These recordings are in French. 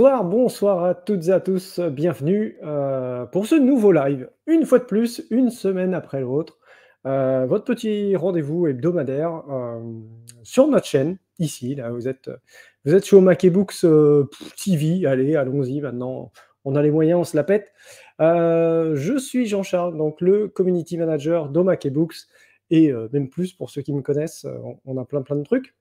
Bonsoir, à toutes et à tous, bienvenue euh, pour ce nouveau live, une fois de plus, une semaine après l'autre, euh, votre petit rendez-vous hebdomadaire euh, sur notre chaîne, ici, là, vous êtes, vous êtes chez MacBooks TV, allez, allons-y maintenant, on a les moyens, on se la pète. je suis Jean-Charles, donc le community manager d'Omakebooks et même plus pour ceux qui me connaissent, on, on, a plein plein de trucs.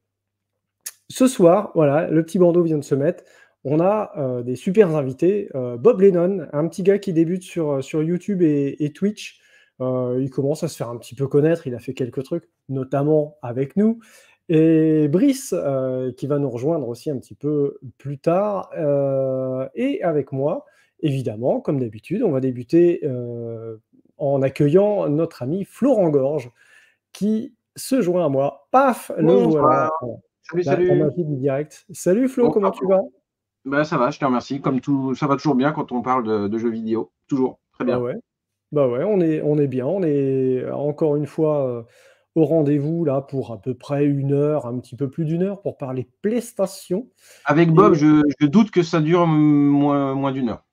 Ce soir, voilà, le petit bandeau vient de se mettre on a euh, des super invités. Euh, Bob Lennon, un petit gars qui débute sur, euh, sur YouTube et, Twitch. il commence à se faire un petit peu connaître. Il a fait quelques trucs, notamment avec nous. Et Brice, qui va nous rejoindre aussi un petit peu plus tard. et avec moi, évidemment, comme d'habitude, on va débuter en accueillant notre ami Florent Gorge, qui se joint à moi. Paf, le voilà. Salut, salut. direct. Salut Flo, comment tu vas bah, ça va, je te remercie. Comme tout, ça va toujours bien quand on parle de, jeux vidéo. Toujours. Très bien. Bah ouais. Bah ouais, on est, on est bien. On est encore une fois euh, au rendez-vous là pour à peu près une heure, un petit peu plus d'une heure pour parler PlayStation. Avec Bob, je, doute que ça dure moins, moins d'une heure.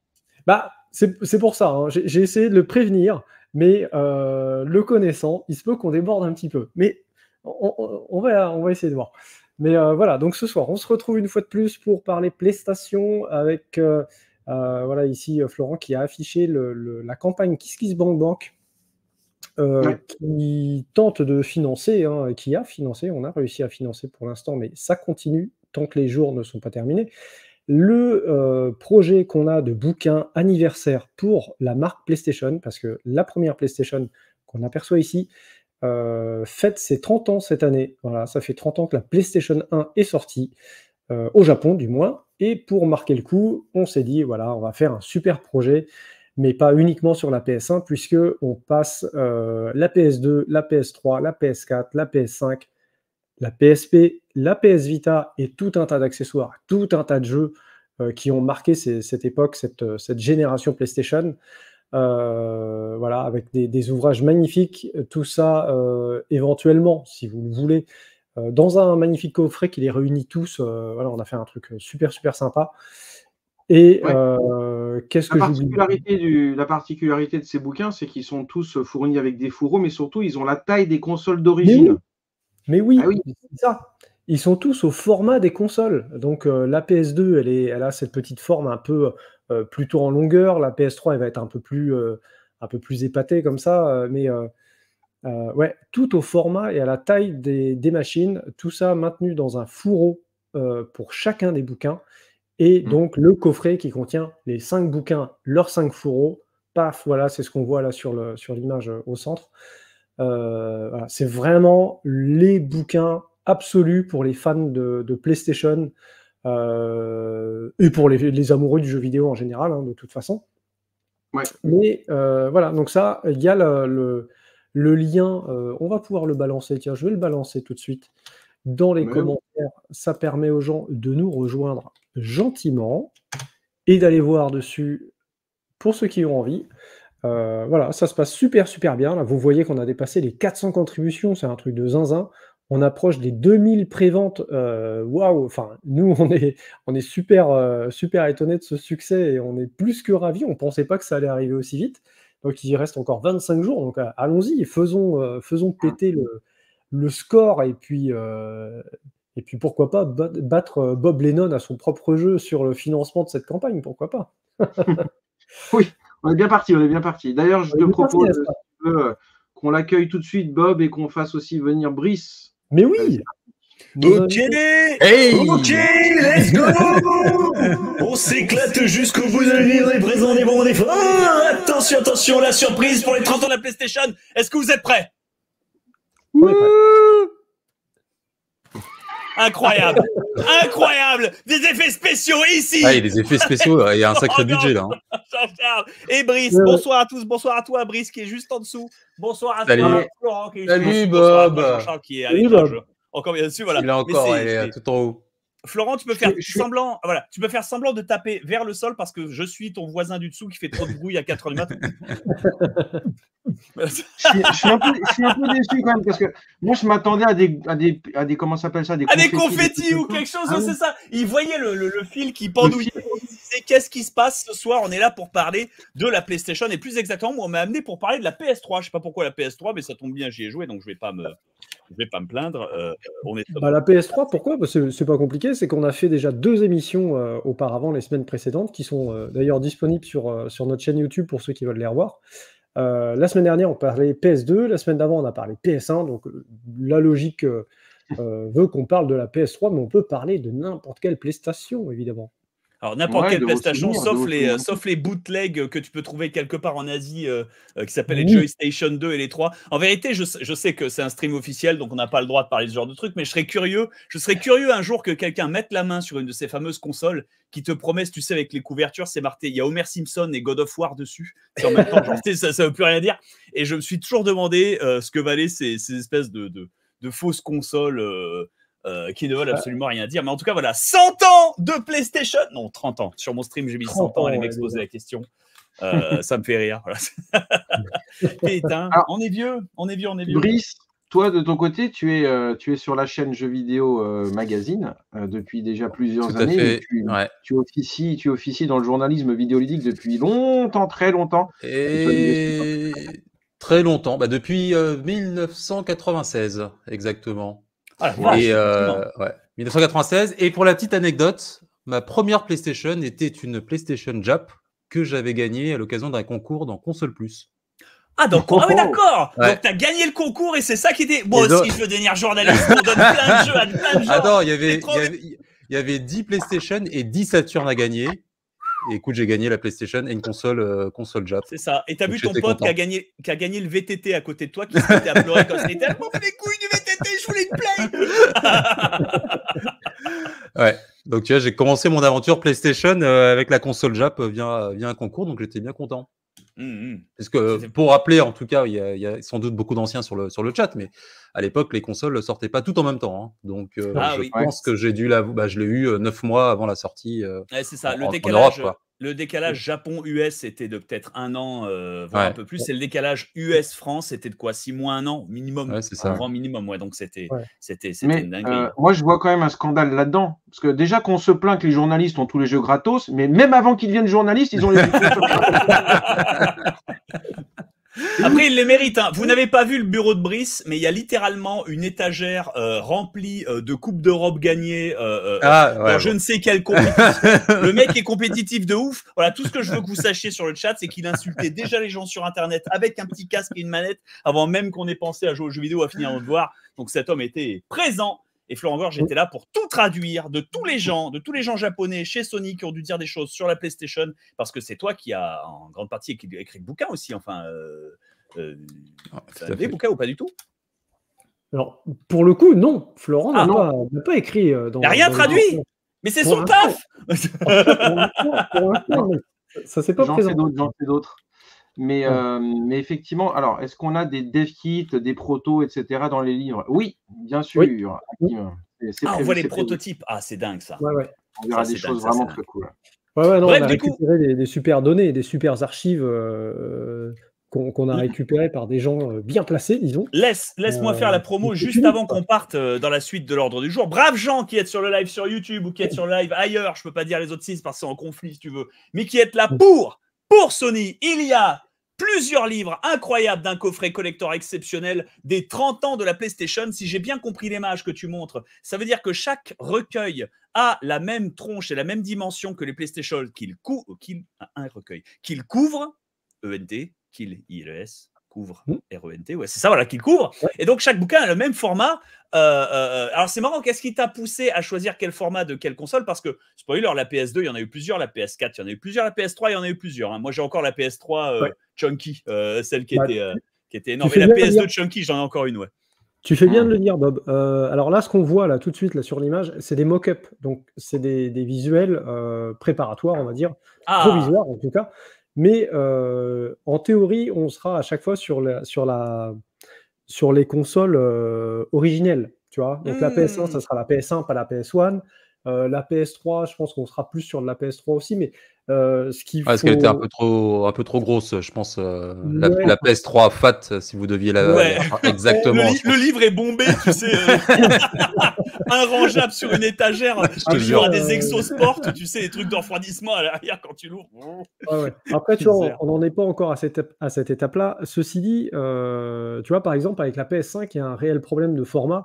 Bah, c'est pour ça. Hein. J'ai essayé de le prévenir, mais euh, le connaissant, il se peut qu'on déborde un petit peu. Mais on, va, on va essayer de voir. Mais euh, voilà, donc ce soir, on se retrouve une fois de plus pour parler PlayStation avec euh, euh, voilà ici Florent qui a affiché la campagne Kiss Bank Bank qui tente de financer, hein, qui a financé, on a réussi à financer pour l'instant, mais ça continue tant que les jours ne sont pas terminés. Le projet qu'on a de bouquin anniversaire pour la marque PlayStation, parce que la première PlayStation qu'on aperçoit ici, Faites, euh, fête 30 ans cette année. Voilà, ça fait 30 ans que la PlayStation 1 est sortie, euh, au Japon du moins. Et pour marquer le coup, on s'est dit, voilà, on va faire un super projet, mais pas uniquement sur la PS1, puisque on passe euh, la PS2, la PS3, la PS4, la PS5, la PSP, la PS Vita et tout un tas d'accessoires, tout un tas de jeux qui ont marqué cette époque, cette génération PlayStation. Euh, voilà, avec des, ouvrages magnifiques, euh, tout ça euh, éventuellement, si vous le voulez, dans un magnifique coffret qui les réunit tous. voilà, on a fait un truc super super sympa. Et qu'est-ce que La particularité de ces bouquins, c'est qu'ils sont tous fournis avec des fourreaux, mais surtout, ils ont la taille des consoles d'origine. Mais oui, ah c'est ça ils sont tous au format des consoles. Donc la PS2, elle, est, elle a cette petite forme un peu euh, plutôt en longueur. La PS3, elle va être un peu plus, euh, un peu plus épatée comme ça. Euh, mais ouais, tout au format et à la taille des, machines, tout ça maintenu dans un fourreau pour chacun des bouquins. Et mmh. donc le coffret qui contient les cinq bouquins, leurs cinq fourreaux. Paf, voilà, c'est ce qu'on voit là sur l'image sur au centre. c'est vraiment les bouquins absolus pour les fans de, de PlayStation. Euh, et pour les, amoureux du jeu vidéo en général, hein, de toute façon. Mais euh, voilà, donc ça, il y a le, lien, euh, on va pouvoir le balancer. Tiens, je vais le balancer tout de suite dans les commentaires. Ça permet aux gens de nous rejoindre gentiment et d'aller voir dessus pour ceux qui ont envie. voilà, ça se passe super super bien. Là, vous voyez qu'on a dépassé les 400 contributions, c'est un truc de zinzin on approche des 2000 préventes. Euh, waouh, enfin, nous, on est, super, euh, super étonnés de ce succès et on est plus que ravis. On ne pensait pas que ça allait arriver aussi vite. Donc, il reste encore 25 jours. Donc, euh, allons-y, faisons, faisons ah. péter le, score et puis, et puis pourquoi pas battre Bob Lennon à son propre jeu sur le financement de cette campagne. Pourquoi pas Oui, on est bien parti. On est bien parti. D'ailleurs, je te propose qu'on l'accueille tout de suite, Bob, et qu'on fasse aussi venir Brice mais oui euh, Ok hey Ok, let's go On s'éclate jusqu'au bout de l'île on est présent, on ah, Attention, attention, la surprise pour les 30 ans de la PlayStation Est-ce que vous êtes prêts, on prêts. Incroyable Incroyable Des effets spéciaux ici ah, Les effets spéciaux, il y a un sacré oh, budget hein. là. Et Brice, bonsoir à tous, bonsoir à toi Brice qui est juste en dessous. Bonsoir à Salut. toi qui est juste Salut, Bob. Salut, Bob. Encore bien dessus, voilà. Il est encore, il est tout en haut. Florent, tu peux faire semblant, voilà, tu peux faire semblant de taper vers le sol parce que je suis ton voisin du dessous qui fait trop de bruit à 4h du matin. je, suis un peu, déçu quand même parce que moi je m'attendais à des, à des, à des comment s'appelle ça, des confettis, ou quelque chose, ah c'est ça. Il voyait le, le fil qui pendouillait qu'est-ce qui se passe ce soir On est là pour parler de la PlayStation et plus exactement, moi, on m'a amené pour parler de la PS3. Je sais pas pourquoi la PS3, mais ça tombe bien, j'y ai joué, donc je vais pas me, vais pas me plaindre. Euh, on est bah, la PS3, pourquoi C'est pas compliqué, c'est qu'on a fait déjà deux émissions euh, auparavant les semaines précédentes, qui sont euh, d'ailleurs disponibles sur, sur notre chaîne YouTube pour ceux qui veulent les revoir. la semaine dernière, on parlait PS2, la semaine d'avant, on a parlé PS1, donc la logique veut qu'on parle de la PS3, mais on peut parler de n'importe quelle PlayStation, évidemment. Alors, n'importe quelle PlayStation, sauf, les, euh, sauf les bootlegs que tu peux trouver quelque part en Asie euh, euh, qui s'appelle les Joystation 2 et les 3. En vérité, je, sais que c'est un stream officiel, donc on n'a pas le droit de parler de ce genre de trucs, mais je serais curieux, je serais curieux un jour que quelqu'un mette la main sur une de ces fameuses consoles qui te promettent, tu sais, avec les couvertures, c'est marqué, il y a Homer Simpson et God of War dessus. en même ça ne veut plus rien dire. Et je me suis toujours demandé ce que valaient ces, espèces de, de, de fausses consoles euh, qui ne veulent ah. absolument rien dire. Mais en tout cas, voilà, 100 ans de PlayStation. Non, 30 ans. Sur mon stream, j'ai mis 100 ans, ans les la question. Euh, ça me fait rire. on est vieux, on est vieux, on est vieux. Brice, toi, de ton côté, tu es, euh, tu es sur la chaîne Jeux Vidéo Magazine depuis déjà plusieurs années. Tu, officies, tu officies dans le journalisme vidéoludique depuis longtemps, très longtemps. Très longtemps, bah, depuis 1996 exactement. Ah et, 1996. Euh, et pour la petite anecdote, ma première PlayStation était une PlayStation Jap que j'avais gagnée à l'occasion d'un concours dans Console Plus. Ah, donc, oh, oh, ah oh. d'accord. Donc, t'as gagné le concours et c'est ça qui était. bon, si je veux devenir journaliste. On donne plein de jeux à plein de gens. il y, avait, il y avait 10 PlayStation et 10 Saturn à gagner écoute, j'ai gagné la PlayStation et une console, euh, console Jap. C'est ça. Et t'as vu ton pote qui a, gagné, qui a gagné le VTT à côté de toi, qui se mettait à pleurer quand c'était. tellement les couilles du VTT, je voulais une play Ouais. Donc, tu vois, j'ai commencé mon aventure PlayStation euh, avec la console Jap euh, via, via un concours, donc j'étais bien content. Mmh, mmh. Parce que pour rappeler, en tout cas, il y, a, sans doute beaucoup d'anciens sur le, sur le chat, mais à l'époque, les consoles ne sortaient pas toutes en même temps. Hein. Donc, euh, ah je pense que j'ai dû bah, je l'ai eu euh, neuf mois avant la sortie. Euh, c'est le décalage Japon-US était de peut-être un an, euh, voire un peu plus. Et le décalage US-France était de quoi Six mois, un an minimum. c'est un grand minimum, ouais. Donc c'était ouais. c'était euh, moi, je vois quand même un scandale là-dedans. Parce que déjà qu'on se plaint que les journalistes ont tous les jeux gratos, mais même avant qu'ils deviennent journalistes, ils ont les jeux Après, il les mérite. Hein. Vous n'avez pas vu le bureau de Brice, mais il y a littéralement une étagère euh, remplie euh, de coupes d'Europe gagnées euh, euh ah, je ne sais quel compétition. le mec est compétitif de ouf. Voilà, tout ce que je veux que vous sachiez sur le chat, c'est qu'il insultait déjà les gens sur Internet avec un petit casque et une manette avant même qu'on ait pensé à jouer aux jeux vidéo, à finir de voir. Donc cet homme était présent et Florent j'étais là pour tout traduire de tous les gens, de tous les gens japonais chez Sony qui ont dû dire des choses sur la PlayStation, parce que c'est toi qui as en grande partie écrit le bouquin aussi. Enfin, euh, euh, ah, des bouquins ou pas du tout Alors, pour le coup, non. Florent n'a ah, pas, écrit. Euh, Il n'a rien traduit Mais c'est son taf pour, Ça s'est pas présenté. D'autres. Mais, euh, mais effectivement, alors, est-ce qu'on a des dev kits, des protos, etc. dans les livres Oui, bien sûr. ah, on voit les prototypes. Ah, c'est dingue ça. On verra des choses vraiment très cool. Bref, on a récupéré des, super données, des super archives euh, qu'on a mm. récupérées par des gens euh, bien placés, disons. Laisse, laisse-moi faire la promo juste avant qu'on parte dans la suite de l'ordre du jour. Braves gens qui êtes sur le live sur YouTube ou qui êtes sur le live ailleurs, je peux pas dire les autres six parce que c'est en conflit si tu veux, mais qui êtes là mm. pour pour Sony, il y a plusieurs livres incroyables d'un coffret collector exceptionnel des 30 ans de la PlayStation, si j'ai bien compris l'image que tu montres. Ça veut dire que chaque recueil a la même tronche et la même dimension que les PlayStation qu'il cou un recueil qu'il couvre, ENT, qu'il couvre RENT, mmh. e ouais, c'est ça, voilà, qu'il couvre. Et donc chaque bouquin a le même format. Euh, euh, euh, alors c'est marrant, qu'est-ce qui t'a poussé à choisir quel format de quelle console Parce que, spoiler, la PS2, il y en a eu plusieurs, la PS4, il y en a eu plusieurs, la PS3, il y en a eu plusieurs. Hein. Moi j'ai encore la PS3 Chunky, celle qui, bah, était, qui était énorme. Et la PS2 Chunky, j'en ai encore une, ouais. Tu fais bien de ah. le dire, Bob. alors là, ce qu'on voit là tout de suite là, sur l'image, c'est des mock-ups. Donc, c'est des, visuels préparatoires, on va dire, ah. provisoires en tout cas. Mais euh, en théorie, on sera à chaque fois sur, sur, la, sur les consoles euh, originelles. Tu vois Donc la PS1, hmm. ça sera la PS1, pas la PS1. Euh, la PS3, je pense qu'on sera plus sur la PS3 aussi, mais euh, ce ah, parce qu'elle était un peu trop, un peu trop grosse, je pense. Euh, la, PS3 fat, si vous deviez la. Exactement. le, livre est bombé, tu sais. Euh, inrangeable sur une étagère. Il y des exosports, tu sais, des trucs d'enfroidissement à l'arrière quand tu l'ouvres. Ah après, tu vois, on n'en est pas encore à cette, à cette étape-là. Ceci dit, tu vois, par exemple, avec la PS5, il y a un réel problème de format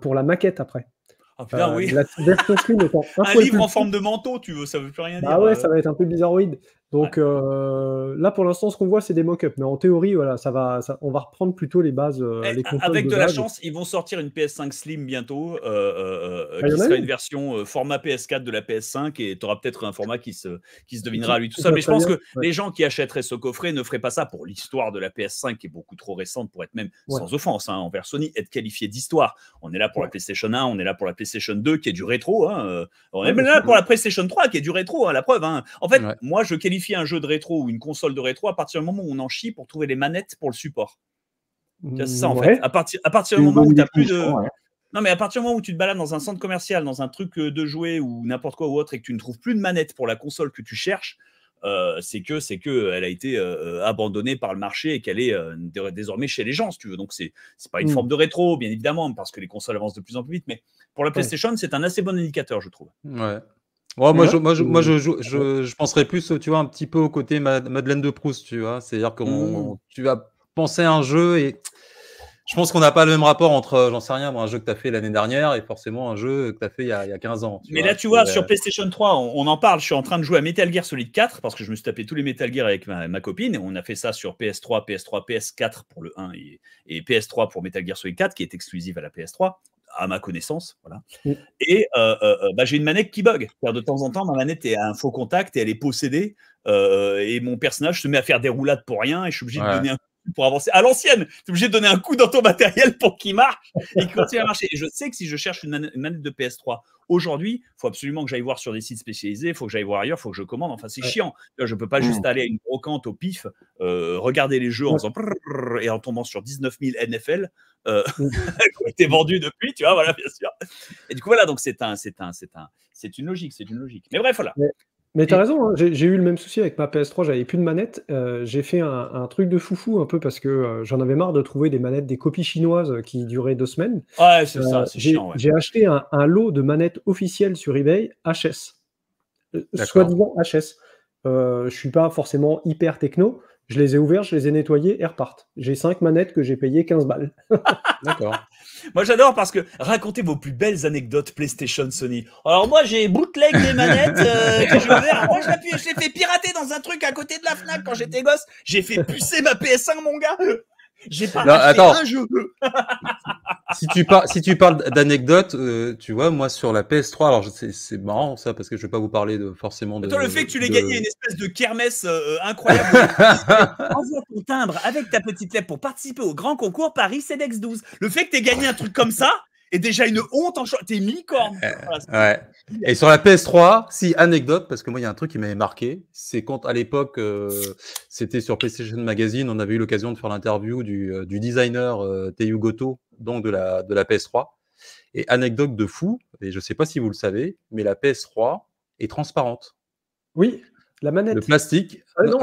pour la maquette après. Ah putain, euh, La un, livre en forme de manteau, tu veux, ça veut plus rien bah dire. Ah ouais, euh. ça va être un peu bizarroïde. Donc euh, là, pour l'instant, ce qu'on voit, c'est des mock-ups. Mais en théorie, voilà, ça va, on va reprendre plutôt les bases. Euh, eh, avec de, la chance, ils vont sortir une PS5 Slim bientôt, euh, ah, qui sera une version format PS4 de la PS5, et tu auras peut-être un format qui se, qui se devinera lui tout ça Mais je pense que les gens qui achèteraient ce coffret ne feraient pas ça pour l'histoire de la PS5, qui est beaucoup trop récente pour être même, sans offense, hein, envers Sony, être qualifié d'histoire. On est là pour la PlayStation 1, on est là pour la PlayStation 2, qui est du rétro. Hein, on est là pour la PlayStation 3, qui est du rétro, hein, la preuve. Hein. En fait, moi, je qualifie un jeu de rétro ou une console de rétro à partir du moment où on en chie pour trouver les manettes pour le support. C'est ça en fait. À, partir, à partir du moment où tu plus de. Non, mais à partir du moment où tu te balades dans un centre commercial, dans un truc euh, de jouet ou n'importe quoi ou autre et que tu ne trouves plus de manette pour la console que tu cherches, euh, c'est que c'est que euh, elle a été abandonnée par le marché et qu'elle est désormais chez les gens, si tu veux. Donc c'est pas une mm. forme de rétro, bien évidemment, parce que les consoles avancent de plus en plus vite. Mais pour la PlayStation, c'est un assez bon indicateur, je trouve. Ouais moi, Je, moi, je, penserais plus, tu vois, un petit peu au côté Madeleine de Proust, tu vois. C'est-à-dire que mmh. tu vas penser à un jeu et je pense qu'on n'a pas le même rapport entre, j'en sais rien, un jeu que tu as fait l'année dernière et forcément un jeu que tu as fait il y, a, 15 ans. Mais là, tu vois, sur euh, PlayStation 3, on, en parle. Je suis en train de jouer à Metal Gear Solid 4 parce que je me suis tapé tous les Metal Gear avec ma, copine. on a fait ça sur PS3, PS3, PS4 pour le 1 et PS3 pour Metal Gear Solid 4 qui est exclusive à la PS3 à ma connaissance. Voilà. Mm. Et euh, euh, euh, bah, j'ai une manette qui bug. De temps en temps, ma manette est à un faux contact et elle est possédée. et mon personnage se met à faire des roulades pour rien et je suis obligé de donner un pour avancer à l'ancienne. Tu es obligé de donner un coup dans ton matériel pour qu'il marche et qu'il continue à marcher. Et je sais que si je cherche une manette de PS3 aujourd'hui, il faut absolument que j'aille voir sur des sites spécialisés, il faut que j'aille voir ailleurs, il faut que je commande. Enfin, c'est chiant. Je ne peux pas mmh. juste aller à une brocante au pif, euh, regarder les jeux en faisant et en tombant sur 19 000 NFL qui ont été vendus depuis, tu vois, voilà, bien sûr. Et du coup, voilà, donc c'est un, c'est un, c'est un, c'est une logique, c'est une logique. Mais bref, voilà. Mais t'as raison, hein. j'ai eu le même souci avec ma PS3, j'avais plus de manette. Euh, j'ai fait un, truc de foufou un peu parce que euh, j'en avais marre de trouver des manettes, des copies chinoises qui duraient deux semaines. Ouais, c'est euh, ça, c'est chiant. J'ai acheté un, lot de manettes officielles sur eBay HS. Soit disant HS. je suis pas forcément hyper techno, je les ai ouverts, je les ai nettoyés, et repartent. J'ai cinq manettes que j'ai payées 15 balles. D'accord. moi j'adore parce que racontez vos plus belles anecdotes PlayStation Sony. Alors moi j'ai bootleg des manettes euh, que je Moi je, l'ai fait pirater dans un truc à côté de la Fnac quand j'étais gosse. J'ai fait pucer ma ps 5 mon gars. J'ai pas un jeu. si, tu parles d'anecdotes, euh, tu vois, moi sur la PS3, alors c'est marrant ça parce que je vais pas vous parler de forcément de. Attends, le fait que tu l'aies gagné une espèce de kermesse euh, incroyable. Envoie ton timbre avec ta petite tête pour participer au grand concours Paris CEDEX 12. Le fait que tu aies gagné un truc comme ça, et déjà une honte en T'es licorne. Euh, ouais. Et sur la PS3, si, anecdote, parce que moi, il y a un truc qui m'avait marqué. C'est quand, à l'époque, euh, c'était sur PlayStation Magazine, on avait eu l'occasion de faire l'interview du, euh, du, designer euh, Goto, donc de la, de la PS3. Et anecdote de fou, et je ne sais pas si vous le savez, mais la PS3 est transparente. Oui, la manette. Le plastique. alors,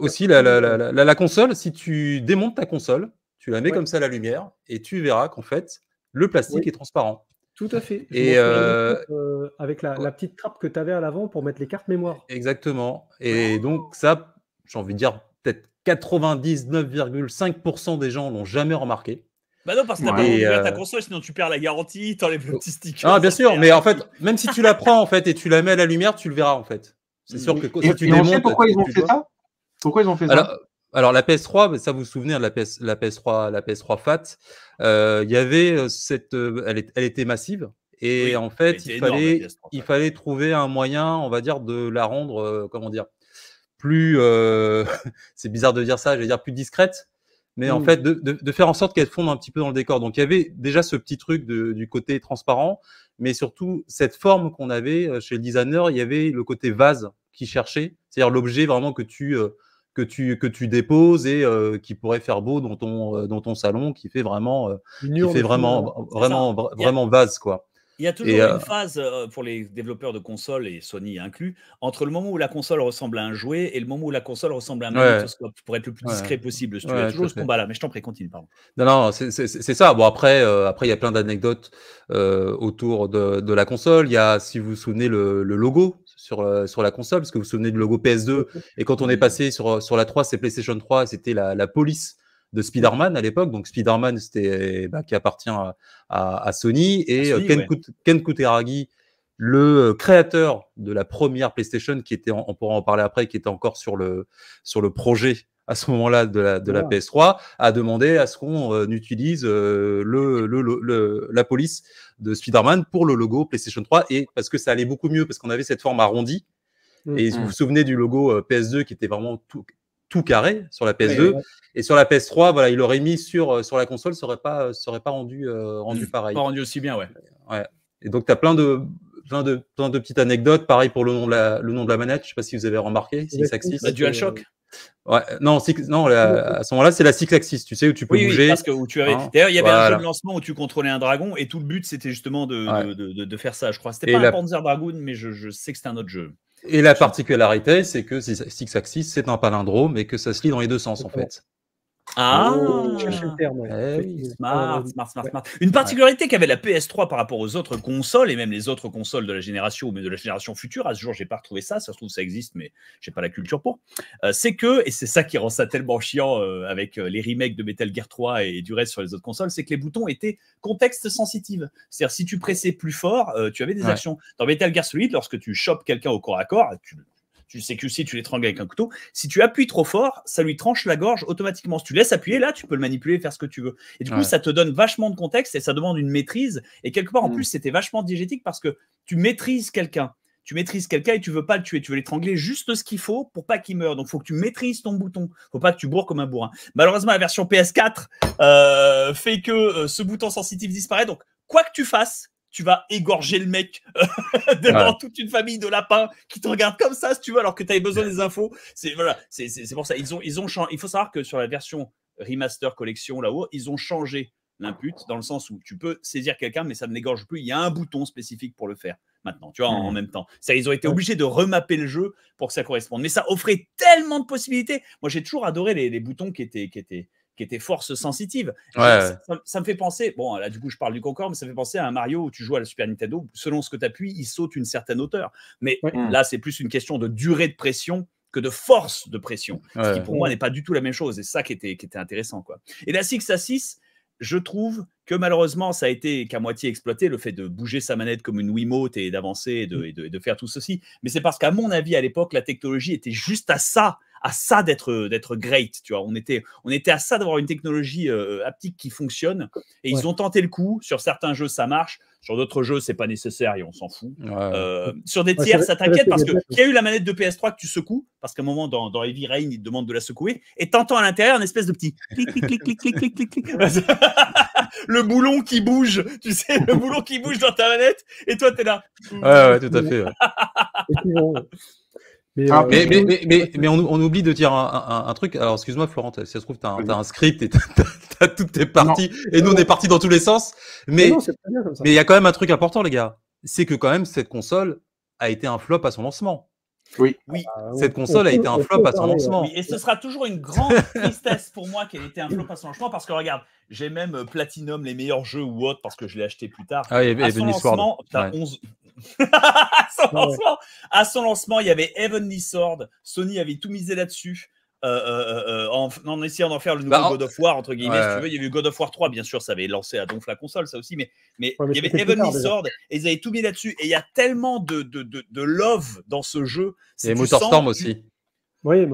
aussi, la, console, si tu démontes ta console, tu la mets comme ça à la lumière, et tu verras qu'en fait, le plastique est transparent. Tout à fait. et euh, euh, avec, la, petite trappe que tu avais à l'avant pour mettre les cartes mémoire. Exactement. Et donc ça, j'ai envie de dire peut-être 99,5% des gens l'ont jamais remarqué. Bah non, parce que tu as pas ta euh, console, sinon tu perds la garantie, t'enlèves le petit stick. Ah bien sûr, mais en fait, même si tu la prends en fait et tu la mets à la lumière, tu le verras en fait. C'est sûr que quand tu pourquoi ils ont fait ça Pourquoi ils ont fait ça alors la PS3, ça vous vous souvenez de hein, la, PS, la PS3, la PS3 Fat, euh, il y avait euh, cette, euh, elle, était massive et en fait il fallait, il fallait trouver un moyen, on va dire, de la rendre, comment dire, plus, c'est bizarre de dire ça, je vais dire plus discrète, mais en mmh. fait de, faire en sorte qu'elle fonde un petit peu dans le décor. Donc il y avait déjà ce petit truc du côté transparent, mais surtout cette forme qu'on avait chez le designer, il y avait le côté vase qui cherchait, c'est-à-dire l'objet vraiment que tu que tu, que tu déposes et euh, qui pourrait faire beau dans ton, euh, dans ton salon, qui fait vraiment, euh, fait vraiment, hein. vraiment, vraiment vase, quoi. Il y a toujours une phase pour les développeurs de consoles et Sony inclus entre le moment où la console ressemble à un jouet et le moment où la console ressemble à un microscope pour être le plus discret possible. Tu as toujours ce combat-là, mais je t'en prie, continue. Pardon. Non, non, c'est ça. Bon, après, après, il y a plein d'anecdotes autour de, la console. Il y a, si vous vous souvenez, le, le logo euh, sur, la console, parce que vous vous souvenez du logo PS2, et quand on est passé sur, euh, sur la 3, c'est PlayStation 3, c'était la, police de Spider-Man à l'époque. Donc Spider-Man, c'était bah, qui appartient à, Sony, et euh, Ken, le créateur de la première PlayStation, qui était, on pourra en parler après, qui était encore sur le, sur le projet à ce moment-là de, la, de la, PS3 a demandé à ce qu'on euh, utilise euh, le, le, la police de Spider-Man pour le logo PlayStation 3 et parce que ça allait beaucoup mieux parce qu'on avait cette forme arrondie. Mm. Et vous vous souvenez du logo euh, PS2 qui était vraiment tout, tout carré sur la PS2 et sur la PS3 voilà il l'aurait mis sur sur la console serait pas serait pas rendu rendu mm. pareil pas rendu aussi bien ouais, ouais. et donc tu as plein de plein de plein de petites anecdotes pareil pour le nom de la le nom de la manette je sais pas si vous avez remarqué si ça existe bah, DualShock Ouais, non, non à ce moment-là, c'est la Six Axis, tu sais, où tu peux bouger. tu hein, D'ailleurs, il y avait un jeu de lancement où tu contrôlais un dragon, et tout le but, c'était justement de, faire ça, je crois. C'était pas un Panzer Dragoon, mais je, je sais que c'était un autre jeu. Et la particularité, c'est que Six Axis, c'est un palindrome et que ça se lit dans les deux sens, en fait. Ah eh smart, smart, smart, Une particularité qu'avait la PS3 par rapport aux autres consoles et même les autres consoles de la génération mais de la génération future, à ce jour j'ai pas retrouvé ça, ça se trouve ça existe mais j'ai pas la culture pour. Euh, c'est que et c'est ça qui rend ça tellement chiant euh, avec euh, les remakes de Metal Gear 3 et, du reste sur les autres consoles, c'est que les boutons étaient contexte sensitive. C'est-à-dire si tu pressais plus fort, tu avais des actions. Dans Metal Gear Solid, lorsque tu chopes quelqu'un au corps à corps, tu tu sais que si tu l'étrangles avec un couteau, si tu appuies trop fort, ça lui tranche la gorge automatiquement. Si tu laisses appuyer, là, tu peux le manipuler, faire ce que tu veux. Et du coup, ça te donne vachement de contexte et ça demande une maîtrise. Et quelque part, en mm. plus, c'était vachement diégétique parce que tu maîtrises quelqu'un tu maîtrises quelqu'un et tu veux pas le tuer, tu veux l'étrangler juste ce qu'il faut pour pas qu'il meure. Donc faut que tu maîtrises ton bouton, faut pas que tu bourres comme un bourrin. Malheureusement, la version PS4 euh, fait que euh, ce bouton sensitif disparaît. Donc quoi que tu fasses, tu vas égorger le mec euh, devant toute une famille de lapins qui te regardent comme ça, si tu veux, alors que tu avais besoin des infos. C'est voilà, c'est pour ça. Ils ont, ils ont Il faut savoir que sur la version remaster collection là-haut, ils ont changé l'impute dans le sens où tu peux saisir quelqu'un, mais ça ne l'égorge plus. Il y a un bouton spécifique pour le faire maintenant, tu vois, en, mmh. même temps. Ça, ils ont été obligés de remapper le jeu pour que ça corresponde. Mais ça offrait tellement de possibilités. Moi, j'ai toujours adoré les, boutons qui étaient, qui étaient, qui était force mmh. sensitive. Ça, me fait penser, bon, là, du coup, je parle du Concorde, mais ça me fait penser à un Mario où tu joues à la Super Nintendo, selon ce que tu appuies, il saute une certaine hauteur. Mais mmh. là, c'est plus une question de durée de pression que de force de pression, ce qui pour moi n'est pas du tout la même chose. Et ça qui était, qui était intéressant. Quoi. Et la 6 à 6, je trouve que malheureusement, ça a été qu'à moitié exploité, le fait de bouger sa manette comme une Wiimote et d'avancer et, mmh. et de, faire tout ceci. Mais c'est parce qu'à mon avis, à l'époque, la technologie était juste à ça à ça d'être euh, d'être great. Tu vois, on était on était à ça d'avoir une technologie euh, euh, haptique qui fonctionne. Et ils ont tenté le coup. Sur certains jeux, ça marche. Sur d'autres jeux, c'est pas nécessaire et on s'en fout. sur des tiers, ça t'inquiète parce que y a eu la manette de PS3 que tu secoues parce qu'à un moment dans, dans, Heavy Rain, ils te demandent de la secouer et t'entends à l'intérieur une espèce de petit clic clic clic clic clic clic clic. le boulon qui bouge, tu sais, le boulon qui bouge dans ta manette et toi t'es là. Ouais, ouais, tout à fait. Ah, euh, mais, mais, mais, mais, on, on, oublie de dire un, truc. Alors, excuse-moi, Florent, si ça se trouve, tu as, un script et tu as, toutes tes parties. Et nous, on est partis dans tous les sens. Mais il y a quand même un truc important, les gars. C'est que quand même, cette console a été un flop à son lancement. Oui. oui. Ah, cette console a été un flop à son lancement. Hein. et ce sera toujours une grande tristesse pour moi qu'elle ait été un flop à son lancement parce que regarde, j'ai même euh, Platinum, les meilleurs jeux ou autres parce que je l'ai acheté plus tard. Ah, et, à son lancement, 11, Ah à, son lancement, il y avait Heavenly Sword. Sony avait tout misé là-dessus. Euh, euh, euh, en, essayant d'en faire le nouveau bah, God of War, entre guillemets, tu Il y avait God of War 3, bien sûr, ça avait lancé à donf la console, ça aussi, mais, mais, il y avait Heavenly Sword, et ils avaient tout mis là-dessus. Et il y a tellement de, love dans ce jeu. Et Motorstorm Storm aussi. Oui,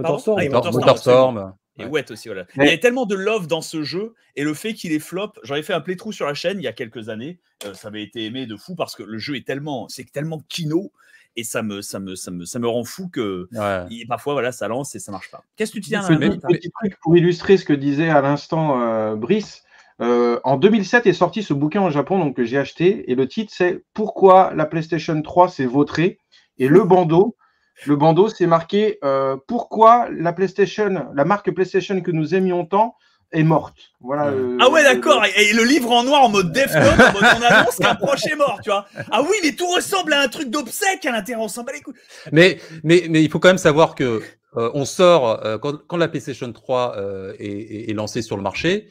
et ouais. aussi, voilà. Il y a tellement de love dans ce jeu et le fait qu'il est flop. J'avais fait un playthrough sur la chaîne il y a quelques années. Euh, ça avait été aimé de fou parce que le jeu est tellement, c'est tellement kino et ça me, ça me, ça me, rend fou que parfois voilà, ça lance et ça marche pas. Qu'est-ce que tu tiens un petit truc pour illustrer ce que disait à l'instant euh, Brice. Euh, en 2007 est sorti ce bouquin au Japon donc que j'ai acheté et le titre c'est Pourquoi la PlayStation 3 s'est vautrée et le bandeau le bandeau, c'est marqué euh, pourquoi la PlayStation, la marque PlayStation que nous aimions tant, est morte. Voilà. Euh, ah ouais, euh, d'accord. Et, le livre en noir en mode Death Note, en mode on annonce qu'un proche est mort, tu vois. Ah oui, mais tout ressemble à un truc d'obsèque à l'intérieur. On Mais, mais, il faut quand même savoir que on sort, quand, la PlayStation 3 est, lancée sur le marché,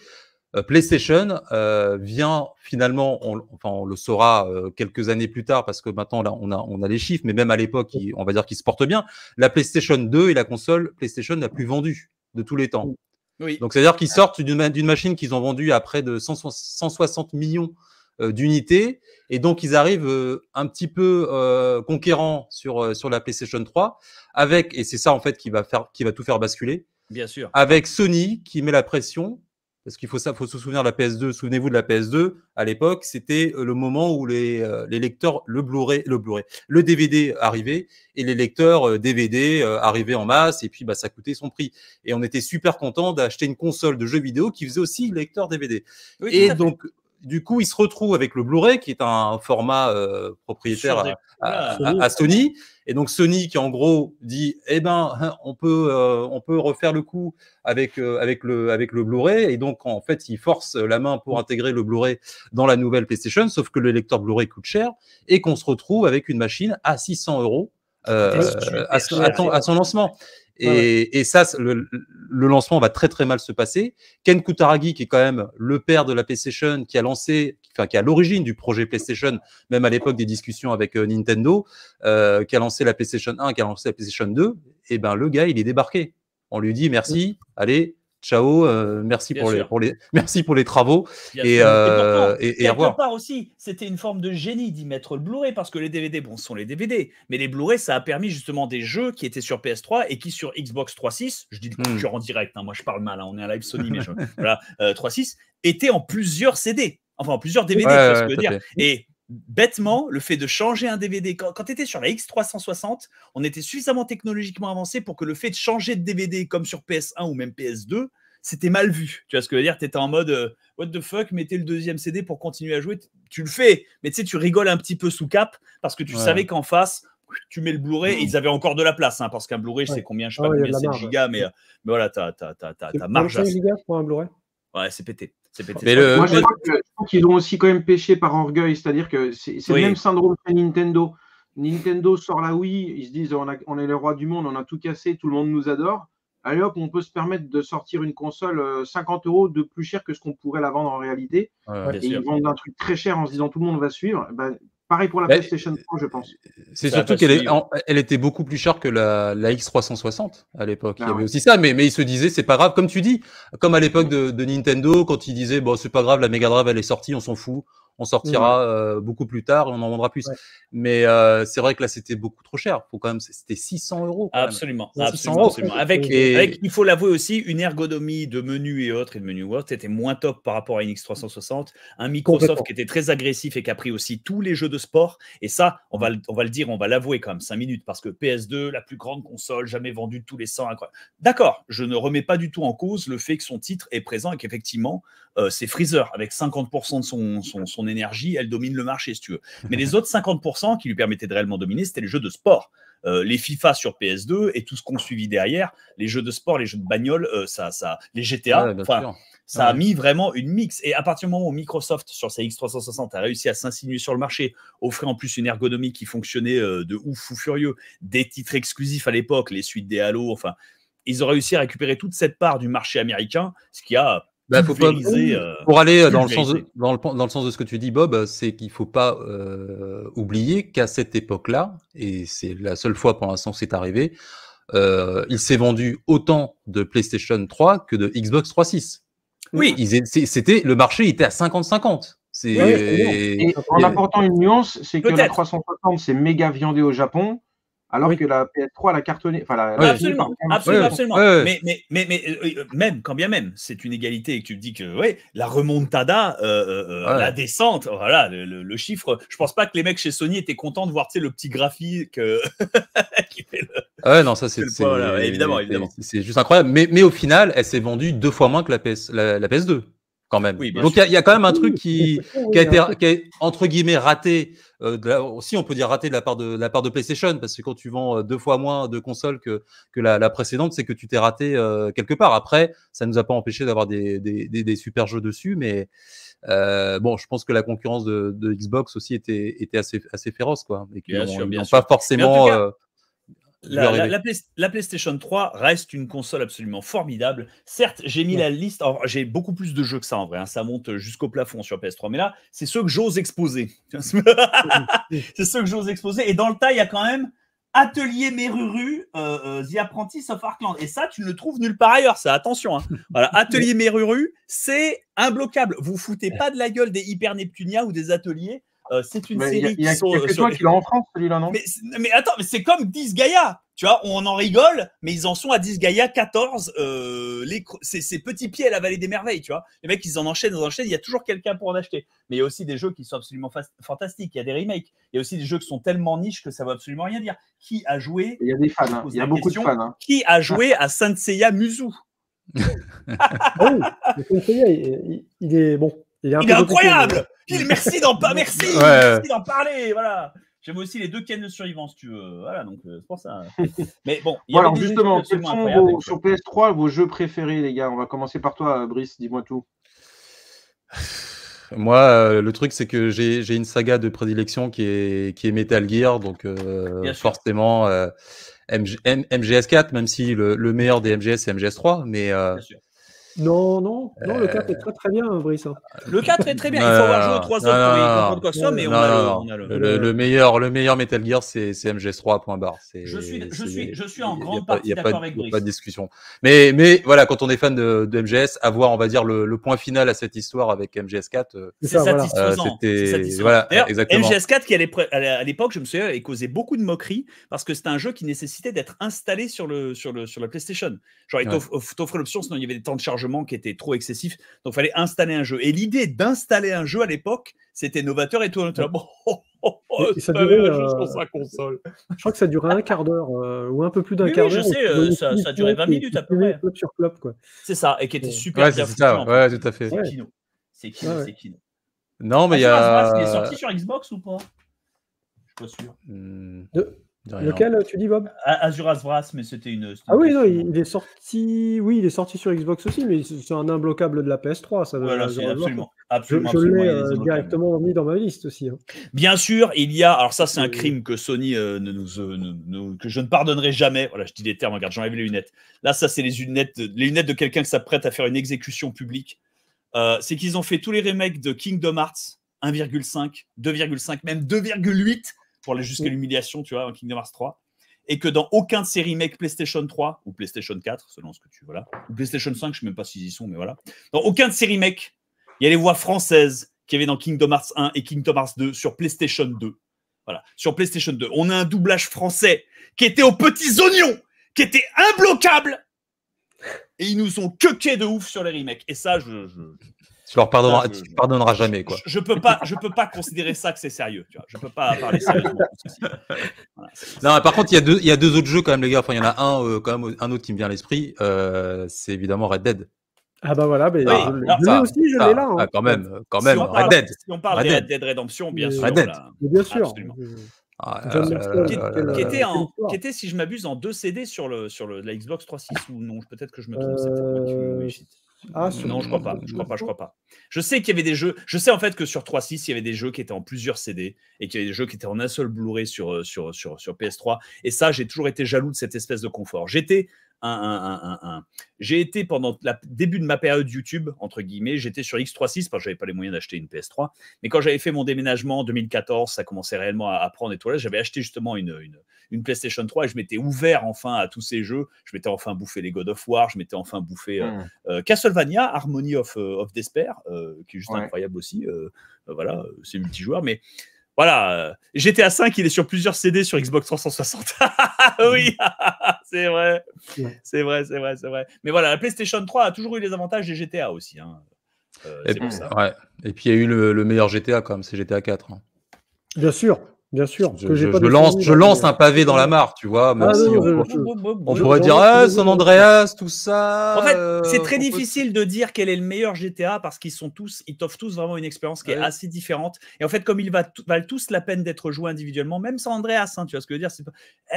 euh, PlayStation euh, vient finalement, on, enfin le saura euh, quelques années plus tard parce que maintenant là on a, on a les chiffres, mais même à l'époque on va dire qu'ils se porte bien. La PlayStation 2 est la console PlayStation la plus vendue de tous les temps. Oui. Donc c'est-à-dire qu'ils sortent d'une machine qu'ils ont vendue à près de 160 millions d'unités et donc ils arrivent un petit peu euh, conquérants sur, sur la PlayStation 3 avec et c'est ça en fait qui va faire qui va tout faire basculer. Bien sûr. Avec Sony qui met la pression parce qu'il faut ça, faut se souvenir de la PS2. Souvenez-vous de la PS2. À l'époque, c'était euh, le moment où les, euh, lecteurs, le blu le blu le DVD arrivait et les lecteurs DVD euh, arrivaient en masse et puis bah ça coûtait son prix. Et on était super content d'acheter une console de jeux vidéo qui faisait aussi lecteur DVD. et donc, du coup, il se retrouve avec le Blu-ray, qui est un format euh, propriétaire à, Sony. Et donc Sony, qui en gros dit, eh ben, hein, on peut, euh, on peut refaire le coup avec euh, avec le avec le Blu-ray. Et donc en fait, il force la main pour intégrer le Blu-ray dans la nouvelle PlayStation. Sauf que le lecteur Blu-ray coûte cher et qu'on se retrouve avec une machine à 600 euros à, son, lancement. Et, ça, le, lancement va très très mal se passer. Ken Kutaragi, qui est quand même le père de la PlayStation, qui a lancé, enfin qui est à l'origine du projet PlayStation, même à l'époque des discussions avec euh, Nintendo, euh, qui a lancé la PlayStation 1, qui a lancé la PlayStation 2, et ben le gars, il est débarqué. On lui dit merci, allez, ciao, euh, merci, pour les, travaux. et, euh, et, et, à part aussi, c'était une forme de génie d'y mettre le Blu-ray parce que les DVD, bon, ce sont les DVD, mais les Blu-ray, ça a permis justement des jeux qui étaient sur PS3 et qui sur Xbox 3.6, je dis le hmm. concurrent en direct, hein, moi je parle mal, hein, on est un live Sony, mais voilà, 3.6, euh, étaient en plusieurs CD. Enfin, en plusieurs DVD, ouais, ce que dire bêtement, le fait de changer un DVD, quand, tu étais sur la X360, on était suffisamment technologiquement avancé pour que le fait de changer de DVD comme sur PS1 ou même PS2, c'était mal vu. Tu vois ce que je veux dire Tu étais en mode euh, What the fuck, mettez le deuxième CD pour continuer à jouer. Tu le fais, mais tu sais, tu rigoles un petit peu sous cap parce que tu savais qu'en face, tu mets le Blu-ray, ils avaient encore de la place, hein, parce qu'un Blu-ray, je sais combien, je sais ah pas combien, 7 gigas, euh, mais, voilà, t'as as, as, as, as, marge. un Blu-ray Ouais, c'est pété. C'est pété. Moi, je crois qu'ils ont aussi quand même pêché par orgueil, c'est-à-dire que c'est le même syndrome que Nintendo. Nintendo sort la Wii, ils se disent on, est le roi du monde, on a tout cassé, tout le monde nous adore. Allez hop, on peut se permettre de sortir une console 50 euh, euros de plus cher que ce qu'on pourrait la vendre en réalité. et ils vendent un truc très cher en se disant tout le monde va suivre. Ben, Pareil pour la PlayStation 3, je pense. C'est bah, surtout qu'elle elle était beaucoup plus chère que la, X360 à l'époque. il y ah avait aussi ça, mais, mais ils se disait c'est pas grave, comme tu dis, comme à l'époque de, de, Nintendo, quand ils disaient, bon, c'est pas grave, la Mega Drive, elle est sortie, on s'en fout, on sortira mmh. beaucoup plus tard on en vendra plus. Mais c'est vrai que là, c'était beaucoup trop cher. Faut quand c'était 600 euros. Absolument. Avec, il faut l'avouer aussi, une ergonomie de menu et autres et de menu word était moins top par rapport à une X360. Un Microsoft qui était très agressif et qui a pris aussi tous les jeux de sport. Et ça, on mmh. va, on va le dire, on va l'avouer quand même 5 minutes parce que PS2, la plus grande console jamais vendue de tous les 100, D'accord, je ne remets pas du tout en cause le fait que son titre est présent et qu'effectivement, c'est Freezer avec 50% de son, son, son énergie, elle domine le marché, si tu veux. Mais les autres 50% qui lui permettaient de réellement dominer, c'était les jeux de sport. Euh, les FIFA sur PS2 et tout ce qu'on suivit derrière, les jeux de sport, les jeux de bagnole, euh, ça, ça, les GTA, enfin, ça a mis vraiment une mix. Et à partir du moment où Microsoft, sur sa X360, a réussi à s'insinuer sur le marché, offrait en plus une ergonomie qui fonctionnait euh, de ouf, ou furieux, des titres exclusifs à l'époque, les suites des Halo, enfin, ils ont réussi à récupérer toute cette part du marché américain, ce qui a bah, faut euh, pour aller euh, dans le, sens de, dans, le, sens de ce que tu dis, Bob, c'est qu'il ne faut pas euh, oublier qu'à cette époque-là, et c'est la seule fois pour l'instant que c'est arrivé, il s'est vendu autant de PlayStation 3 que de Xbox 360. Oui. C'était, le marché était à 50-50. C'est, en apportant une nuance, c'est que la 360 c'est méga viandé au Japon alors que la PS3 l'a cartonnée. Enfin, absolument, absolument, Mais, mais, mais, euh, euh, même, quand bien même, c'est une égalité et tu me dis que ouais, la remontada, euh, la descente, voilà, oh le, chiffre. Je pense pas que les mecs chez Sony étaient contents de voir le petit graphique qui fait le. Ouais, non, ça c'est. évidemment, évidemment. C'est juste incroyable. Mais, mais au final, elle s'est vendue deux fois moins que la, PS, la PS2 même. Donc il y, a quand même un truc qui, a été entre guillemets raté. Euh, de on peut dire raté de la part de, la part de PlayStation, parce que quand tu vends euh, deux fois moins de consoles que, que la, précédente, c'est que tu t'es raté euh, quelque part. Après, ça nous a pas empêché d'avoir des, des, super jeux dessus, mais bon, je pense que la concurrence de, Xbox aussi était, était assez, assez féroce, quoi, et qu'ils n'ont pas forcément la, PlayStation 3 reste une console absolument formidable. Certes, j'ai mis la liste, j'ai beaucoup plus de jeux que ça en vrai, hein. ça monte jusqu'au plafond sur PS3, mais là, c'est ceux que j'ose exposer. c'est ceux que j'ose exposer. Et dans le tas, il y a quand même Atelier Meruru, euh, euh, The Apprentice of Arkland, Et ça, tu ne le trouves nulle part ailleurs, ça, attention. Hein. Voilà, Atelier Meruru c'est imbloquable. Vous foutez pas de la gueule des Hyper Neptunia ou des ateliers. Euh, c'est une série Il y a, qui euh, qui en France, celui-là, non mais, attends, mais c'est comme 10 Gaïa. Tu vois, on en rigole, mais ils en sont à 10 Gaia 14. c'est, Petit petits pieds à la vallée des merveilles, tu vois. Les mecs, ils en enchaînent, ils en enchaînent. Il y a toujours quelqu'un pour en acheter. Mais il y a aussi des jeux qui sont absolument fantastiques. Il y a des remakes. Il y a aussi des jeux qui sont tellement niches que ça ne veut absolument rien dire. Qui a joué Il y a des fans. Hein. Il y a beaucoup de fans. Hein. Qui a joué à Saint Seiya oui, Saint il est bon il est, incroyable il, Merci d'en merci, merci parler Voilà J'aime aussi les deux cannes de survivance, si tu veux. Voilà, donc euh, c'est pour ça. Mais bon, Alors, justement, quels sont vos, sur PS3 vos jeux préférés, les gars On va commencer par toi, Brice, dis-moi tout. Moi, euh, le truc, c'est que j'ai une saga de prédilection qui est, Metal Gear, donc euh, forcément MGS4, même si le, meilleur des MGS, c'est MGS3, mais. Non, non, non, le 4 est euh, très très bien, Brice. Hein. Le 4 est très bien. Il faut avoir joué 3 autres pour comprendre quoi ça, mais on a le. meilleur, le meilleur Metal Gear, c'est MGS3 point barre. Je suis, je suis, je suis en grande partie d'accord avec Brice. Pas de discussion. Mais, mais voilà, quand on est fan de, MGS, avoir, on va dire, le, point final à cette histoire avec MGS4, euh, euh, c'est satisfaisant. Voilà, exactement. MGS4, qui à l'époque, je me souviens, causé beaucoup de moqueries parce que c'était un jeu qui nécessitait d'être installé sur le sur le sur la PlayStation. Genre, il t'offrait l'option, sinon il y avait des temps de charge qui était trop excessif. Donc, il fallait installer un jeu. Et l'idée d'installer un jeu à l'époque, c'était novateur et tout. Oh, oh, oh, ça durait, euh, sur sa console. Je crois que ça durait un quart d'heure euh, ou un peu plus d'un quart d'heure. Oui, je sais, euh, ça, durait 20 minutes à peu près. sur quoi. C'est ça, et qui était super bien C'est ça, ouais, tout à fait. C'est Kino. C'est Kino, c'est Kino. Non, mais ah, il y a. Il est sorti sur Xbox ou pas Je suis pas sûr. Hmm. Deux. Lequel euh, tu dis Bob Azuras Brass, mais c'était une. Ah oui, il est sorti. Oui, il est sorti sur Xbox aussi, mais c'est un imbloquable de la PS3. Ça absolument, Je, l'ai euh, directement mis dans ma liste aussi. Hein. Bien sûr, il y a. Alors ça, c'est un crime que Sony euh, ne nous, que je ne pardonnerai jamais. Voilà, je dis les termes. Regarde, j'enlève les lunettes. Là, ça, c'est les lunettes, les lunettes de quelqu'un qui s'apprête à faire une exécution publique. c'est qu'ils ont fait tous les remakes de Kingdom Hearts 1,5, 2,5, même 2,8 pour aller jusqu'à mm. l'humiliation, tu vois, en Kingdom Hearts 3. Et que dans aucun de ces remakes PlayStation 3 ou PlayStation 4, selon ce que tu voilà, ou PlayStation 5, je sais même pas s'ils y sont, mais voilà. Dans aucun de ces remakes, il y a les voix françaises qu'il y avait dans Kingdom Hearts 1 et Kingdom Hearts 2 sur PlayStation 2. Voilà, sur PlayStation 2. On a un doublage français qui était aux petits oignons, qui était imbloquable. Et ils nous ont quequé de ouf sur les remakes. Et ça, je, tu leur pardonneras, jamais. Quoi. Je ne peux, pas, je peux pas considérer ça que c'est sérieux. Je ne peux pas parler sérieusement. non, par contre, il y, a deux, autres jeux quand même, les gars. Enfin, il y en a un, euh, un autre qui me vient à l'esprit. Euh, c'est évidemment Red Dead. Ah bah voilà, mais ah. ah, aussi, je l'ai là. Hein. Ah, quand même, quand même. Red Dead. Si on parle Red Dead, Redemption, bien sûr. Red Dead. bien sûr. qui, était si je m'abuse, en deux CD sur, le, sur le, la Xbox 360 ou non Peut-être que je me trompe. Ah, non, je crois pas. Je crois pas. Je crois pas. Je sais qu'il y avait des jeux. Je sais en fait que sur 3.6, il y avait des jeux qui étaient en plusieurs CD et qu'il y avait des jeux qui étaient en un seul Blu-ray sur, euh, sur, sur, sur PS3. Et ça, j'ai toujours été jaloux de cette espèce de confort. J'étais j'ai été pendant le début de ma période YouTube, entre guillemets, j'étais sur X36 parce que j'avais pas les moyens d'acheter une PS3. Mais quand j'avais fait mon déménagement en 2014, ça commençait réellement à, apprendre prendre et j'avais acheté justement une, une, une, PlayStation 3 et je m'étais ouvert enfin à tous ces jeux. Je m'étais enfin bouffé les God of War, je m'étais enfin bouffé euh, hmm. euh, Castlevania, Harmony of, euh, Despair, qui est juste incroyable aussi. voilà, c'est multijoueur. Mais voilà, euh, GTA 5, il est sur plusieurs CD sur Xbox 360. oui, c'est vrai. C'est vrai, c'est vrai, c'est vrai. Mais voilà, la PlayStation 3 a toujours eu les avantages des GTA aussi. Hein. Euh, et, puis, et, puis, il y a eu le, meilleur GTA quand même, c'est GTA 4. Hein. Bien sûr. Bien sûr. Je, lance, un pavé dans la mare, tu vois. Ah, on, pourrait dire ah, San Andreas, tout ça. En fait, c'est euh, très difficile de dire quel est le meilleur GTA parce qu'ils sont tous, ils t'offrent tous vraiment une expérience qui est assez différente. Et en fait, comme ils valent tous la peine d'être joués individuellement, même San Andreas, hein, tu vois ce que je veux dire,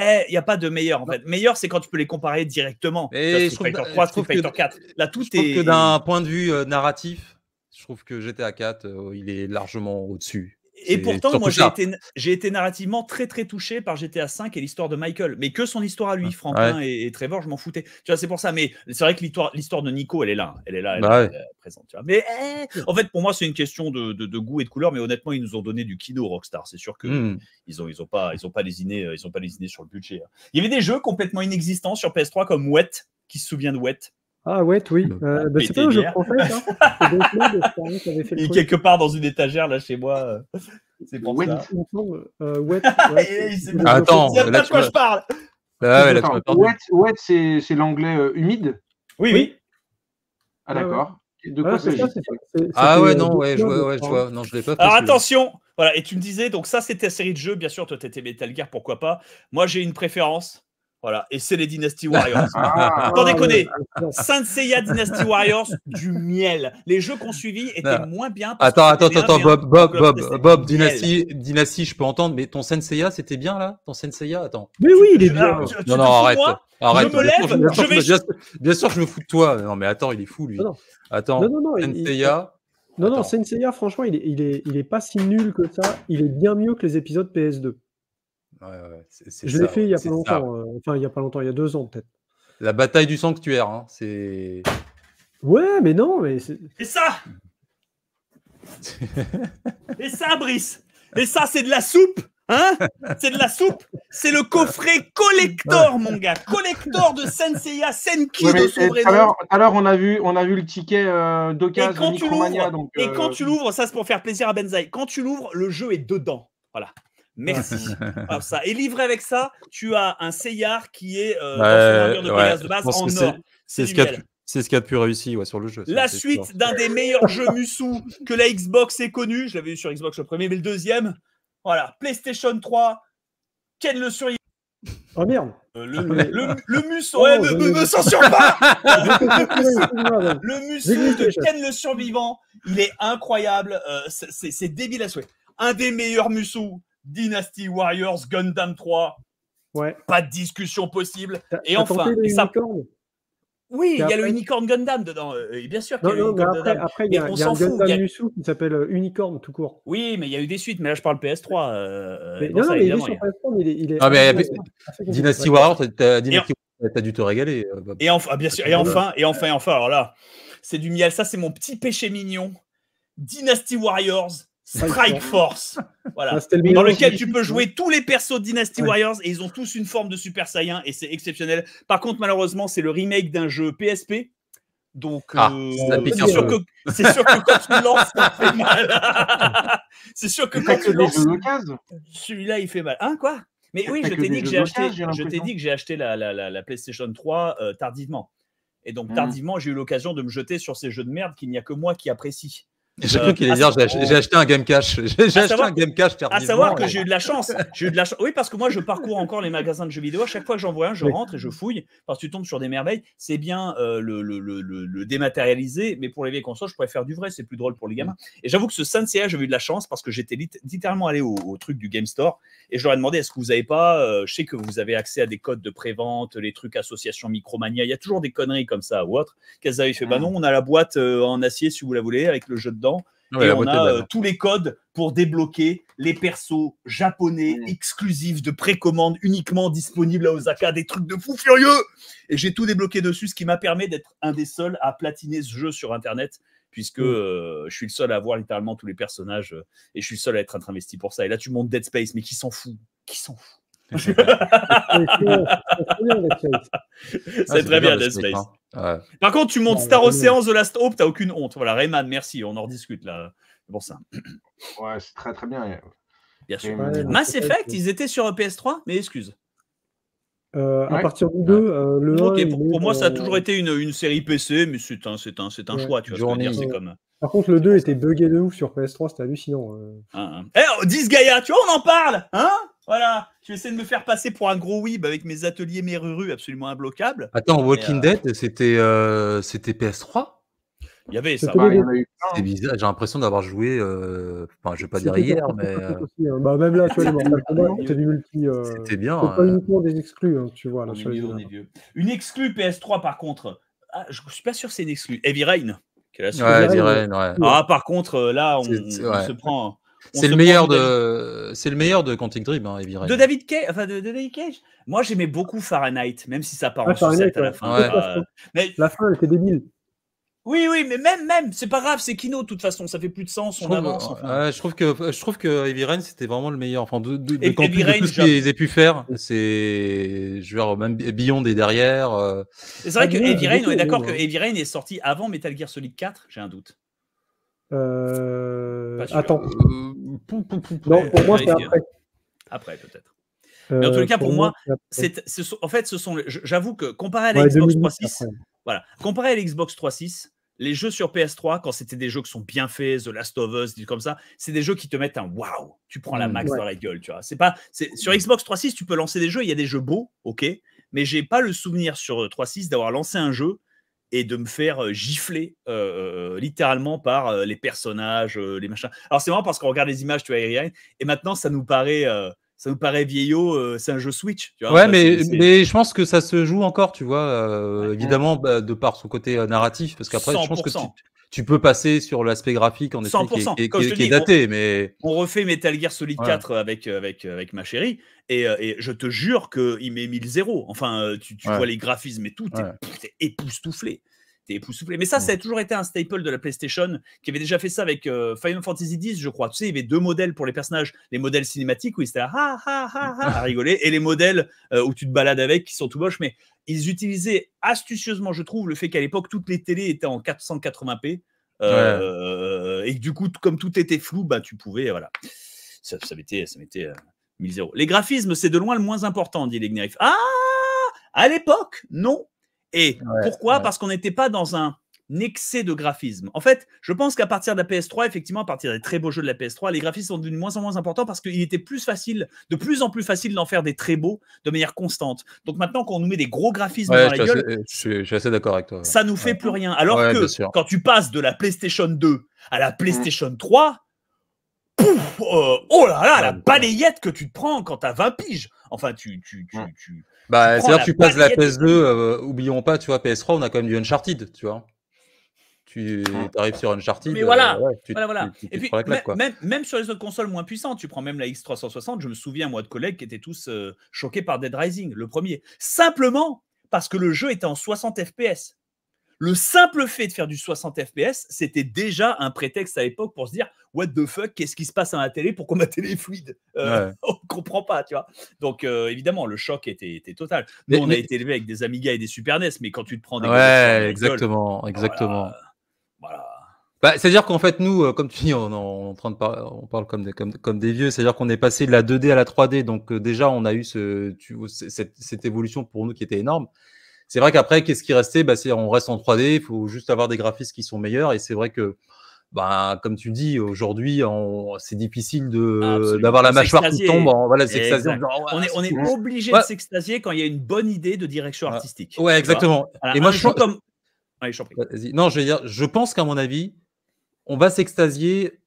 eh, il n'y a pas de meilleur. En fait, meilleur, c'est quand tu peux les comparer directement. Et je 3, Factor 4. Là, tout est. D'un point de vue euh, narratif, je trouve que GTA 4, euh, il est largement au-dessus. Et pourtant, moi, j'ai été, j'ai été narrativement très, très touché par GTA V et l'histoire de Michael. Mais que son histoire à lui, Franklin et, Trevor, je m'en foutais. Tu vois, c'est pour ça. Mais c'est vrai que l'histoire de Nico, elle est là. Elle est là, elle, bah est présente. Mais eh, en fait, pour moi, c'est une question de, goût et de couleur. Mais honnêtement, ils nous ont donné du kino Rockstar. C'est sûr qu'ils mmh. ont, ils ont pas, ils pas lésiné, euh, ils pas lésiné sur le budget. Hein. Il y avait des jeux complètement inexistants sur PS3 comme Wet. Qui se souvient de Wet ah ouais, oui. Bah, euh, bah, bah, c'est pas où jeu de ça. quelque part dans une étagère là chez moi. Euh, c'est pour ça. Euh, Attends, c'est de quoi je parle. Ah ouais, là, tu wet, wet c'est l'anglais humide. Oui, oui. Ah d'accord. De ah, quoi c'est Ah ouais, non, ouais, je vois, je vois. Non, je l'ai pas. Alors attention, voilà. Et tu me disais, donc ça, c'était la série de jeux, bien sûr. Toi, t'étais Metal Gear, pourquoi pas. Moi, j'ai une préférence. Voilà, et c'est les Dynasty Warriors. T'en ah. déconner, ah. Saint Seiya Dynasty Warriors, du miel. Les jeux qu'on suivit étaient moins bien. Attends, attends, attends, Bob, Bob, Bob, Bob, Dynasty, Dynasty, je peux entendre, mais ton Saint Seiya, c'était bien là Ton Saint Seiya, attends. Mais oui, il est bien. non, non, arrête. Arrête, je me lève, bien, sûr, je je me fous de toi. Non, mais attends, il est fou, lui. Attends, non. Attends, non, non, Senseiya. Seiya, Non, non, Senseiya, franchement, il est, il, est, il est pas si nul que ça. Il est bien mieux que les épisodes PS2 je l'ai fait il y a pas longtemps. Euh, il y a pas longtemps, il y a deux ans peut-être. La bataille du sanctuaire, hein, c'est. Ouais, mais non, mais c'est. Et ça Et ça, Brice Et ça, c'est de la soupe Hein C'est de la soupe C'est le coffret collector, mon gars Collector de Senseiya Senki de son Alors, on a vu, on a vu le ticket euh, d'occasion de Et quand euh, tu l'ouvres, ça c'est pour faire plaisir à Benzaï, quand tu l'ouvres, le jeu est dedans. Voilà. Merci. ça. Et livré avec ça, tu as un Seyard qui est euh, de base en or. C'est ce qu'a c'est ce qu'il y a de réussi sur le jeu. La suite d'un des meilleurs jeux Musou que la Xbox ait connu. Je l'avais eu sur Xbox le premier, mais le deuxième. Voilà, PlayStation 3. Ken le survivant Oh merde! Euh, ah, le, le, Musou, oh, ne me, censure pas! le Musou de Ken le survivant, il est incroyable. Euh, c'est débile à souhait. Un des meilleurs Musou Dynasty Warriors, Gundam 3. Ouais. Pas de discussion possible. Et enfin, Oui, il y a le Unicorn Gundam dedans. Euh, et bien sûr qu'il y a le il y a, un Gundam qui s'appelle euh, Unicorn, tout court. Oui, mais il y a eu des suites. Mais là, je parle PS3. Euh, non, non, mais il est sur PS3, il est... Ah, mais, Dynasty Warriors, t'as dû te régaler. Et enfin, bien sûr. Et enfin, et enfin, et enfin, alors là, c'est du miel. Ça, c'est mon petit péché mignon. Dynasty Warriors, Strike Force. voilà. Dans lequel tu peux jouer tous les persos de Dynasty Warriors et ils ont tous une forme de Super Saiyan et c'est exceptionnel. Par contre, malheureusement, c'est le remake d'un jeu PSP. Donc, ah, euh, c'est sûr, sûr, que quand tu lances, ça fait mal. c'est sûr que quand tu lances, celui-là, il fait mal. Hein, quoi Mais oui, je t'ai dit, que j'ai acheté, que acheté la, PlayStation 3 euh, tardivement. Et donc, hmm. tardivement, j'ai eu l'occasion de me jeter sur ces jeux de merde qu'il n'y a que moi qui apprécie. Euh, j'ai j'ai acheté un game cash. J'ai acheté un Gamecash À savoir que j'ai eu de la chance. J'ai eu de la chance. Oui, parce que moi je parcours encore les magasins de jeux vidéo. À chaque fois que j'en vois un, je rentre et je fouille parce que tu tombes sur des merveilles. C'est bien euh, le, le, le, dématérialisé, mais pour les vieilles consoles, je pourrais faire du vrai. C'est plus drôle pour les gamins. Et j'avoue que ce Sansea, j'ai eu de la chance parce que j'étais littéralement allé au, truc du Game Store et je leur ai demandé est-ce que vous n'avez pas. Euh, je sais que vous avez accès à des codes de prévente, les trucs association Micromania. Il y a toujours des conneries comme ça ou autre. Qu'elles avaient fait. Bah ah. non, on a la boîte en acier si vous la voulez avec le jeu de et on a euh, tous les codes pour débloquer les persos japonais mm. exclusifs de précommande uniquement disponibles à Osaka, des trucs de fou furieux. Et j'ai tout débloqué dessus, ce qui m'a permis d'être un des seuls à platiner ce jeu sur Internet, puisque mm. euh, je suis le seul à avoir littéralement tous les personnages euh, et je suis le seul à être investi pour ça. Et là, tu montes Dead Space, mais qui s'en fout Qui s'en fout C'est très bien Dead Space. Par contre, tu montes Star Ocean, The Last Hope, t'as aucune honte. Voilà, Rayman, merci, on en rediscute là. C'est ça. Ouais, c'est très très bien. Bien sûr. Mass Effect, ils étaient sur PS3, mais excuse. Euh, à partir du 2, euh, le pour, moi, ça a euh, toujours été une, série PC, mais c'est un, c'est un, c'est un choix, tu vois ce que je veux dire. Comme... Par contre, le 2 était buggé de ouf sur PS3, c'était hallucinant. Euh... Ah, 10 eh, Gaia, tu vois, on en parle Hein voilà, je vais essayer de me faire passer pour un gros weeb avec mes ateliers rurus absolument imbloquables. Attends, Walking euh, Dead, c'était euh, c'était PS3 Il y avait ça. Bah, c'est bizarre, j'ai l'impression d'avoir joué, je euh, enfin, je vais pas dire hier, mais. Hein. bah, même là, tu vois, c'était du multi. C'était bien. pas uniquement des exclus, hein, tu vois. Là, une exclue PS3, par contre, ah, je suis pas sûr que c'est une exclue. Heavy Rain. Ouais, Heavy Rain, ouais. Ah, par contre, là, on, se prend. C'est le meilleur de, c'est le meilleur de Quantic Dream, hein, De David Cage, enfin de, David Moi, j'aimais beaucoup Fahrenheit, même si ça part en à la fin. Euh, mais... La fin, était débile. Oui, oui, mais même, même, c'est pas grave, c'est Kino de toute façon, ça fait plus de sens, je on trouve, avance. je trouve que, je trouve que Heavy c'était vraiment le meilleur. Enfin, de, de, de, Et, tout ce qu'ils aient pu faire, c'est, je veux dire, même Beyond est derrière. Euh. C'est vrai ah, que Heavy Rain, on est d'accord que Heavy est sorti avant Metal Gear Solid 4, j'ai un doute. Euh, attends. Euh, pour moi, après. peut-être. Euh, mais en tous les cas, pour, moi, c'est, en fait, ce sont. J'avoue que comparé à la Xbox 3.6, voilà, comparé à l'Xbox 3.6, les jeux sur PS3, quand c'était des jeux qui sont bien faits, The Last of Us, des comme ça, c'est des jeux qui te mettent un waouh, tu prends la mm, max dans la gueule, tu vois. C'est pas, c'est, sur Xbox 3.6, tu peux lancer des jeux, il y a des jeux beaux, ok, mais j'ai pas le souvenir sur 3.6 d'avoir lancé un jeu et de me faire gifler littéralement par les personnages, les machins. Alors c'est marrant parce qu'on regarde les images, tu vois, et maintenant ça nous paraît ça nous paraît vieillot, euh, c'est un jeu Switch. ouais, mais, mais je pense que ça se joue encore, tu vois, euh, évidemment, bah, de par son côté euh, narratif, parce qu'après, je pense que tu, peux passer sur l'aspect graphique en effet qui est, daté. On, mais... on refait Metal Gear Solid 4 avec, avec, avec ma chérie, et, je te jure qu'il met 1000 zéro. Enfin, tu, vois les graphismes et tout, c'est époustouflé t'es Mais ça, ça a toujours été un staple de la PlayStation qui avait déjà fait ça avec euh, Final Fantasy X, je crois. Tu sais, il y avait deux modèles pour les personnages les modèles cinématiques où ils étaient à, ha, ha, ha, rigoler et les modèles euh, où tu te balades avec qui sont tout moches. Mais ils utilisaient astucieusement, je trouve, le fait qu'à l'époque, toutes les télés étaient en 480p. Euh, et du coup, comme tout était flou, bah, tu pouvais. Voilà. Ça, ça m'était. Ça 1000 Les graphismes, c'est de loin le moins important, dit les Ah à l'époque, non, et pourquoi Parce qu'on n'était pas dans un excès de graphisme. En fait, je pense qu'à partir de la PS3, effectivement, à partir des très beaux jeux de la PS3, les graphismes sont devenus de moins en moins importants parce qu'il était plus facile, de plus en plus facile d'en faire des très beaux de manière constante. Donc maintenant qu'on nous met des gros graphismes dans la gueule, je, d'accord toi. Ça nous fait plus rien. Alors que quand tu passes de la PlayStation 2 à la PlayStation 3, oh là là, la balayette que tu te prends quand as 20 piges. Enfin, tu. tu, bah, c'est-à-dire que tu passes la PS2, euh, oublions pas, tu vois, PS3, on a quand même du Uncharted, tu vois. Tu arrives sur Uncharted. Mais voilà, euh, tu, voilà, voilà. Et puis, même, même, sur les autres consoles moins puissantes, tu prends même la X360, je me souviens, moi, de collègues qui étaient tous euh, choqués par Dead Rising, le premier. Simplement parce que le jeu était en 60 FPS le simple fait de faire du 60 FPS, c'était déjà un prétexte à l'époque pour se dire What the fuck, qu'est-ce qui se passe à la télé pour qu'on ma télé fluide On ne comprend pas, tu vois. Donc, euh, évidemment, le choc était, total. Nous, on a été élevé avec des Amiga et des Super NES, mais quand tu te prends des. Ouais, exactement, oh exactement. Voilà. Bah, c'est-à-dire qu'en fait, nous, euh, comme tu dis, on, on, on parle comme des, comme, des vieux, c'est-à-dire qu'on est passé de la 2D à la 3D, donc euh, déjà, on a eu cette évolution pour nous qui était énorme. C'est vrai qu'après, qu'est-ce qui restait bah, On reste en 3D, il faut juste avoir des graphismes qui sont meilleurs. Et c'est vrai que, bah, comme tu dis, aujourd'hui, c'est difficile d'avoir la mâchoire qui tombe. on est, obligé de s'extasier quand il y a une bonne idée de direction artistique. Ouais, exactement. et moi, je pense... comme... non, je dire, je pense qu'à mon avis, on va s'extasier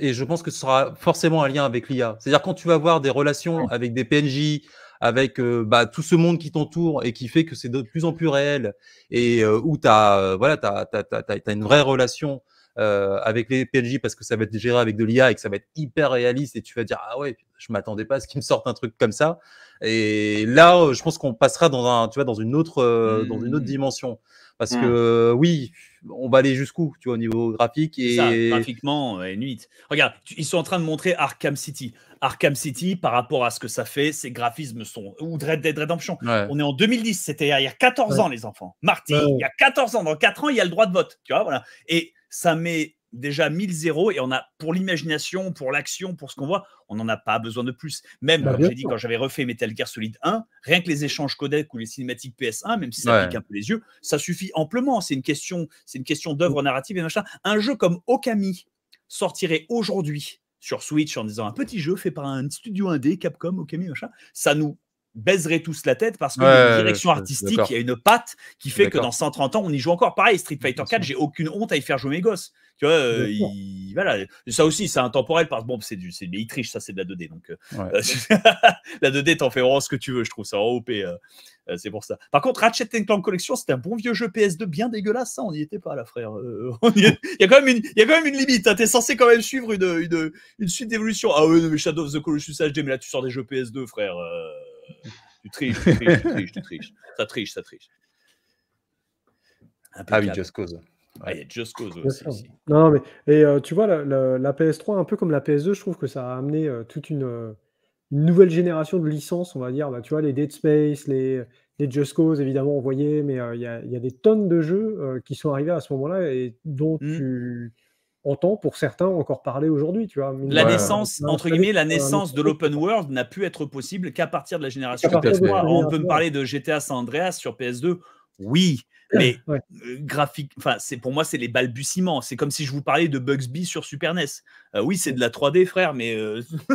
et je pense que ce sera forcément un lien avec l'IA. C'est-à-dire quand tu vas avoir des relations avec des PNJ, avec euh, bah, tout ce monde qui t'entoure et qui fait que c'est de plus en plus réel et euh, où tu as, euh, voilà, as, as, une vraie relation euh, avec les PNJ parce que ça va être géré avec de l'IA et que ça va être hyper réaliste et tu vas dire ah ouais je m'attendais pas à ce qu'ils me sortent un truc comme ça et là je pense qu'on passera dans un tu vois dans une autre dans une autre mmh. dimension parce que mmh. oui on va aller jusqu'où tu vois au niveau graphique et ça, graphiquement et nuit regarde ils sont en train de montrer Arkham City Arkham City par rapport à ce que ça fait, ses graphismes sont. Ou Dread Dead Redemption. On est en 2010, c'était il y a 14 ans, les enfants. Marty, il y a 14 ans. Dans 4 ans, il y a le droit de vote. Tu vois, voilà. Et ça met déjà 1000 zéros et on a pour l'imagination, pour l'action, pour ce qu'on voit, on n'en a pas besoin de plus. Même, bah, comme j'ai dit, quand j'avais refait Metal Gear Solid 1, rien que les échanges codec ou les cinématiques PS1, même si ça pique un peu les yeux, ça suffit amplement. C'est une question, c'est une question d'œuvre mm. narrative et machin. Un jeu comme Okami sortirait aujourd'hui sur Switch en disant un petit jeu fait par un studio indé, Capcom, Okami, machin, ça nous baiseraient tous la tête parce que direction artistique, il y a une patte qui fait que dans 130 ans, on y joue encore. Pareil, Street Fighter 4, j'ai aucune honte à y faire jouer mes gosses. Tu vois, euh, voilà. ça aussi, c'est intemporel parce bon, c'est c'est mais il triche ça c'est de la 2D. Donc, euh, la 2D, t'en fais vraiment ce que tu veux, je trouve ça en OP. Euh, c'est pour ça. Par contre, Ratchet Clank Collection, c'était un bon vieux jeu PS2 bien dégueulasse. Ça, hein, on n'y était pas là, frère. il, y, a quand même une, il y a quand même une limite. tu hein, T'es censé quand même suivre une, une, une suite d'évolution. Ah ouais, mais Shadow of the Colossus HD, mais là, tu sors des jeux PS2, frère tu triches, tu triches, tu triches, tu triches. Ça triche, ça triche. Ah oui, Just Cause. Ah, Just Cause aussi. Non, mais et, euh, tu vois, la, PS3, un peu comme la PS2, je trouve que ça a amené euh, toute euh, une, nouvelle génération de licences, on va dire. Bah, tu vois, les Dead Space, les, Just Cause, évidemment, on voyait, mais il y a, des tonnes de jeux qui sont arrivés à ce moment-là et dont hmm. tu entend pour certains encore parler aujourd'hui, tu vois. La naissance, entre guillemets, la naissance de l'open world n'a pu être possible qu'à partir de la génération PS3. on peut me parler de GTA San Andreas sur PS2, oui, mais euh, graphique, enfin, c'est pour moi, c'est les balbutiements. C'est comme si je vous parlais de Bugsby sur Super NES. Euh, oui, c'est de la 3D, frère, mais euh,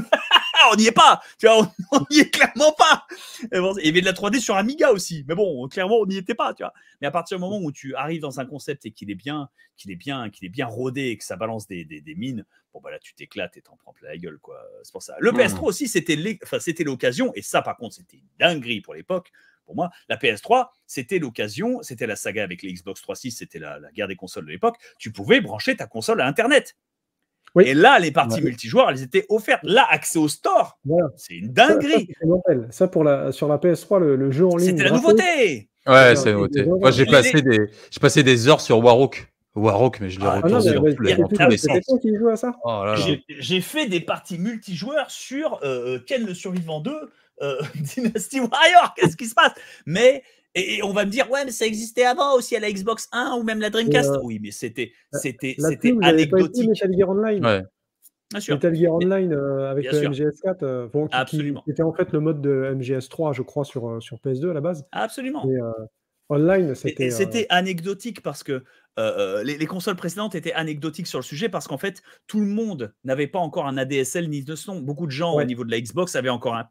on n'y est pas. Tu vois, on n'y est clairement pas. Et il y avait de la 3D sur Amiga aussi, mais bon, clairement, on n'y était pas. Tu vois. Mais à partir du moment où tu arrives dans un concept et qu'il est bien, qu'il est bien, qu'il est bien rodé et que ça balance des, mines, bon bah là tu t'éclates et t'en prends plein la gueule quoi. C'est pour ça. Le mmh. PS3 aussi, c'était enfin, c'était l'occasion et ça par contre c'était une dinguerie pour l'époque. Pour moi, la PS3, c'était l'occasion, c'était la saga avec les Xbox 360, c'était la, la guerre des consoles de l'époque. Tu pouvais brancher ta console à Internet. Et là, les parties multijoueurs, elles étaient offertes. Là, accès au store, c'est une dinguerie. Ça, pour la, sur la PS3, le, jeu en ligne. C'était la nouveauté. Ouais, c'est nouveauté. Moi, j'ai passé, des, passé des heures sur Warhawk. Warhawk, mais je l'ai ah, ah, jouent à ça oh J'ai fait des parties multijoueurs sur euh, euh, Ken le Survivant 2, euh, Dynasty Warrior, qu'est-ce qui se passe Mais et, on va me dire, ouais, mais ça existait avant aussi à la Xbox 1 ou même la Dreamcast. oui, mais c'était c'était c'était anecdotique. Metal Gear Online. Ouais. Bien sûr. Metal Gear Online avec le MGS4, euh, qui, était en fait le mode de MGS3, je crois, sur, sur PS2 à la base. Absolument. Et, online, c'était. C'était anecdotique parce que les, consoles précédentes étaient anecdotiques sur le sujet parce qu'en fait, tout le monde n'avait pas encore un ADSL ni de son. Beaucoup de gens au niveau de la Xbox avaient encore un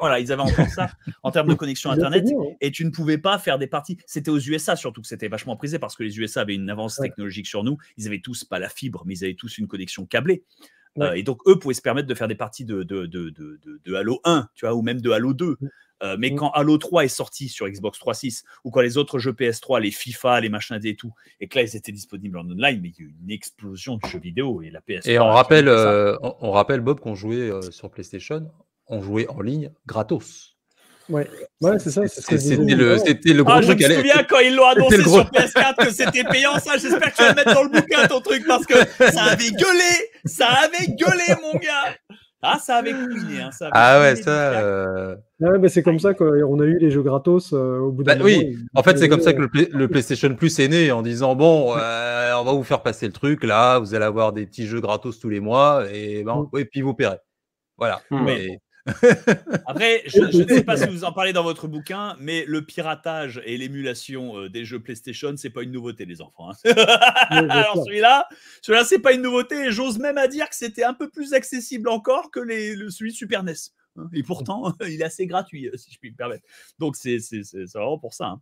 voilà, ils avaient encore ça en termes de connexion Internet. Et tu ne pouvais pas faire des parties. C'était aux USA surtout que c'était vachement prisé parce que les USA avaient une avance technologique sur nous. Ils avaient tous pas la fibre, mais ils avaient tous une connexion câblée. Euh, et donc, eux pouvaient se permettre de faire des parties de, de, Halo 1, tu vois, ou même de Halo 2. Euh, mais quand Halo 3 est sorti sur Xbox 36 ou quand les autres jeux PS3, les FIFA, les machins et tout, et que là ils étaient disponibles en online, mais il y a eu une explosion de jeux vidéo et la PS3. Et on rappelle, euh, on, rappelle Bob qu'on jouait sur PlayStation ont joué en ligne gratos. Ouais, ouais c'est ça. C'était le, c'était le ah, gros ah, truc. Je me souviens quand ils l'ont annoncé sur PS4 que c'était payant, ça. J'espère que tu vas mettre dans le bouquin, ton truc, parce que ça avait gueulé. Ça avait gueulé, mon gars. Ah, ça avait couiné. Hein, ah ouais, ça. Ah c'est comme ça qu'on a eu les jeux gratos euh, au bout d'un bah, Oui, en fait, c'est comme ça que euh, le, PlayStation Plus est né en disant bon, euh, on va vous faire passer le truc là, vous allez avoir des petits jeux gratos tous les mois et, ben, mm. puis vous paierez. Voilà. Mais mm. Après, je, ne sais pas si vous en parlez dans votre bouquin, mais le piratage et l'émulation euh, des jeux PlayStation, c'est pas une nouveauté, les enfants. Hein. Alors celui-là, celui-là, c'est pas une nouveauté. J'ose même à dire que c'était un peu plus accessible encore que les, celui de Super NES. Hein, et pourtant, il est assez gratuit, euh, si je puis me permettre. Donc, c'est vraiment pour ça. Hein.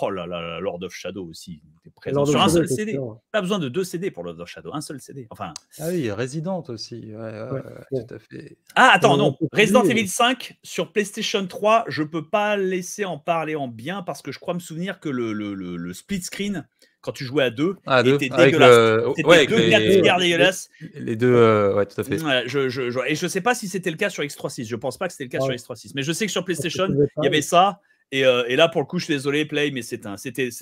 Oh là là, Lord of Shadow aussi. présent sur un seul CD. Pas besoin de deux CD pour Lord of Shadow, un seul CD. Enfin... Ah oui, Resident aussi. Ouais, Ah, attends, non. Resident Evil 5 sur PlayStation 3, je ne peux pas laisser en parler en bien parce que je crois me souvenir que le, le, le split screen quand tu jouais à deux. C'était ah, dégueulasse. les... Les deux, ouais, tout à fait. Et je, je, Et je sais pas si c'était le cas sur X36. Je pense pas que c'était le cas sur X36. Mais je sais que sur PlayStation, il y avait ça. Et, là, pour le coup, je suis désolé, Play, mais c'était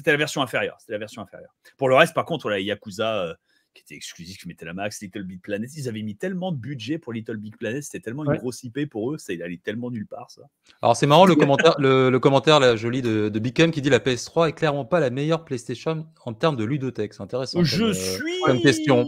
la version inférieure. C'était la version inférieure. Pour le reste, par contre, voilà, Yakuza, qui était exclusif, qui mettait la max, Little Big Planet. Ils avaient mis tellement de budget pour Little Big Planet, c'était tellement une grosse IP pour eux, ça, il allait tellement nulle part, ça. Alors, c'est marrant, le commentaire, le, commentaire là, joli de, de qui dit la PS3 est clairement pas la meilleure PlayStation en termes de ludothèque. C'est intéressant. Je euh, suis. Comme question.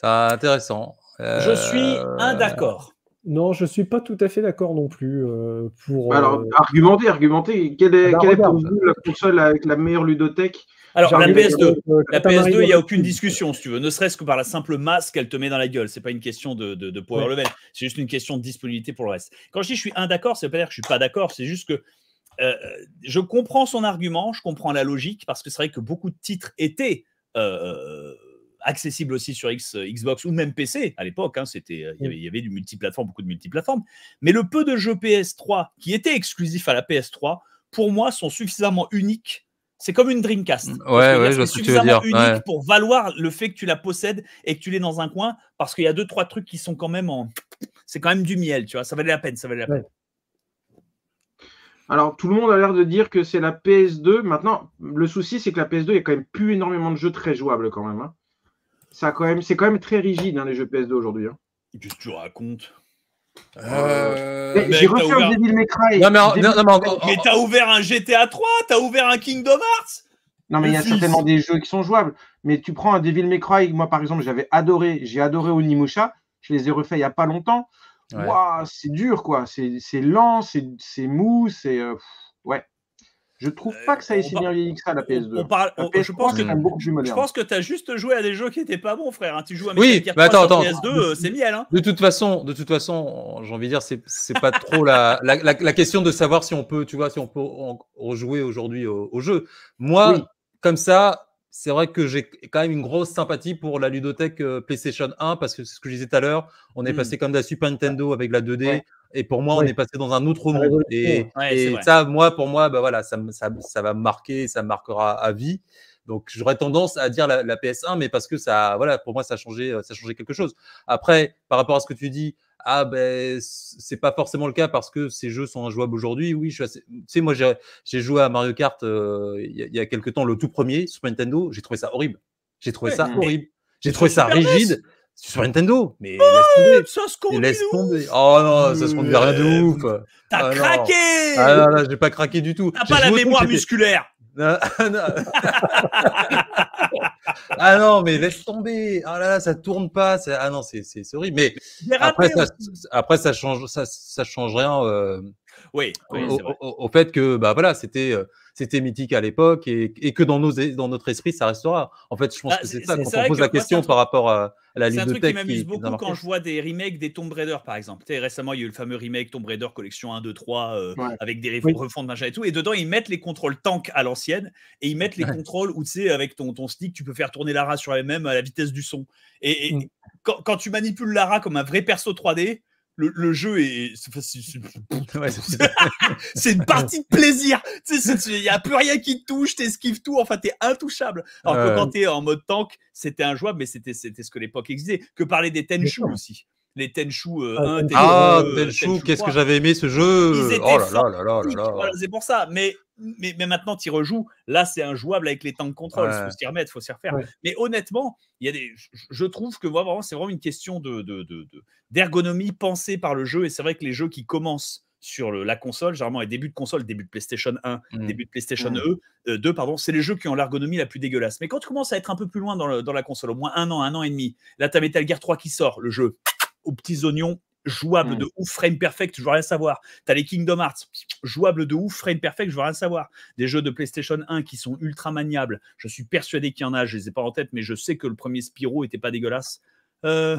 C'est intéressant. Je suis un euh, d'accord. Non, je ne suis pas tout à fait d'accord non plus. Euh, pour, bah, Alors, argumenter, argumenter. Quelle est, bah, est pour vous la console avec la meilleure ludothèque alors, la PS2, euh, la ps il n'y a aucune discussion, si tu veux, ne serait-ce que par la simple masse qu'elle te met dans la gueule. Ce n'est pas une question de, de, power level, c'est juste une question de disponibilité pour le reste. Quand je dis je suis d'accord, ça veut pas dire que je suis pas d'accord, c'est juste que euh, euh, je comprends son argument, je comprends la logique, parce que c'est vrai que beaucoup de titres étaient accessibles aussi sur Xbox ou même PC à l'époque. Hein, c'était, il y, avait, du multiplateforme, beaucoup de multiplateformes. Mais le peu de jeux PS3 qui étaient exclusifs à la PS3, pour moi, sont suffisamment uniques c'est comme une Dreamcast. Mm, ouais, ouais, je suffisamment unique pour valoir le fait que tu la possèdes et que tu l'es dans un coin, parce qu'il y a deux trois trucs qui sont quand même en. C'est quand même du miel, tu vois. Ça valait la peine, ça valait la peine. Alors, tout le monde a l'air de dire que c'est la PS2. Maintenant, le souci, c'est que la PS2, il n'y a quand même plus énormément de jeux très jouables quand même. Hein. même c'est quand même très rigide, hein, les jeux PS2 aujourd'hui. Hein. tu racontes euh, j'ai refait un Devil May Cry. mais, t'as ouvert un GTA 3, t'as ouvert un Kingdom Hearts. Non, mais il y a certainement des jeux qui sont jouables. Mais tu prends un Devil May Cry, moi par exemple, j'avais adoré, j'ai adoré Onimusha, je les ai refaits il n'y a pas longtemps. c'est dur, quoi. C'est lent, c'est mou, c'est. Euh, ouais. Je trouve euh, pas que ça ait si bien vieilli que la PS2. je pense que tu as juste joué à des jeux qui étaient pas bons, frère. Hein. tu joues à oui, mais attends, attends, PS2, euh, c'est miel. Hein. De toute façon, de toute façon, j'ai envie de dire, c'est pas trop la, question de savoir si on peut, tu vois, si on peut rejouer aujourd'hui au, jeu. Moi, comme ça, c'est vrai que j'ai quand même une grosse sympathie pour la ludothèque euh, PlayStation 1 parce que c'est ce que je disais tout à l'heure, on est hmm. passé comme de la Super Nintendo avec la 2D et pour moi on est passé dans un autre monde et, ça moi pour moi bah voilà ça, ça va me marquer, ça marquera à vie. Donc j'aurais tendance à dire la, la, PS1, mais parce que ça, voilà, pour moi, ça a changé, euh, ça a quelque chose. Après, par rapport à ce que tu dis, ah ben c'est pas forcément le cas parce que ces jeux sont injouables aujourd'hui. Oui, je suis tu sais, moi j'ai joué à Mario Kart euh, il y, a quelques temps, le tout premier sur Nintendo, j'ai trouvé ça horrible. J'ai trouvé ça horrible. J'ai trouvé ça e rigide. Sur Nintendo, mais ça oh, laisse, tomber. laisse Oh non, ça se conduit rien de euh, ouf. T'as ah, craqué. Ah là j'ai pas craqué du tout. T'as pas la mémoire musculaire. ah non, mais laisse tomber. Ah là là, ça tourne pas. Ah non, c'est horrible. Mais après ça, après, ça, change, ça, ça change rien. Euh, oui. au, fait que bah voilà, c'était. Euh, c'était mythique à l'époque et, que dans, nos, dans notre esprit, ça restera. En fait, je pense bah, que c'est ça quand on pose la question par rapport à, la ludothèque. C'est un truc qui m'amuse beaucoup quand je vois des remakes des Tomb Raider, par exemple. Tu récemment, il y a eu le fameux remake Tomb Raider Collection 1, 2, 3, avec des refonds de machin et tout. Et dedans, ils mettent les contrôles tank à l'ancienne et ils mettent les contrôles où, tu sais, avec ton, ton stick, tu peux faire tourner Lara sur elle-même à la vitesse du son. Et, mm. quand, quand, tu manipules Lara comme un vrai perso 3D, le, jeu est. C'est une partie de plaisir. Il n'y a plus rien qui te touche, tu esquives tout, enfin, es intouchable. Alors que quand euh. es en mode tank, c'était un jouable, mais c'était ce que l'époque existait. Que parler des Tenchu aussi les Tenchu 1, euh, ah, euh, ah Tenchu, qu'est-ce que j'avais aimé ce jeu Oh là là là là c'est pour ça. Mais mais, maintenant, tu rejoues. Là, c'est injouable avec les temps de contrôle. Il faut s'y remettre, il faut s'y refaire. Mais honnêtement, il y a des, je trouve que vraiment, c'est vraiment une question d'ergonomie de, pensée par le jeu. Et c'est vrai que les jeux qui commencent sur la console, généralement les débuts de console, début de PlayStation 1, mm. début de PlayStation 2, mm. e, euh, pardon, c'est les jeux qui ont l'ergonomie la plus dégueulasse. Mais quand tu commences à être un peu plus loin dans, dans la console, au moins un an, un an et demi, là, tu as Metal Gear 3 qui sort, le jeu aux petits oignons, jouable mmh. de ouf, frame perfect, je veux rien savoir. T'as les Kingdom Hearts, jouable de ouf, frame perfect, je veux rien savoir. Des jeux de PlayStation 1 qui sont ultra maniables. Je suis persuadé qu'il y en a, je les ai pas en tête, mais je sais que le premier Spyro était pas dégueulasse. Euh,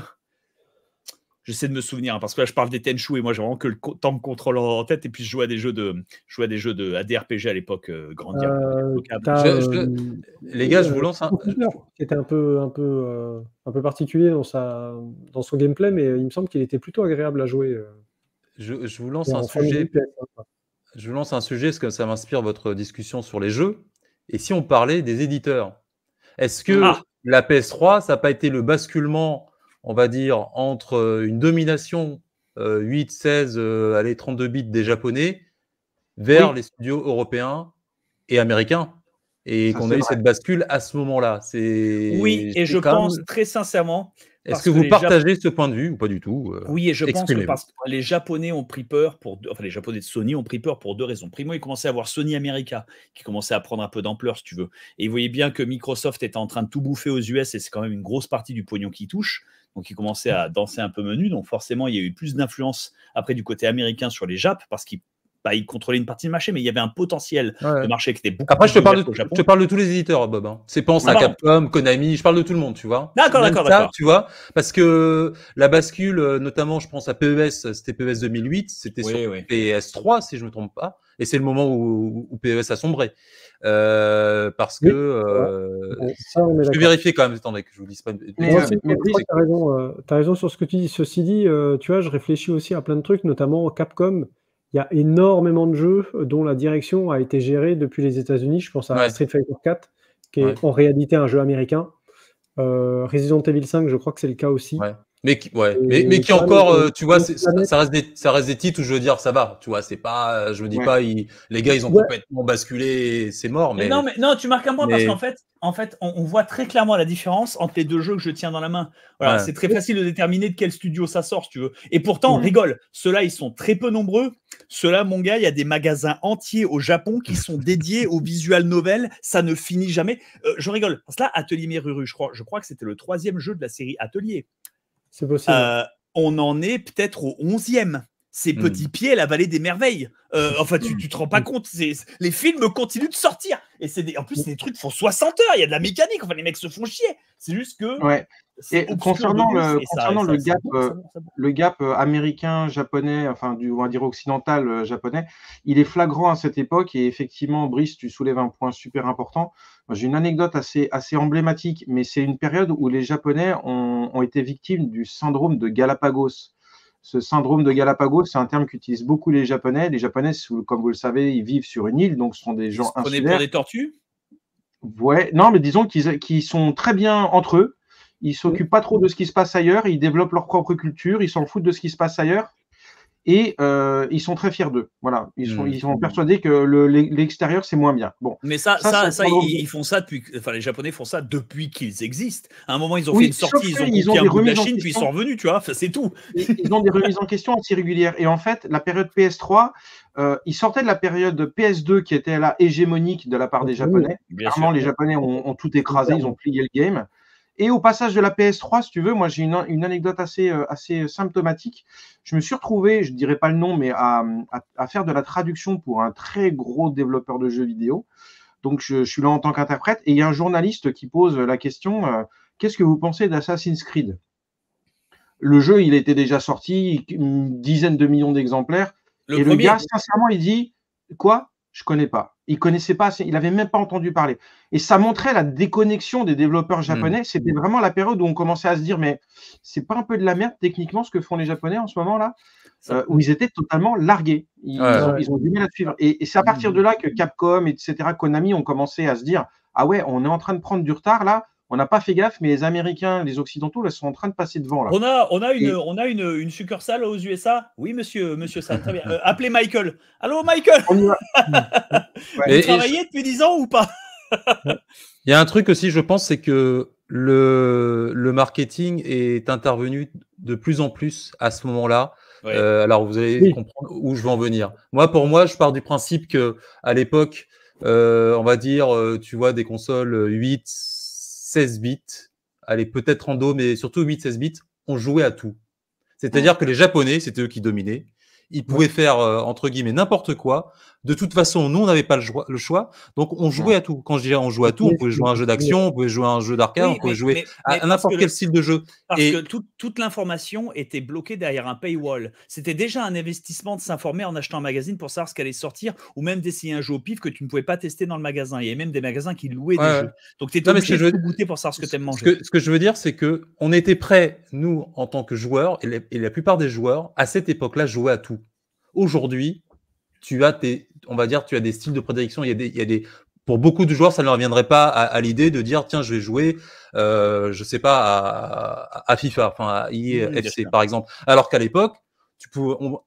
J'essaie de me souvenir, hein, parce que là, je parle des Tenchu et moi, j'ai vraiment que le temps de contrôle en tête. Et puis, je jouais à des jeux de, je jouais des jeux de ADRPG à l'époque, euh, grand. Euh, euh, les gars, je vous lance un. C'était un peu, un peu, un peu particulier dans, sa, dans son gameplay, mais il me semble qu'il était plutôt agréable à jouer. Je, vous lance un sujet. je lance un sujet parce que ça m'inspire votre discussion sur les jeux. Et si on parlait des éditeurs, est-ce que ah. la PS3, ça n'a pas été le basculement on va dire, entre euh, une domination 8, euh, 16, euh, allez, 32 bits des Japonais vers les studios européens et américains. Et qu'on a eu cette bascule à ce moment-là. Oui, et je pense très sincèrement. Est-ce que, vous partagez ce point de vue ou pas du tout Oui, et je pense que parce que les Japonais ont pris peur pour enfin les Japonais de Sony ont pris peur pour deux raisons. Primo, ils commençaient à avoir Sony America qui commençait à prendre un peu d'ampleur, si tu veux. Et ils voyaient bien que Microsoft était en train de tout bouffer aux US et c'est quand même une grosse partie du pognon qui touche donc il commençait à danser un peu menu. Donc forcément, il y a eu plus d'influence après du côté américain sur les Japs parce qu'ils bah, ils contrôlaient une partie du marché, mais il y avait un potentiel de marché qui était beaucoup Après, plus je te, parle de, je te parle de tous les éditeurs, Bob. Hein. C'est pense à Capcom, Konami, je parle de tout le monde, tu vois. D'accord, d'accord, d'accord. Tu vois, parce que la bascule, euh, notamment, je pense à PES, c'était PES 2008, c'était sur PS3, e si je me trompe pas. Et c'est le moment où, PES a sombré. Euh, parce que. Euh, je vais vérifier quand même, attendez que je vous dise pas. tu as, euh, raison, sur ce que tu dis. Ceci dit, tu vois, je réfléchis aussi à plein de trucs, notamment Capcom. Il y a énormément de jeux dont la direction a été gérée depuis les États-Unis. Je pense à Street Fighter 4, qui est en réalité un jeu américain. Resident Evil 5, je crois que c'est le cas aussi. Mais qui, ouais, mais, qui encore, euh, tu vois, ça reste, des, ça reste des titres où je veux dire, ça va, tu vois, c'est pas, euh, je me dis pas, les gars, ils ont complètement basculé, c'est mort. Mais... non, mais non, tu marques un point parce qu'en fait, en fait, on, voit très clairement la différence entre les deux jeux que je tiens dans la main. Voilà, c'est très facile de déterminer de quel studio ça sort, tu veux. Et pourtant, rigole. Ceux-là, ils sont très peu nombreux. Ceux-là, mon gars, il y a des magasins entiers au Japon qui sont dédiés aux visual novels. Ça ne finit jamais. Euh, je rigole. Parce que là, Atelier Miruru, je crois, je crois que c'était le troisième jeu de la série Atelier. Euh, on en est peut-être au 11e. C'est pieds hmm. Petit Pied, La Vallée des Merveilles. Euh, enfin, tu, te rends pas hmm. compte. Les films continuent de sortir. Et c'est en plus, hmm. des trucs font 60 heures. Il y a de la mécanique. Enfin, les mecs se font chier. C'est juste que. Ouais. concernant le, gap, le euh, gap américain, japonais, enfin, du, on va dire occidental japonais, il est flagrant à cette époque. Et effectivement, Brice, tu soulèves un point super important. J'ai une anecdote assez, assez emblématique, mais c'est une période où les Japonais ont, été victimes du syndrome de Galapagos. Ce syndrome de Galapagos, c'est un terme qu'utilisent beaucoup les Japonais. Les Japonais, comme vous le savez, ils vivent sur une île, donc ce sont des gens Vous insulaires. pour des tortues Ouais, non, mais disons qu'ils sont très bien entre eux. Ils s'occupent pas trop de ce qui se passe ailleurs. Ils développent leur propre culture. Ils s'en foutent de ce qui se passe ailleurs et euh, ils sont très fiers d'eux. Voilà, ils sont, mmh. ils persuadés que l'extérieur c'est moins bien. Bon, mais ça, ça, ils, font ça depuis. Enfin, les Japonais font ça depuis qu'ils existent. À un moment, ils ont fait une sortie, ils ont, ils un de en puis ils sont revenus. Tu vois, c'est tout. ils ont des remises en question assez régulières. Et en fait, la période PS3, euh, ils sortaient de la période PS2 qui était là hégémonique de la part des Japonais. Mmh, les Japonais ont, tout écrasé, ils ont plié le game. Et au passage de la PS3, si tu veux, moi j'ai une, anecdote euh, assez, symptomatique. Je me suis retrouvé, je ne dirais pas le nom, mais à, faire de la traduction pour un très gros développeur de jeux vidéo. Donc je, suis là en tant qu'interprète et il y a un journaliste qui pose la question euh, Qu'est-ce que vous pensez d'Assassin's Creed Le jeu, il était déjà sorti, une dizaine de millions d'exemplaires. et le gars, sincèrement, il dit Quoi je connais pas. Il connaissait pas, il avait même pas entendu parler. Et ça montrait la déconnexion des développeurs japonais. Mm. C'était vraiment la période où on commençait à se dire, mais c'est pas un peu de la merde techniquement ce que font les Japonais en ce moment là, euh, où ils étaient totalement largués. Ils, ont, du mal à suivre. Et, et c'est à partir mm. de là que Capcom, etc., Konami ont commencé à se dire, ah ouais, on est en train de prendre du retard là on n'a pas fait gaffe, mais les Américains, les Occidentaux, là, sont en train de passer devant. Là. On a, on a, une, on a une, succursale aux USA Oui, monsieur, monsieur ça, très bien. Euh, appelez Michael. Allô, Michael Vous travaillez depuis 10 ans ou pas Il y a un truc aussi, je pense, c'est que le, le, marketing est intervenu de plus en plus à ce moment-là. Euh, alors, vous allez comprendre où je vais en venir. Moi, pour moi, je pars du principe que à l'époque, euh, on va dire, tu vois, des consoles 8, 16 bits, allez, peut-être en dos, mais surtout 8-16 bits, on jouait à tout. C'est-à-dire que les Japonais, c'était eux qui dominaient. Ils pouvaient faire, euh, entre guillemets, n'importe quoi. De toute façon, nous, on n'avait pas le, choix. Donc, on jouait à tout. Quand je disais on jouait à tout, on pouvait jouer à un jeu d'action, on pouvait jouer à un jeu d'arcade, on pouvait jouer à, n'importe quel style de jeu. Parce que toute l'information était bloquée derrière un paywall. C'était déjà un investissement de s'informer en achetant un magazine pour savoir ce allait sortir ou même d'essayer un jeu au pif que tu ne pouvais pas tester dans le magasin. Il y avait même des magasins qui louaient des jeux. Donc, tu étais obligé de goûter pour savoir ce que tu aimes manger. Ce que, je veux dire, c'est que était prêts, nous, en tant que joueurs, et la plupart des joueurs, à cette époque-là, jouaient à tout. Aujourd'hui, tu as tes on va dire, tu as des styles de prédilection. Il y a des, il y a des, pour beaucoup de joueurs, ça ne reviendrait pas à, l'idée de dire, tiens, je vais jouer, euh, je sais pas, à, à FIFA, enfin à IFC e par exemple. Alors qu'à l'époque, tu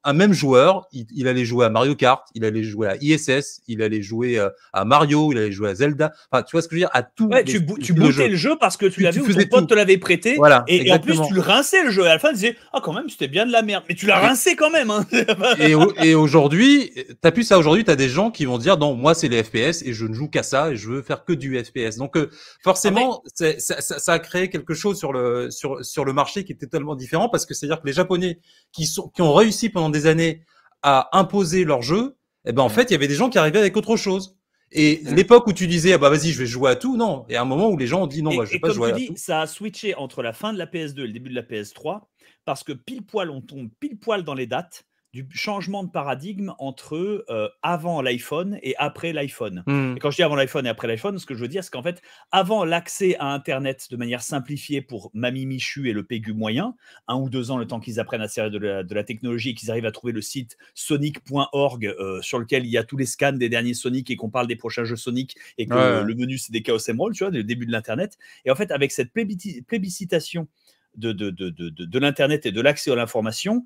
un même joueur, il, allait jouer à Mario Kart, il allait jouer à ISS, il allait jouer euh, à Mario, il allait jouer à Zelda. Enfin, tu vois ce que je veux dire À tout. tu, le jeu parce que tu, l'avais ou ton pote te l'avait prêté. Voilà, et, en plus, tu le rinçais le jeu. Et à la fin, tu disais Ah, quand même, c'était bien de la merde. Mais tu l'as rincé quand même. Hein. et, et aujourd'hui, t'as plus ça. Aujourd'hui, t'as des gens qui vont dire Non, moi, c'est les FPS et je ne joue qu'à ça et je veux faire que du FPS. Donc, euh, forcément, ah, ça, a créé quelque chose sur le, sur, sur le marché qui était tellement différent parce que c'est-à-dire que les Japonais qui sont ont réussi pendant des années à imposer leur jeu, et eh ben, en fait, il y avait des gens qui arrivaient avec autre chose. Et l'époque où tu disais, ah bah vas-y, je vais jouer à tout, non. Et à un moment où les gens ont dit, non, bah, je vais pas jouer dis, Ça a switché entre la fin de la PS2 et le début de la PS3, parce que pile poil, on tombe pile poil dans les dates du changement de paradigme entre euh, avant l'iPhone et après l'iPhone. Mmh. Et quand je dis avant l'iPhone et après l'iPhone, ce que je veux dire, c'est qu'en fait, avant l'accès à Internet de manière simplifiée pour Mamie Michu et le Pégu moyen, un ou deux ans le temps qu'ils apprennent à servir de la, technologie et qu'ils arrivent à trouver le site sonic.org euh, sur lequel il y a tous les scans des derniers Sonic et qu'on parle des prochains jeux Sonic et que le menu c'est des Chaos Emerald, tu vois, le début de l'Internet. Et en fait, avec cette plébiscitation de, de, de l'Internet et de l'accès à l'information,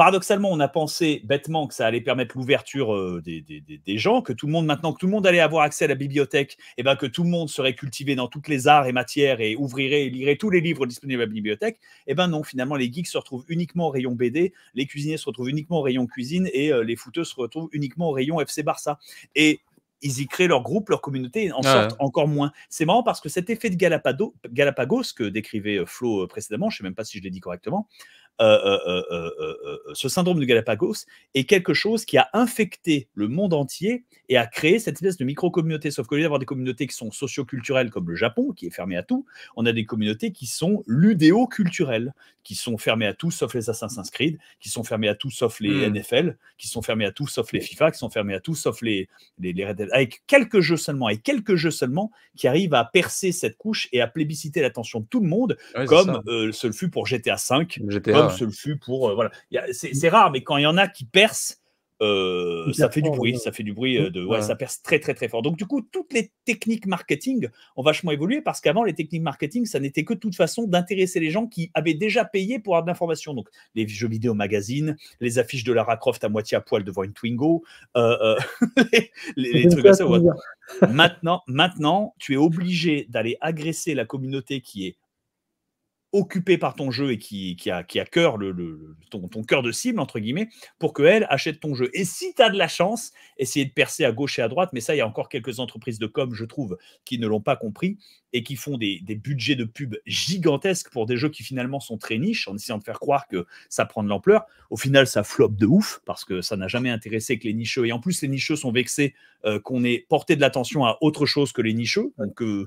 Paradoxalement, on a pensé bêtement que ça allait permettre l'ouverture euh, des, gens, que tout le monde, maintenant que tout le monde allait avoir accès à la bibliothèque, et eh ben que tout le monde serait cultivé dans toutes les arts et matières et ouvrirait et lirait tous les livres disponibles à la bibliothèque. Et eh ben non, finalement, les geeks se retrouvent uniquement au rayon BD, les cuisiniers se retrouvent uniquement au rayon cuisine et euh, les footeux se retrouvent uniquement au rayon FC Barça. Et ils y créent leur groupe, leur communauté, en encore moins. C'est marrant parce que cet effet de Galapagos que décrivait euh, Flo précédemment, je ne sais même pas si je l'ai dit correctement, euh, euh, euh, ce syndrome de Galapagos est quelque chose qui a infecté le monde entier et a créé cette espèce de micro-communauté. Sauf qu'au lieu d'avoir des communautés qui sont socioculturelles comme le Japon, qui est fermé à tout, on a des communautés qui sont ludéo-culturelles, qui sont fermées à tout sauf les Assassin's Creed, qui sont fermées à tout sauf les hmm. NFL, qui sont fermées à tout sauf les FIFA, qui sont fermées à tout sauf les, les, Red Dead, avec quelques jeux seulement, et quelques jeux seulement qui arrivent à percer cette couche et à plébisciter l'attention de tout le monde, comme ce fut pour GTA V, GTA, fut pour. Euh, voilà. C'est rare, mais quand il y en a qui percent, euh, ça fait du bruit, ça fait du bruit, de, ça perce très très très fort. Donc du coup, toutes les techniques marketing ont vachement évolué parce qu'avant les techniques marketing, ça n'était que de toute façon d'intéresser les gens qui avaient déjà payé pour avoir de l'information. Donc les jeux vidéo magazines, les affiches de Lara Croft à moitié à poil devant une Twingo, euh, les, trucs comme ça. Maintenant, maintenant, tu es obligé d'aller agresser la communauté qui est occupé par ton jeu et qui, qui, a, cœur le, ton, cœur de cible, entre guillemets, pour qu'elle achète ton jeu. Et si tu as de la chance, essayer de percer à gauche et à droite, mais ça, il y a encore quelques entreprises de com, je trouve, qui ne l'ont pas compris et qui font des, des, budgets de pub gigantesques pour des jeux qui finalement sont très niches, en essayant de faire croire que ça prend de l'ampleur. Au final, ça floppe de ouf, parce que ça n'a jamais intéressé que les nicheux. Et en plus, les nicheux sont vexés euh, qu'on ait porté de l'attention à autre chose que les nicheux. Euh,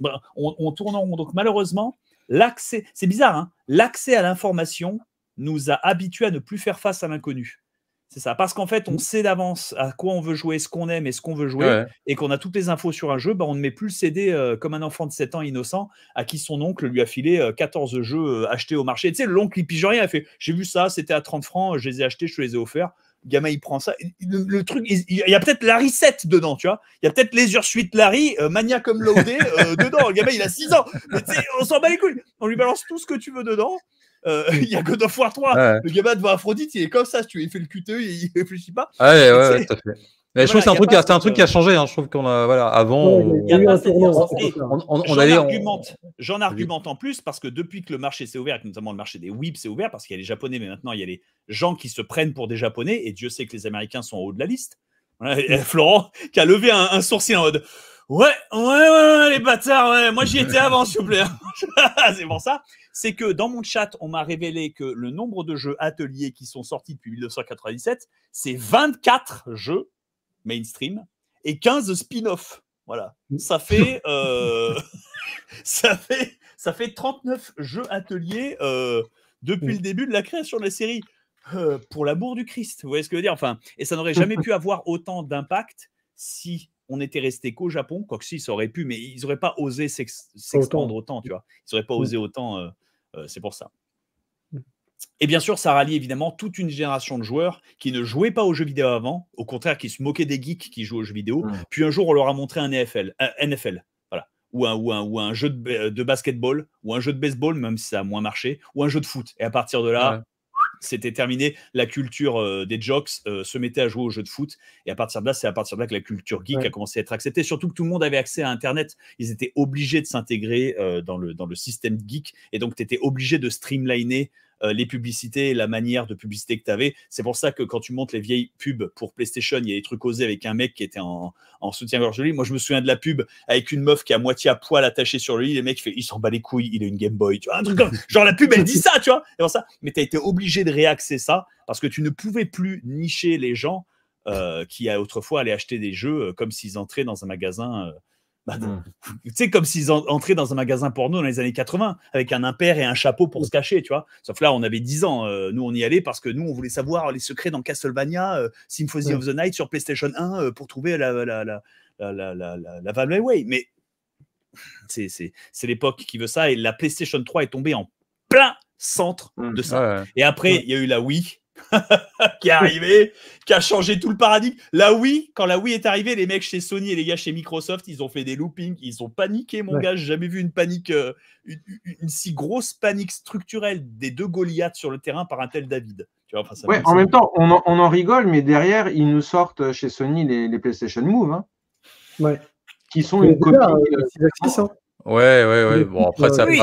bah, on, tourne en rond. Donc, malheureusement, l'accès, c'est bizarre, hein. l'accès à l'information nous a habitués à ne plus faire face à l'inconnu. C'est ça, parce qu'en fait, on mm. sait d'avance à quoi on veut jouer, ce qu'on aime et ce qu'on veut jouer, et qu'on a toutes les infos sur un jeu, bah, on ne met plus le CD euh, comme un enfant de 7 ans innocent à qui son oncle lui a filé 14 jeux achetés au marché. tu sais, l'oncle, il pige rien, il fait J'ai vu ça, c'était à 30 francs, je les ai achetés, je te les ai offerts. Le gamin, il prend ça. Le, truc, il, y a peut-être Larry 7 dedans, tu vois. Il y a peut-être les Ursuites Larry, euh, mania comme l'OD euh, dedans. Le gamin, il a 6 ans. Mais on s'en bat les couilles. On lui balance tout ce que tu veux dedans. Euh, il y a God of War 3. Le gamin devant Aphrodite, il est comme ça, tu Il fait le QTE, il réfléchit pas. Ouais, ouais, ouais, tout à fait. Mais je trouve que c'est un, truc qui a changé. Hein, je trouve qu'on a, voilà, avant. J'en argumente en plus parce que depuis que le marché s'est ouvert, notamment le marché des whips s'est ouvert, parce qu'il y a les Japonais, mais maintenant il y a les gens qui se prennent pour des Japonais, et Dieu sait que les Américains sont en haut de la liste. Mm. Florent qui a levé un, sourcil en mode Ouais, ouais, ouais, les bâtards, moi j'y étais avant, s'il vous plaît. c'est pour ça. C'est que dans mon chat, on m'a révélé que le nombre de jeux ateliers qui sont sortis depuis 1997, c'est 24 jeux mainstream et 15 spin-off. Voilà. Mm. Euh, ça fait, ça fait, ça fait 39 jeux ateliers euh, depuis mm. le début de la création de la série. Euh, pour l'amour du Christ, vous voyez ce que je veux dire enfin, Et ça n'aurait jamais pu avoir autant d'impact si on était resté qu'au Japon, quoique si, ça aurait pu, mais ils n'auraient pas osé s'expandre autant. autant. tu vois. Ils n'auraient pas mm. osé autant, c'est pour ça. Et bien sûr, ça rallie évidemment toute une génération de joueurs qui ne jouaient pas aux jeux vidéo avant, au contraire, qui se moquaient des geeks qui jouent aux jeux vidéo. Mmh. Puis un jour, on leur a montré un NFL, euh, un NFL voilà. ou, un, ou, un, jeu de, euh, de, basketball, ou un jeu de baseball, même si ça a moins marché, ou un jeu de foot. Et à partir de là, c'était terminé. La culture euh, des jocks se mettait à jouer aux jeux de foot. Et à partir de là, c'est à partir de là que la culture geek a commencé à être acceptée. Surtout que tout le monde avait accès à Internet. Ils étaient obligés de s'intégrer dans, le, dans le système geek. Et donc, tu étais obligé de streamliner euh, les publicités, la manière de publicité que tu avais. C'est pour ça que quand tu montes les vieilles pubs pour PlayStation, il y a des trucs osés avec un mec qui était en, soutien-gorge Moi, je me souviens de la pub avec une meuf qui a moitié à poil attachée sur le lit. Le mec, il, fait, il s'en bat les couilles, il a une Game Boy. Tu vois, un truc genre la pub, elle dit ça, tu vois. ça. Mais tu as été obligé de réaxer ça parce que tu ne pouvais plus nicher les gens euh, qui autrefois allaient acheter des jeux euh, comme s'ils entraient dans un magasin. Euh, c'est bah, hmm. comme s'ils entraient dans un magasin porno dans les années 80 avec un impair et un chapeau pour hmm. se cacher, tu vois. Sauf là, on avait 10 ans. Euh, nous, on y allait parce que nous, on voulait savoir les secrets dans Castlevania, euh, Symphony of the Night sur PlayStation 1 euh, pour trouver la, la, la, la, la, Valley Way. Mais c'est l'époque qui veut ça et la PlayStation 3 est tombée en plein centre hmm. de ça. Et après, il y a eu la Wii qui est arrivé, qui a changé tout le paradigme. La Wii, quand la Wii est arrivée, les mecs chez Sony et les gars chez Microsoft, ils ont fait des loopings, ils ont paniqué, mon gars. J'ai jamais vu une panique, euh, une, si grosse panique structurelle des deux Goliaths sur le terrain par un tel David. Tu vois, en même temps, on en, rigole, mais derrière, ils nous sortent chez Sony les, PlayStation Move, hein. ouais. qui sont une copie. Euh, euh, Ouais, ouais, ouais. Bon, après, ça oui,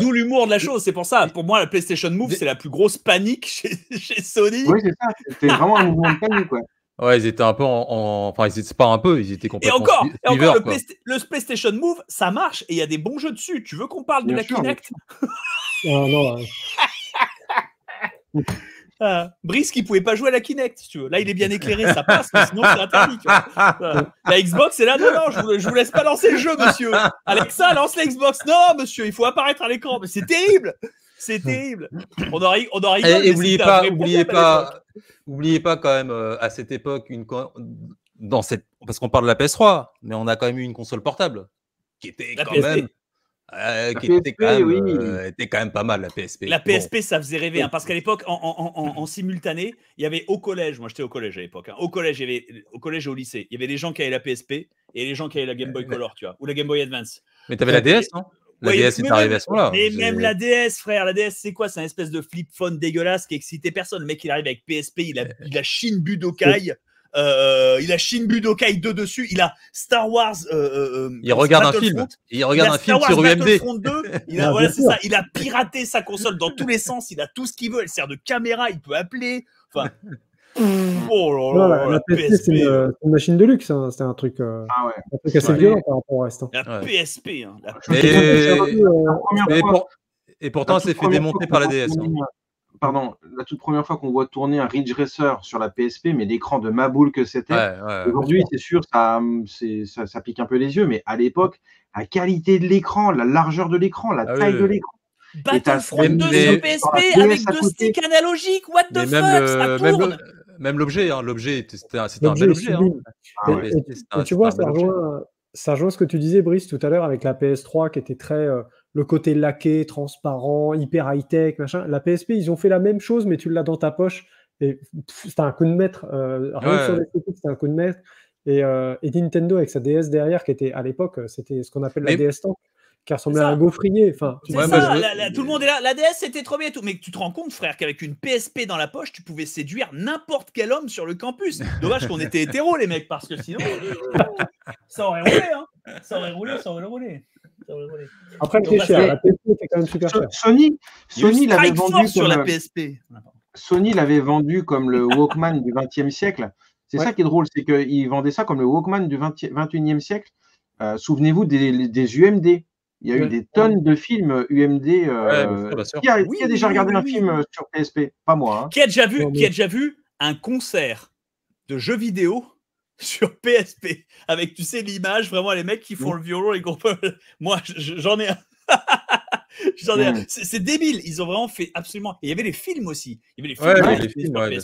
D'où l'humour de la chose, c'est pour ça. Pour moi, la PlayStation Move, c'est la plus grosse panique chez, Sony. Oui, c'est ça. C'était vraiment un mouvement de panique, quoi. Ouais, ils étaient un peu en, Enfin, ils étaient pas un peu, ils étaient complètement. Et encore, et encore le, PlayStation Move, ça marche et il y a des bons jeux dessus. Tu veux qu'on parle de la Kinect mais... Ah, non, Euh, Brice qui pouvait pas jouer à la Kinect, tu veux. Là, il est bien éclairé, ça passe, sinon c'est interdit. la Xbox est là, non, non, je vous, laisse pas lancer le jeu, monsieur. Alexa, lance la Xbox. Non, monsieur, il faut apparaître à l'écran. Mais c'est terrible, c'est terrible. On aurait, on aurait Et, eh, pas, oubliez pas, quand même euh, à cette époque une dans cette parce qu'on parle de la PS3, mais on a quand même eu une console portable qui était quand même qui ah, était, quand même, euh, était, quand même, pas mal la PSP. La PSP, ça faisait rêver, hein, parce qu'à l'époque, en, simultané, il y avait au collège, moi j'étais au collège à l'époque, hein, au collège, il y avait, au collège et au lycée, il y avait des gens qui avaient la PSP et les gens qui avaient la Game Boy euh, Color, tu vois, ou la Game Boy Advance. Mais t'avais la DS, non la DS est arrivée à ce moment-là. Et même la DS, frère, la DS, c'est quoi C'est un espèce de flip phone dégueulasse qui excitait personne. Le mec, il arrive avec PSP, il a, il a Shin Budokai. Euh, il a Shin Budokai 2 dessus, il a Star Wars. Euh, euh, il regarde un film. il regarde un film sur UMD. il a, piraté sa console dans tous les sens. Il a tout ce qu'il veut. Elle sert de caméra. Il peut appeler. Enfin. Oh là là, la, PSP, c'est une, machine de luxe, c'était hein. c'est un truc, ah assez violent par rapport au reste. Hein. La PSP. Hein. Et... pourtant, elle s'est fait démonter par la DS pardon, la toute première fois qu'on voit tourner un Ridge Racer sur la PSP, mais l'écran de ma boule que c'était. Aujourd'hui, c'est sûr, ça, pique un peu les yeux, mais à l'époque, la qualité de l'écran, la largeur de l'écran, la ah taille de l'écran. Battlefront 2 sur PSP avec deux sticks analogiques, what the fuck, ça même l'objet, hein, l'objet, c'était un, bel objet. Hein. Ah tu vois, ça rejoint, ça ce que tu disais, Brice, tout à l'heure avec la PS3 qui était très euh, le côté laqué, transparent, hyper high-tech, machin. La PSP, ils ont fait la même chose, mais tu l'as dans ta poche. Et c'était un coup de maître. Euh, c'était un coup de maître. Et, euh, Nintendo avec sa DS derrière, qui était à l'époque, euh, c'était ce qu'on appelle la DS Tank qui ressemblait à un gaufrier. Enfin, ça, tout le monde est là. La DS, c'était trop bien et tout. Mais tu te rends compte, frère, qu'avec une PSP dans la poche, tu pouvais séduire n'importe quel homme sur le campus. Dommage qu'on était hétéro les mecs, parce que sinon, hein. ça aurait roulé. Ça aurait roulé, ça aurait roulé. Après, La PSP, quand même super Sony, Sony l'avait vendu sur la PSP. Sony l'avait vendu comme le Walkman du XXe siècle. C'est ça qui est drôle, c'est qu'ils vendaient ça comme le Walkman du XXIe siècle. Euh, souvenez-vous des, UMD. Il y a eu des tonnes de films UMD. Euh, qui, a, a, déjà regardé un film sur PSP Pas moi. Hein. Qui, a déjà vu, qui a déjà vu un concert de jeux vidéo sur PSP avec, tu sais, l'image, vraiment les mecs qui font mm. le violon, les groupes. Moi, j'en ai un. j'en mm. C'est débile. Ils ont vraiment fait absolument. il y avait les films aussi. Il y avait les films.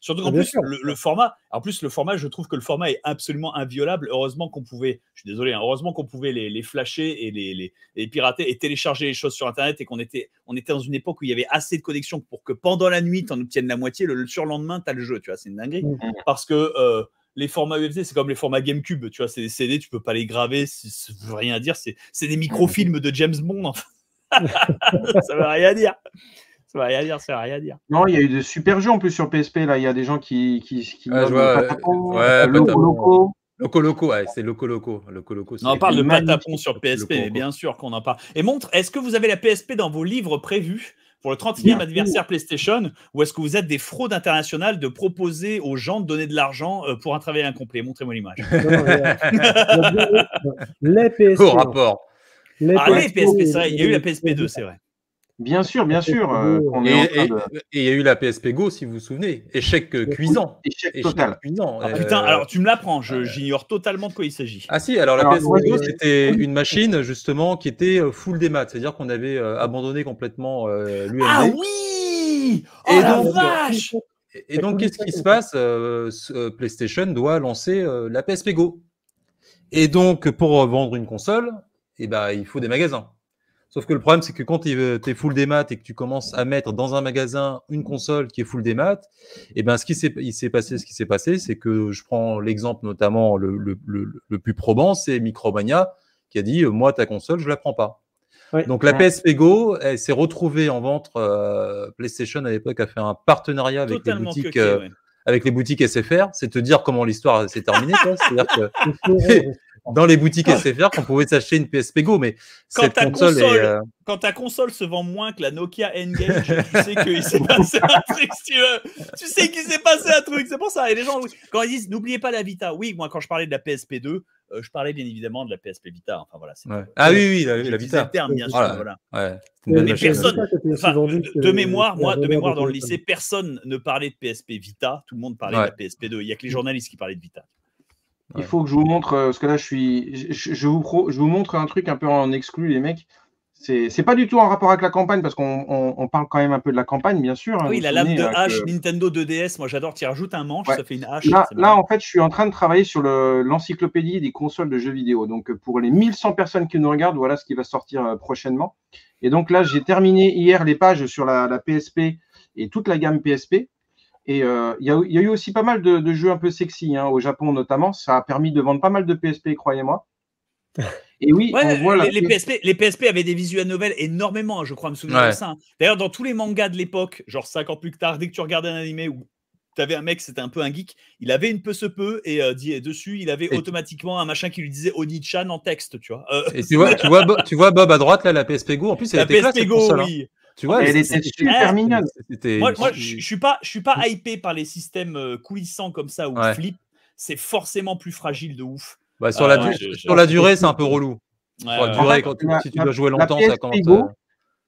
Surtout qu'en plus, le, format. En plus, le format, je trouve que le format est absolument inviolable. Heureusement qu'on pouvait. Je suis désolé. Hein, heureusement qu'on pouvait les, flasher et les, pirater et télécharger les choses sur Internet et qu'on était, on était dans une époque où il y avait assez de connexions pour que pendant la nuit, tu en obtiennes la moitié. Le, le surlendemain, tu as le jeu. Tu vois, c'est une dinguerie. Mm. Parce que. Euh, les formats UFC, c'est comme les formats GameCube, tu vois, c'est des CD, tu peux pas les graver, ça veut rien dire, c'est des microfilms de James Bond. ça veut rien dire. Ça veut rien dire, ça veut rien dire. Non, il y a eu de super jeux en plus sur PSP, là, il y a des gens qui. qui, qui je euh, loco, loco. c'est Loco Loco. on parle de patapon sur PSP, mais bien sûr qu'on en parle. Et montre, est-ce que vous avez la PSP dans vos livres prévus pour le 30e adversaire PlayStation ou est-ce que vous êtes des fraudes internationales de proposer aux gens de donner de l'argent euh, pour un travail incomplet Montrez-moi l'image. Euh, euh, les PSP. rapport. PSP, ah, Il y a eu la PSP2, c'est vrai. Bien sûr, bien sûr. Euh, et il y a eu la PSP Go, si vous vous souvenez. Échec euh, cuisant. Échec, total. Ah, euh, putain, alors tu me l'apprends, j'ignore totalement de quoi il s'agit. Ah si, alors la PSP Go, c'était une machine justement qui était full des maths, c'est-à-dire qu'on avait abandonné complètement Ah oui oh, Et la donc, vache et donc, qu'est-ce qui se passe PlayStation doit lancer la PSP Go. Et donc, pour vendre une console, eh ben, il faut des magasins. Sauf que le problème, c'est que quand tu es, euh, full des maths et que tu commences à mettre dans un magasin une console qui est full des maths, et eh ben, ce qui s'est passé, ce qui s'est passé, c'est que je prends l'exemple notamment le, plus probant, c'est Micromania qui a dit euh, Moi, ta console, je ne la prends pas. Donc la PSP Go, s'est retrouvée en vente. Euh, PlayStation à l'époque a fait un partenariat avec les boutiques. avec les boutiques SFR, c'est te dire comment l'histoire s'est terminée. C'est-à-dire que dans les boutiques ah. SFR qu'on pouvait s'acheter une PSP Go. Mais quand cette ta console, euh, quand ta console se vend moins que la Nokia N-Gage, tu sais qu'il s'est passé un truc. tu, sais s'est passé un truc. C'est pour ça. Et les gens, quand ils disent n'oubliez pas la Vita, oui, moi quand je parlais de la PSP 2, euh, je parlais bien évidemment de la PSP Vita. Enfin voilà. Ah oui, oui, la, Vita. Terme, bien oh sûr, de, mémoire, moi, de mémoire dans le lycée, personne ne parlait de PSP Vita. Tout le monde parlait de la PSP 2. Il y a que les journalistes qui parlaient de Vita. Il faut que je vous montre, euh, parce que là, je suis. Je, vous, je vous montre un truc un peu en exclu, les mecs. C'est pas du tout en rapport avec la campagne, parce qu'on parle quand même un peu de la campagne, bien sûr. Hein, oui, la lame de h Nintendo 2DS, moi j'adore, tu rajoutes un manche, ça fait une h. Là, en fait, je suis en train de travailler sur l'encyclopédie des consoles de jeux vidéo. Donc, euh, pour les 1100 personnes qui nous regardent, voilà ce qui va sortir euh, prochainement. Et donc là, j'ai terminé hier les pages sur la PSP et toute la gamme PSP. Et euh, il y, a eu aussi pas mal de, jeux un peu sexy, hein, au Japon notamment. Ça a permis de vendre pas mal de PSP, croyez-moi. Et oui, les, PSP, les PSP avaient des visuels nouvelles énormément, je crois, me souvenir de ça. Hein. D'ailleurs, dans tous les mangas de l'époque, genre 5 ans plus tard, dès que tu regardais un animé où tu avais un mec, c'était un peu un geek, il avait une peu ce peu, et euh, dessus, il avait automatiquement un machin qui lui disait Oni-chan en texte, tu vois. Euh, et tu vois, tu vois, Bob, tu vois Bob à droite, là, la PSP Go, en plus, elle la PSP Go, hein. oui. Tu vois, elle était Moi, je suis pas, je suis pas hypé par les systèmes euh, coulissants comme ça ou flip. C'est forcément plus fragile de ouf. Bah, sur, euh, la, sur la durée, c'est un peu relou. durée, si tu dois jouer longtemps, ça commence.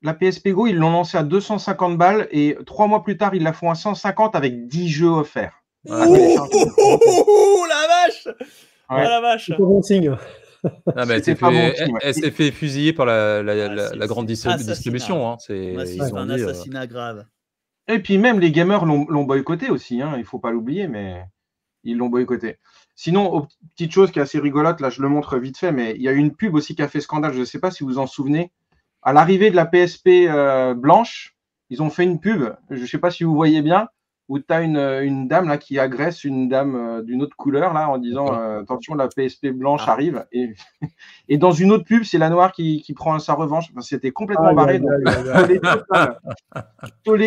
La PSP Go, ils l'ont lancée à 250 balles et trois mois plus tard, ils la font à 150 avec 10 jeux offerts. Ouh, ah, la vache! Oh, la vache! elle s'est fait, fusiller par la, ah, grande distribution. Hein. C'est un euh, assassinat grave. Et puis même les gamers l'ont boycotté aussi, hein. il ne faut pas l'oublier, mais ils l'ont boycotté. Sinon, petite chose qui est assez rigolote, là je le montre vite fait, mais il y a une pub aussi qui a fait scandale, je ne sais pas si vous vous en souvenez. À l'arrivée de la PSP euh, blanche, ils ont fait une pub, je ne sais pas si vous voyez bien, où tu as une, dame là qui agresse une dame euh, d'une autre couleur là en disant euh, attention la PSP blanche ah. arrive et, et, dans une autre pub c'est la noire qui, prend sa revanche c'était complètement barré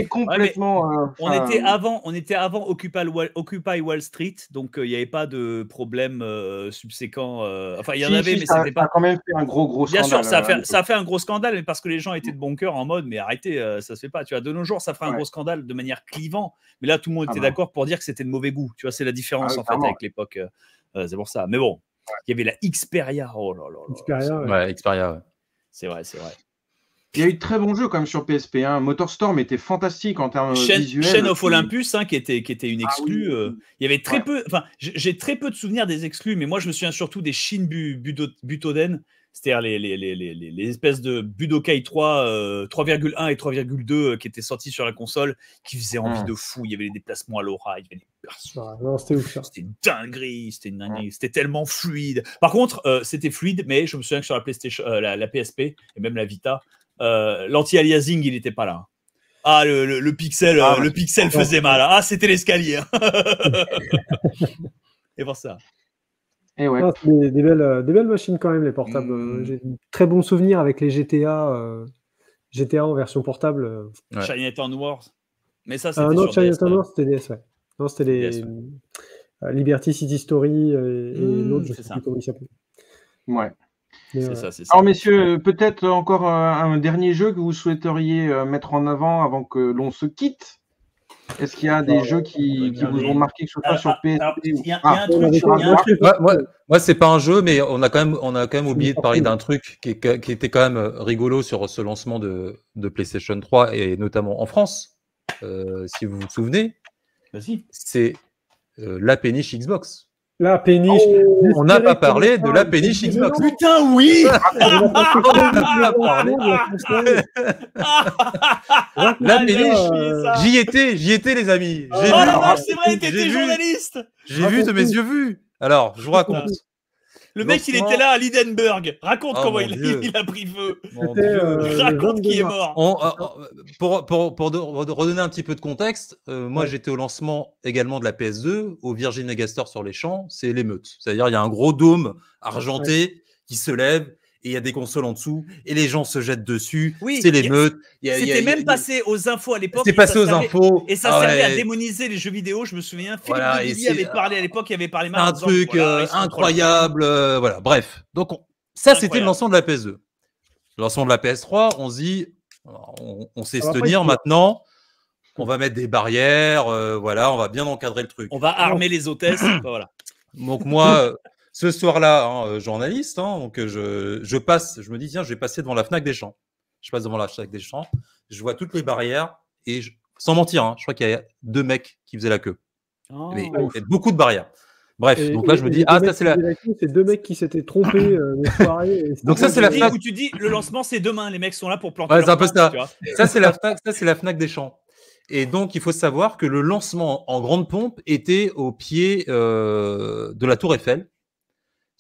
complètement euh, on était avant on était avant Occupy Wall, Street donc il n'y avait pas de problème subséquent enfin il y en avait mais ça, c'était pas a quand même fait un gros gros bien sûr ça a, fait, ça fait un gros scandale mais parce que les gens étaient de bon cœur en mode mais arrêtez ça se fait pas tu vois de nos jours ça ferait un gros scandale de manière clivante mais là, tout le monde ah était bah. d'accord pour dire que c'était de mauvais goût. Tu vois, c'est la différence ah en fait avec l'époque. Euh, euh, c'est pour ça. Mais bon, il y avait la Xperia. Oh là là. Xperia. Xperia. C'est vrai, c'est vrai. Il y a eu de très bons jeux quand même sur PSP1. Hein. Motorstorm était fantastique en termes visuels. Chain of Olympus, hein, qui, était, qui était une ah exclue. Euh, il y avait très peu. Enfin, j'ai très peu de souvenirs des exclus, mais moi je me souviens surtout des Shin Butoden, c'est-à-dire les, les, les, les, espèces de Budokai 3, 3,1 euh, et 3,2 euh, qui étaient sortis sur la console, qui faisaient envie hmm. de fou. Il y avait les déplacements à l'aura, il y avait ah, c'était C'était hmm. dinguerie, c'était tellement fluide. Par contre, euh, c'était fluide, mais je me souviens que sur la PlayStation, la, PSP et même la Vita, l'anti-aliasing, il n'était pas là. Ah, le, pixel, le pixel ah, faisait mal. Ah, c'était l'escalier. et pour ça. Eh c'est euh, des, belles, machines quand même, les portables. Mm. j'ai J'ai très bon souvenir avec les GTA, euh, GTA en version portable. Euh. Ouais. Chinatown Wars. Mais ça, ah c'était. Ah, non, Chinatown Wars, c'était DS, Non, c'était les. Liberty City Story et, mm, l'autre, je sais plus comment il s'appelait. Ouais. Ça, ça. Alors, messieurs, peut-être encore un dernier jeu que vous souhaiteriez mettre en avant avant que l'on se quitte est-ce qu'il y a des bah, jeux qui, bah, vous ont marqué, que ce soit ah, sur ah, PS Moi, c'est pas un jeu, mais on a quand même, on a quand même oublié de parler d'un truc qui, était quand même euh, rigolo sur ce lancement de, PlayStation 3 et notamment en France, euh, si vous vous souvenez. C'est euh, la péniche Xbox. La péniche. Oh, on n'a pas parlé de la péniche Xbox. Putain, oui La péniche, euh, j'y étais, j'y étais les amis. Oh la vache, c'est vrai, t'étais journaliste J'ai vu de mes yeux vus. Alors, je vous raconte. Le mec, il était là à Lidenberg. Raconte oh, comment il, a pris feu. Raconte qui est mort. Euh, euh, pour, redonner un petit peu de contexte, euh, moi, j'étais au lancement également de la PS2 au Virgin Megastore sur les champs. C'est l'émeute. C'est-à-dire, il y a un gros dôme argenté qui se lève et il y a des consoles en dessous, et les gens se jettent dessus. Oui, c'est meutes. C'était même passé aux infos à l'époque. C'est passé aux infos. Et ça ah servait à démoniser les jeux vidéo. Je me souviens, Philippe avait parlé à l'époque, il avait parlé mal. Un truc euh, incroyable. Euh, voilà, bref. Donc, ça, c'était le lancement de la PS2. Le lancement de la PS3, on dit, on, sait se tenir maintenant. On va mettre des barrières, euh, voilà, on va bien encadrer le truc. On va armer les hôtesses, voilà. Donc moi, ce soir-là, hein, euh, journaliste, hein, donc euh, je, passe, je me dis, tiens, je vais passer devant la FNAC des champs. Je passe devant la FNAC des champs, je vois toutes les barrières, et sans mentir, hein, je crois qu'il y a deux mecs qui faisaient la queue. Mais, ah. beaucoup de barrières. Bref, donc là, je me dis, ah, ça, c'est la. c'est deux mecs qui s'étaient trompés euh, donc, ça, c'est la FNAC. Où tu dis, le lancement, c'est demain, les mecs sont là pour planter. c'est un peu ça. Ça, c'est la, FNAC, des champs. Et donc, il faut savoir que le lancement en grande pompe était au pied de la Tour Eiffel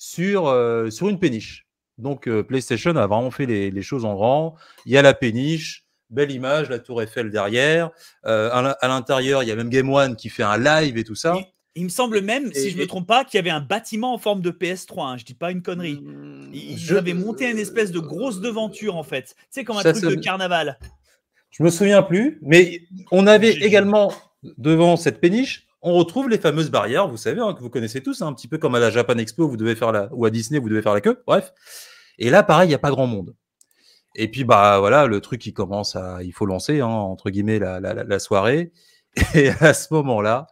sur, euh, sur une péniche. Donc euh, PlayStation a vraiment fait les, choses en grand. Il y a la péniche, belle image, la tour Eiffel derrière. Euh, à, l'intérieur, il y a même Game One qui fait un live et tout ça. Il, me semble même, si je ne me trompe pas, qu'il y avait un bâtiment en forme de PS3. Hein, je dis pas une connerie. Mmh, Ils avaient monté une espèce de grosse devanture en fait. C'est comme un truc de carnaval. Je me souviens plus, mais on avait également devant cette péniche on retrouve les fameuses barrières, vous savez, hein, que vous connaissez tous, hein, un petit peu comme à la Japan Expo, vous devez faire la, ou à Disney, vous devez faire la queue, bref. Et là, pareil, il n'y a pas grand monde. Et puis, bah voilà, le truc, qui commence à, il faut lancer, hein, entre guillemets, la, soirée. Et à ce moment-là,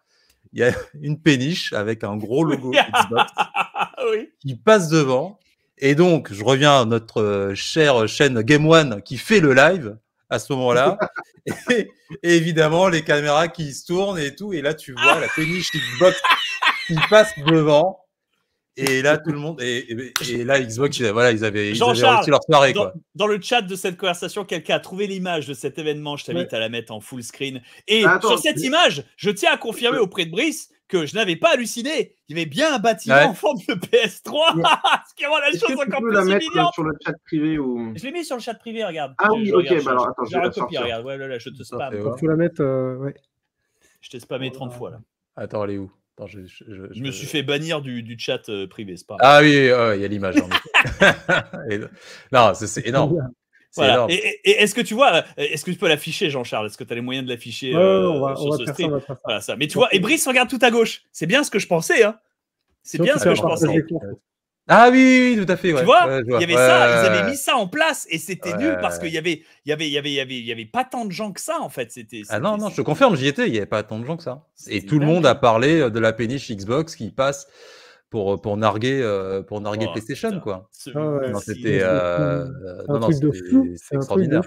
il y a une péniche avec un gros logo qui passe devant. Et donc, je reviens à notre euh, chère chaîne Game One qui fait le live à ce moment-là. et, évidemment, les caméras qui se tournent et tout. Et là, tu vois la péniche Xbox qui passe devant. Et là, tout le monde. Et, là, Xbox, ils, voilà, ils avaient, ils avaient réussi leur soirée. Dans, dans, le chat de cette conversation, quelqu'un a trouvé l'image de cet événement. Je t'invite à la mettre en full screen. Et bah, sur cette image, je tiens à confirmer auprès de Brice que je n'avais pas halluciné. Il y avait bien un bâtiment en forme de PS3, ce qui rend la chose encore plus la euh, chat privé Je l'ai mis sur le chat privé, regarde. Ah oui, ok, bah alors attends, je, vais la sortir. Regarde, ouais, là, je te spam. Il faut la mettre, euh, ouais. Je t'ai spammé 30 fois, là. Attends, elle est où je, me suis fait bannir du, du chat euh, privé, c'est pas Ah oui, il y a l'image. Hein, non, c'est énorme. Et, est-ce que tu vois, euh, est-ce que tu peux l'afficher, Jean-Charles Est-ce que tu as les moyens de l'afficher euh, on va, sur ce stream Voilà, ça. Mais tu vois, et Brice regarde tout à gauche. C'est bien ce que je pensais. Hein. C'est bien ce que je pensais. Ah oui, tout à fait. Tu vois, il y avait ça, ils avaient mis ça en place et c'était nul parce qu'il y avait, il y avait, il y avait, il y avait, il y avait pas tant de gens que ça en fait. C'était. Ah non, non, je te confirme, j'y étais, il y avait pas tant de gens que ça. Et tout le monde a parlé euh, de la péniche Xbox qui passe euh, pour, narguer, euh, pour narguer PlayStation, quoi. c'était extraordinaire.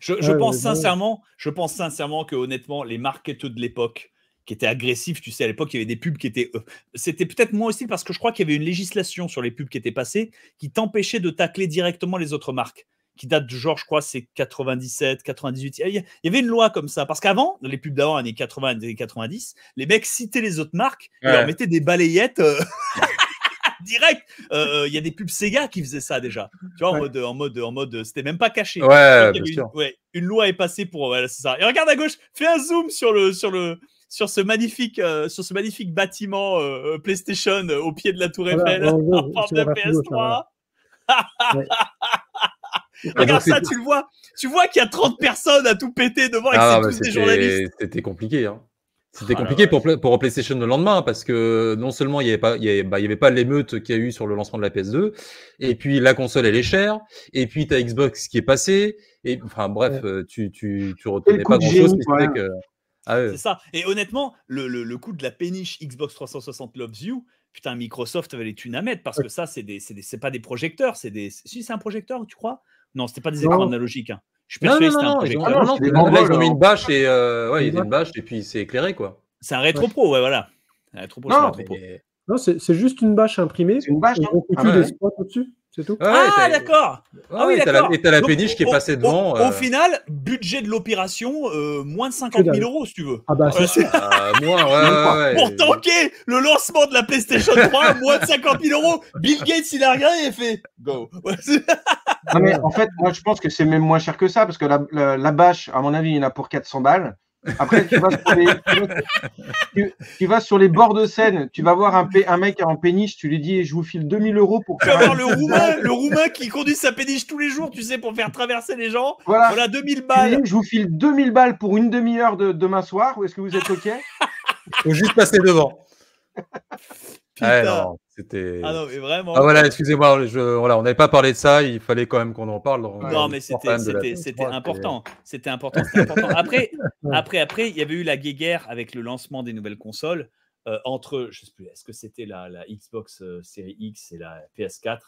Je, je pense sincèrement, je pense sincèrement que honnêtement, les marketeurs de l'époque qui étaient agressifs, tu sais, à l'époque, il y avait des pubs qui étaient... Euh, c'était peut-être moi aussi parce que je crois qu'il y avait une législation sur les pubs qui était passée qui t'empêchait de tacler directement les autres marques qui date de genre, je crois, c'est 97, 98. Il y avait une loi comme ça. Parce qu'avant, dans les pubs d'avant, années 80, années 90, les mecs citaient les autres marques et leur mettaient des balayettes. Euh, direct. Euh, euh, il y a des pubs Sega qui faisaient ça déjà. Tu vois, en mode, en mode, en mode, c'était même pas caché. Ouais, une, loi est passée pour. c'est ça. Et regarde à gauche, fais un zoom sur le, sur le, sur ce magnifique, sur ce magnifique bâtiment PlayStation au pied de la Tour Eiffel, en forme de PS3. Ah, Regarde ça, tu le vois. Tu vois qu'il y a 30 personnes à tout péter devant et ah, c'est bah, tous des journalistes. C'était compliqué. Hein. C'était oh compliqué pour, pour PlayStation le lendemain parce que non seulement il n'y avait pas, bah, il y avait, pas l'émeute qu'il y a eu sur le lancement de la PS2, et puis la console elle est chère, et puis tu as Xbox qui est passé. et enfin bref, euh, tu, tu, tu reconnais pas grand chose. Ah c'est ça. Et honnêtement, le, le, coup de la péniche Xbox 360 Loves You, putain, Microsoft avait les thunes à mettre parce que ça, c'est des, pas des projecteurs, c'est des. Si c'est un projecteur, tu crois non, c'était pas des écrans analogiques. Hein. Je suis persuadé que c'était un projecteur. là, ils ont ah mis une bâche euh, et puis c'est éclairé quoi. C'est un rétro-pro, ouais. voilà. Un non, c'est juste une bâche imprimée. C'est une bâche. Hein. ah, des spots au-dessus, c'est tout. Ah, d'accord. Ah, oui, d'accord. Et t'as la, la péniche qui est passée devant. Au, euh. final, budget de l'opération, euh, moins de 50 000 euros, si tu veux. Ah bah, c'est ah, moins, ouais, ouais, Pour tanker le lancement de la PlayStation 3, moins de 50 000 euros, Bill Gates, il a regardé et fait Go. en fait, moi, je pense que c'est même moins cher que ça, parce que la, bâche, à mon avis, il y en a pour 400 balles. Après, tu vas, sur les, bords de Seine, tu vas voir un, mec en péniche, tu lui dis Je vous file 2000 euros pour. Tu vas voir le roumain, le roumain qui conduit sa péniche tous les jours, tu sais, pour faire traverser les gens. Voilà, 2000 balles. Je vous file 2000 balles pour une demi-heure de demain soir, ou est-ce que vous êtes OK Il faut juste passer devant. Putain. C'était. Ah non, mais vraiment. Ah voilà, excusez-moi, je... voilà, on n'avait pas parlé de ça, il fallait quand même qu'on en parle. non, mais c'était important. C'était important, Après, après, après, il y avait eu la guerre avec le lancement des nouvelles consoles euh, entre, je ne sais plus, est-ce que c'était la, la, Xbox euh, Series X et la PS4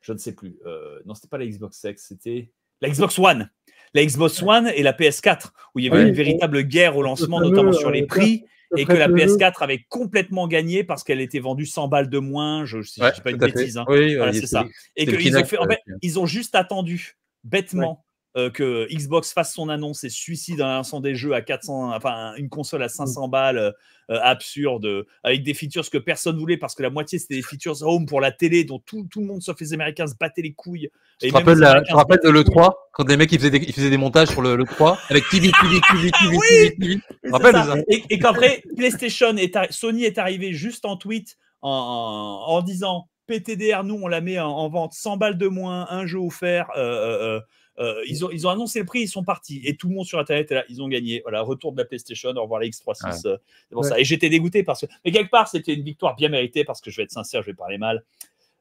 Je ne sais plus. Euh, non, c'était pas la Xbox X, c'était la Xbox One. La Xbox One et la PS4, où il y avait une véritable guerre au lancement, notamment sur les euh, prix et que la PS4 avait complètement gagné parce qu'elle était vendue 100 balles de moins, je ne sais pas une bêtise. Hein. Oui, c'est ça. Et qu'ils ont fait, en fait, euh. ils ont juste attendu bêtement euh, que Xbox fasse son annonce et suicide un son des jeux à 400, enfin une console à 500 mm. balles euh, euh, absurde, avec des features que personne voulait parce que la moitié c'était des features home pour la télé dont tout, le monde sauf les Américains se battaient les couilles. Et je te rappelle, de l'E3 quand des mecs ils faisaient des, des montages sur le, le 3 avec TV, TV, TV, TV, TV, TV. ça et, qu'après PlayStation, et Sony est arrivé juste en tweet en, en, disant PTDR, nous on la met en, vente 100 balles de moins, un jeu offert. Euh, ils, ont, annoncé le prix, ils sont partis. Et tout le monde sur Internet est là, ils ont gagné. Voilà, retour de la PlayStation, au revoir la X36. Euh, ça. Et j'étais dégoûté parce que. Mais quelque part, c'était une victoire bien méritée parce que je vais être sincère, je vais parler mal.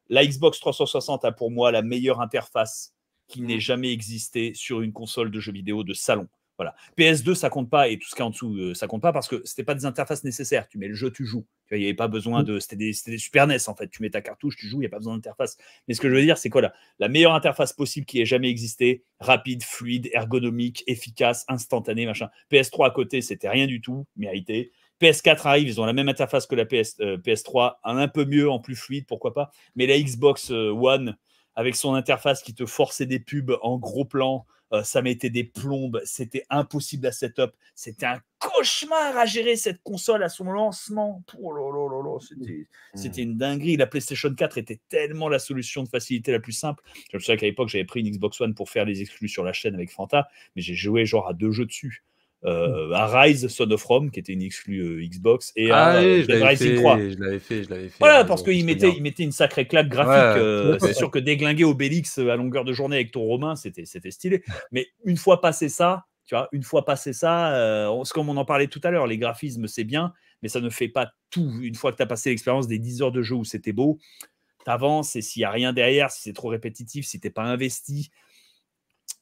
La Xbox 360 a pour moi la meilleure interface qui mm. n'ait jamais existé sur une console de jeux vidéo de salon. Voilà. PS2, ça compte pas et tout ce qui est en dessous, euh, ça compte pas parce que c'était pas des interfaces nécessaires. Tu mets le jeu, tu joues. il avait pas besoin mmh. de. C'était des, Super NES en fait. Tu mets ta cartouche, tu joues, il n'y a pas besoin d'interface. Mais ce que je veux dire, c'est quoi La meilleure interface possible qui ait jamais existé, rapide, fluide, ergonomique, efficace, instantanée, machin. PS3 à côté, c'était rien du tout, mérité. PS4 arrive, ils ont la même interface que la PS, euh, PS3, un, un peu mieux, en plus fluide, pourquoi pas. Mais la Xbox euh, One, avec son interface qui te forçait des pubs en gros plan, euh, ça mettait des plombes, c'était impossible à setup, c'était un cauchemar à gérer cette console à son lancement. Mmh. Mmh. c'était une dinguerie. La PlayStation 4 était tellement la solution de facilité la plus simple. Je me souviens qu'à l'époque, j'avais pris une Xbox One pour faire les exclus sur la chaîne avec Fanta, mais j'ai joué genre à deux jeux dessus euh, à Rise Son of Rome, qui était une exclue Xbox, et à 3. Ah euh, je l'avais fait, je l'avais fait. Voilà, parce qu'il il mettait une sacrée claque graphique. Euh, c'est sûr que déglinguer Obélix euh, à longueur de journée avec ton Romain, c'était stylé. Mais une fois passé ça, tu vois, une fois passé ça, comme on en parlait tout à l'heure, les graphismes, c'est bien, mais ça ne fait pas tout. Une fois que tu as passé l'expérience des 10 heures de jeu où c'était beau, t'avances et s'il n'y a rien derrière, si c'est trop répétitif, si t'es pas investi,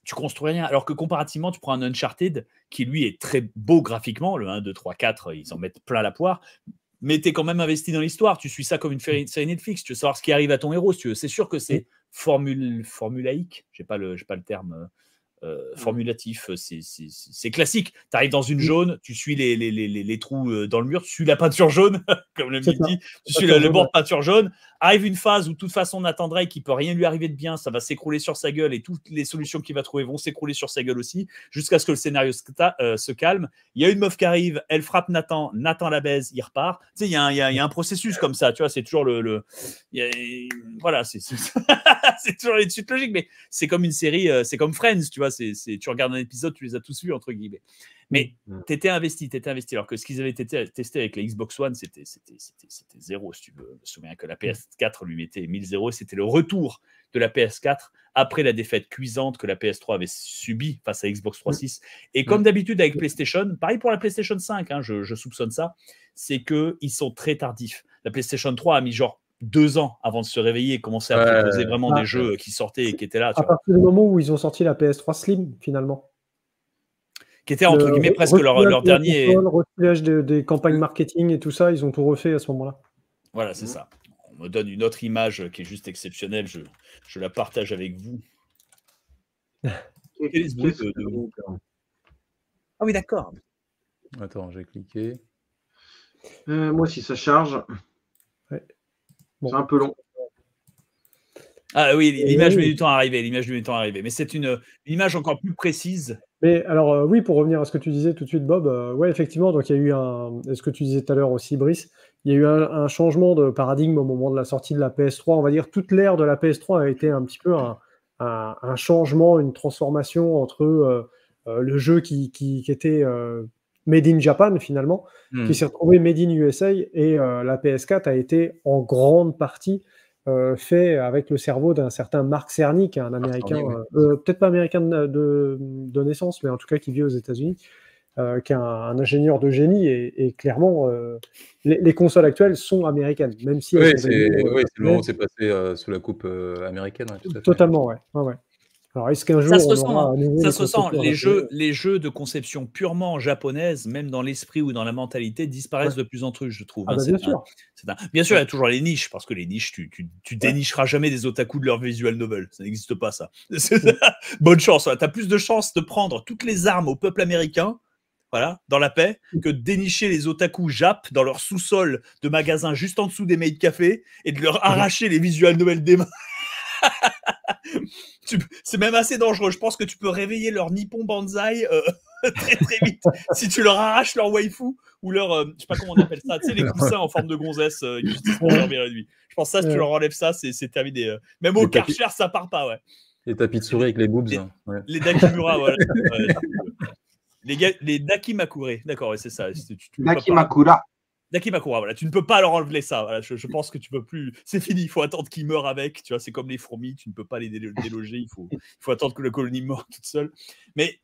tu construis rien. Alors que comparativement, tu prends un Uncharted qui, lui, est très beau graphiquement. Le 1, 2, 3, 4, ils en mettent plein la poire. Mais tu es quand même investi dans l'histoire. Tu suis ça comme une série Netflix. Tu veux savoir ce qui arrive à ton héros, tu veux. C'est sûr que c'est formule, formulaïque. Je n'ai pas, le, pas le terme euh, euh, mmh. formulatif. C'est classique. Tu arrives dans une mmh. jaune, tu suis les, les, les, les, trous euh, dans le mur, tu suis la peinture jaune, comme le midi, tu suis le, le bord de peinture jaune. Arrive une phase où de toute façon on attendrait qui peut rien lui arriver de bien, ça va s'écrouler sur sa gueule et toutes les solutions qu'il va trouver vont s'écrouler sur sa gueule aussi, jusqu'à ce que le scénario se, euh, calme. Il y a une meuf qui arrive, elle frappe Nathan, Nathan la baise, il repart. Tu sais, il y, a un, processus comme ça, tu vois, c'est toujours le. Voilà, c'est toujours les logique mais c'est comme une série, euh, c'est comme Friends, tu vois, c'est tu regardes un épisode, tu les as tous vus, entre guillemets. Mais mmh. mmh. tu étais investi, tu investi. Alors que ce qu'ils avaient testé avec la Xbox One, c'était zéro, si tu veux. Je me souviens que la mmh. PS4 lui mettait 1000 euros. C'était le retour de la PS4 après la défaite cuisante que la PS3 avait subie face à Xbox 3.6. Et comme d'habitude avec PlayStation, pareil pour la PlayStation 5, hein, je, soupçonne ça, c'est qu'ils sont très tardifs. La PlayStation 3 a mis genre deux ans avant de se réveiller et commencer à proposer vraiment des jeux qui sortaient et qui étaient là. Tu à partir du moment où ils ont sorti la PS3 Slim, finalement qui était entre guillemets presque leur, dernier. Le des, campagnes mmh. marketing et tout ça, ils ont tout refait à ce moment-là. Voilà, c'est mmh. ça. On me donne une autre image qui est juste exceptionnelle. Je, la partage avec vous. Ah oui, d'accord. Attends, j'ai cliqué. Euh, moi, si ça charge, c'est un peu long. Ah oui, l'image met du temps à arriver. L'image du temps à arriver. Mais c'est une image encore plus précise mais alors, euh, oui, pour revenir à ce que tu disais tout de suite, Bob, euh, ouais, effectivement, donc il y a eu un. Ce que tu disais tout à l'heure aussi, Brice, il y a eu un, changement de paradigme au moment de la sortie de la PS3. On va dire toute l'ère de la PS3 a été un petit peu un, changement, une transformation entre euh, le jeu qui, était made in Japan finalement, hmm. qui s'est retrouvé made in USA, et la PS4 a été en grande partie euh, fait avec le cerveau d'un certain Mark Cerny, un américain, euh, euh, peut-être pas américain de, naissance, mais en tout cas qui vit aux États-Unis, qui est un, ingénieur de génie. Et, clairement, les, consoles actuelles sont américaines, même si. Oui, c'est le moment où c'est passé sous la coupe américaine. Totalement, ouais. Alors, est-ce qu'un jour. Hein. Ça se ressent. Les jeux, euh, les jeux de conception purement japonaise, même dans l'esprit ou dans la mentalité, disparaissent de plus en plus, je trouve. Ah hein. bah, bien, sûr. bien sûr, il y a toujours les niches, parce que les niches, tu, dénicheras jamais des otaku de leur visual novel. Ça n'existe pas, ça. Mm. Bonne chance. Tu as plus de chance de prendre toutes les armes au peuple américain voilà, dans la paix, mm. que de dénicher les otaku jap dans leur sous-sol de magasin juste en dessous des mails de café et de leur arracher les visuels novels des mains. c'est même assez dangereux. Je pense que tu peux réveiller leur Nippon Banzai euh, très très vite si tu leur arraches leur waifu ou leur, euh, je sais pas comment on appelle ça, tu sais, les coussins en forme de gonzesse euh, qui Je pense ça, si tu leur enlèves ça, c'est terminé. Même au tapis... Karcher, ça part pas, ouais. Les tapis de souris avec les boobs. Les, hein, les Dakimura, voilà. les, les Dakimakure, d'accord, c'est ça. Tu, tu Dakimakura. Dakimakura, voilà, tu ne peux pas leur enlever ça. je, pense que tu peux plus. C'est fini, il faut attendre qu'ils meurent avec. Tu vois, c'est comme les fourmis, tu ne peux pas les déloger. Il faut, il faut attendre que la colonie meure toute seule. Mais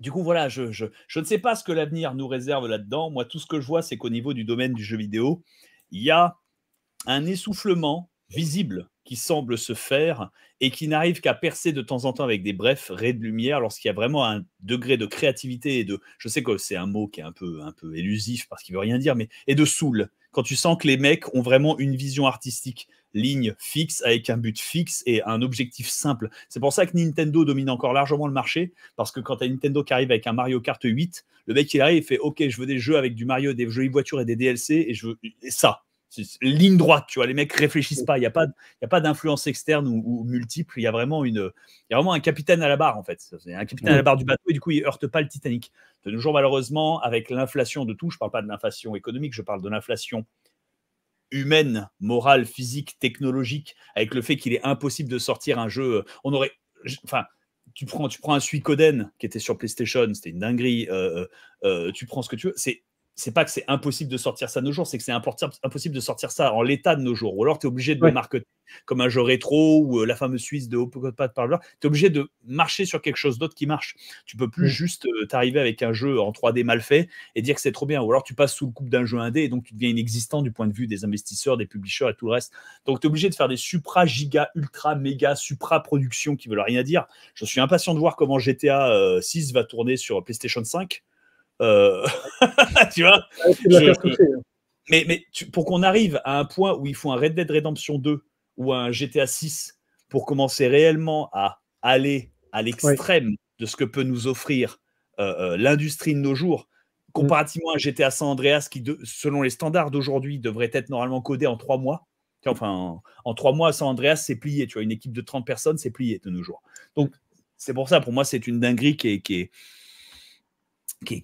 du coup, voilà, je, je, je ne sais pas ce que l'avenir nous réserve là-dedans. Moi, tout ce que je vois, c'est qu'au niveau du domaine du jeu vidéo, il y a un essoufflement visible qui semble se faire et qui n'arrive qu'à percer de temps en temps avec des brefs raies de lumière lorsqu'il y a vraiment un degré de créativité et de je sais que c'est un mot qui est un peu un peu élusif parce qu'il veut rien dire mais et de soul quand tu sens que les mecs ont vraiment une vision artistique ligne fixe avec un but fixe et un objectif simple. C'est pour ça que Nintendo domine encore largement le marché parce que quand tu as Nintendo qui arrive avec un Mario Kart 8, le mec il arrive et fait OK, je veux des jeux avec du Mario, des jeux de voiture et des DLC et je veux et ça ligne droite, tu vois, les mecs réfléchissent pas, il n'y a pas, pas d'influence externe ou, multiple, il y a vraiment une, y vraiment un capitaine à la barre en fait, un capitaine à la barre du bateau et du coup il heurte pas le Titanic. De nos jours malheureusement, avec l'inflation de tout, je parle pas de l'inflation économique, je parle de l'inflation humaine, morale, physique, technologique, avec le fait qu'il est impossible de sortir un jeu, euh, on aurait, enfin, tu prends, tu prends un Suicoden qui était sur PlayStation, c'était une dinguerie. Euh, euh, tu prends ce que tu veux. C'est c'est pas que c'est impossible de sortir ça de nos jours, c'est que c'est impossible de sortir ça en l'état de nos jours. Ou alors, tu es obligé de le marquer comme un jeu rétro ou euh, la fameuse Suisse de Hopocode Parleur. Tu es obligé de marcher sur quelque chose d'autre qui marche. Tu peux plus mm. juste euh, t'arriver avec un jeu en 3D mal fait et dire que c'est trop bien. Ou alors, tu passes sous le coupe d'un jeu indé et donc tu deviens inexistant du point de vue des investisseurs, des publishers et tout le reste. Donc, tu es obligé de faire des supra, giga, ultra, méga, supra productions qui veulent rien dire. Je suis impatient de voir comment GTA 6 euh, va tourner sur PlayStation 5 euh, tu vois hein. Mais, mais pour qu'on arrive à un point où il faut un Red Dead Redemption 2 ou un GTA 6 pour commencer réellement à aller à l'extrême de ce que peut nous offrir euh, euh, l'industrie de nos jours, comparativement à GTA San Andreas qui, selon les standards d'aujourd'hui, devrait être normalement codé en trois mois. Enfin, en, 3 trois mois, San Andreas, c'est plié. Tu vois, une équipe de 30 personnes, c'est plié de nos jours. Donc, c'est pour ça, pour moi, c'est une dinguerie qui est, qui,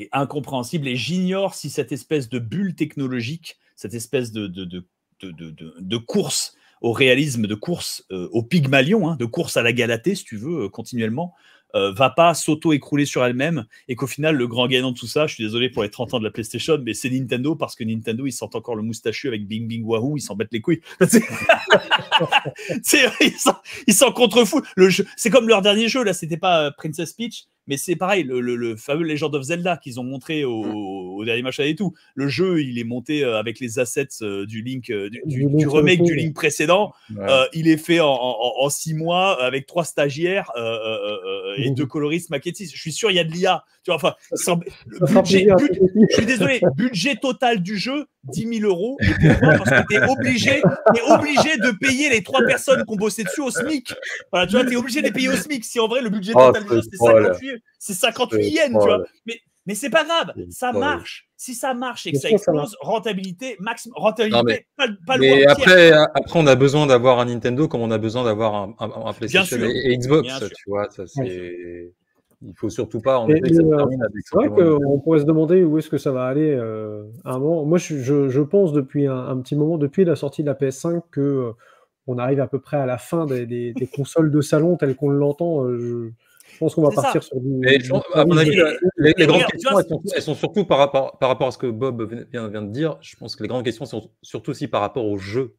est incompréhensible et j'ignore si cette espèce de bulle technologique, cette espèce de, de, course au réalisme, de course euh, au Pygmalion, hein, de course à la Galatée, si tu veux, euh, continuellement, euh, va pas s'auto-écrouler sur elle-même et qu'au final, le grand gagnant de tout ça, je suis désolé pour les 30 ans de la PlayStation, mais c'est Nintendo parce que Nintendo, ils sentent encore le moustachu avec Bing Bing Wahoo, ils s'en battent les couilles. ils s'en contrefoutent. C'est comme leur dernier jeu, là, c'était pas Princess Peach, mais c'est pareil, le, le, le, fameux Legend of Zelda qu'ils ont montré au, mm. dernier machin et tout. Le jeu, il est monté euh, avec les assets euh, euh, du Link, du, remake du Link précédent. il est fait en, six mois avec trois stagiaires et deux coloristes maquettistes. Je suis sûr, il y a de l'IA. Tu vois, enfin, je suis désolé, budget total du jeu, 10 000 euros. Parce que tu obligé, t'es obligé de payer les trois personnes qui ont bossé dessus au SMIC. Voilà, tu vois, es obligé de les payer au SMIC. Si en vrai, le budget oh, total c'est 58, yens, tu vois. Mais, mais c'est pas grave, ça marche. Si ça marche et que ça explose, rentabilité, maximum, rentabilité, pas, après, hein, après, on a besoin d'avoir un Nintendo comme on a besoin d'avoir un, un, PlayStation et, Xbox, tu vois. Ça, c'est. Il faut surtout pas en effet, euh, C'est vrai qu'on pourrait se demander où est-ce que ça va aller euh, à un moment. Moi, je, pense depuis un, petit moment, depuis la sortie de la PS5, que euh, on arrive à peu près à la fin des, consoles de salon telles qu'on l'entend. Euh, je, pense qu'on va partir sur du. à mon avis, les, grandes questions, elles sont, surtout par rapport, à ce que Bob vient, vient, de dire. Je pense que les grandes questions sont surtout aussi par rapport au jeu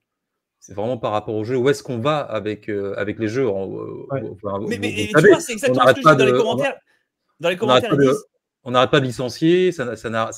c'est vraiment par rapport au jeu. Où est-ce qu'on va avec, euh, avec les jeux dans, les commentaires. On... n'arrête pas, de... licencier, ça,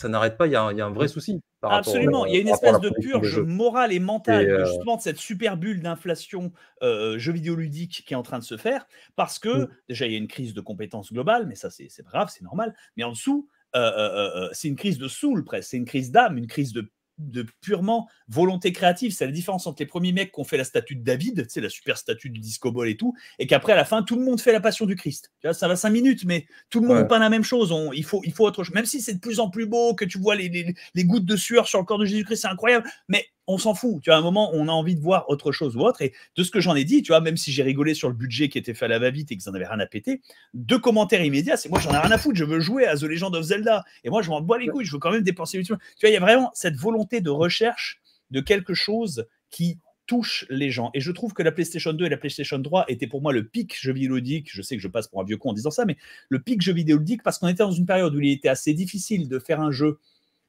n'arrête pas, il y, a un, vrai souci. Absolument, il y a une espèce de purge morale et mentale, euh, justement, de cette super bulle d'inflation euh, jeux vidéo ludique qui est en train de se faire, parce que, mm. déjà, il y a une crise de compétences globale, mais ça, c'est grave, c'est normal, mais en dessous, euh, c'est une crise de soul, presque, c'est une crise d'âme, une crise de de purement volonté créative. C'est la différence entre les premiers mecs qui ont fait la statue de David, c'est la super statue du disco ball et tout, et qu'après, à la fin, tout le monde fait la passion du Christ. ça va cinq minutes, mais tout le monde peint pas la même chose. il, faut, il faut autre chose. Même si c'est de plus en plus beau, que tu vois les, les gouttes de sueur sur le corps de Jésus-Christ, c'est incroyable. Mais on s'en fout. Tu vois, à un moment, on a envie de voir autre chose ou autre. Et de ce que j'en ai dit, tu vois, même si j'ai rigolé sur le budget qui était fait à la va-vite et qu'ils en avaient rien à péter, deux commentaires immédiats, c'est moi, j'en ai rien à foutre. Je veux jouer à The Legend of Zelda. Et moi, je m'en bois les couilles. Je veux quand même dépenser. Tu vois, il y a vraiment cette volonté de recherche de quelque chose qui touche les gens. Et je trouve que la PlayStation 2 et la PlayStation 3 étaient pour moi le pic jeu vidéo Je sais que je passe pour un vieux con en disant ça, mais le pic jeu vidéoludique parce qu'on était dans une période où il était assez difficile de faire un jeu.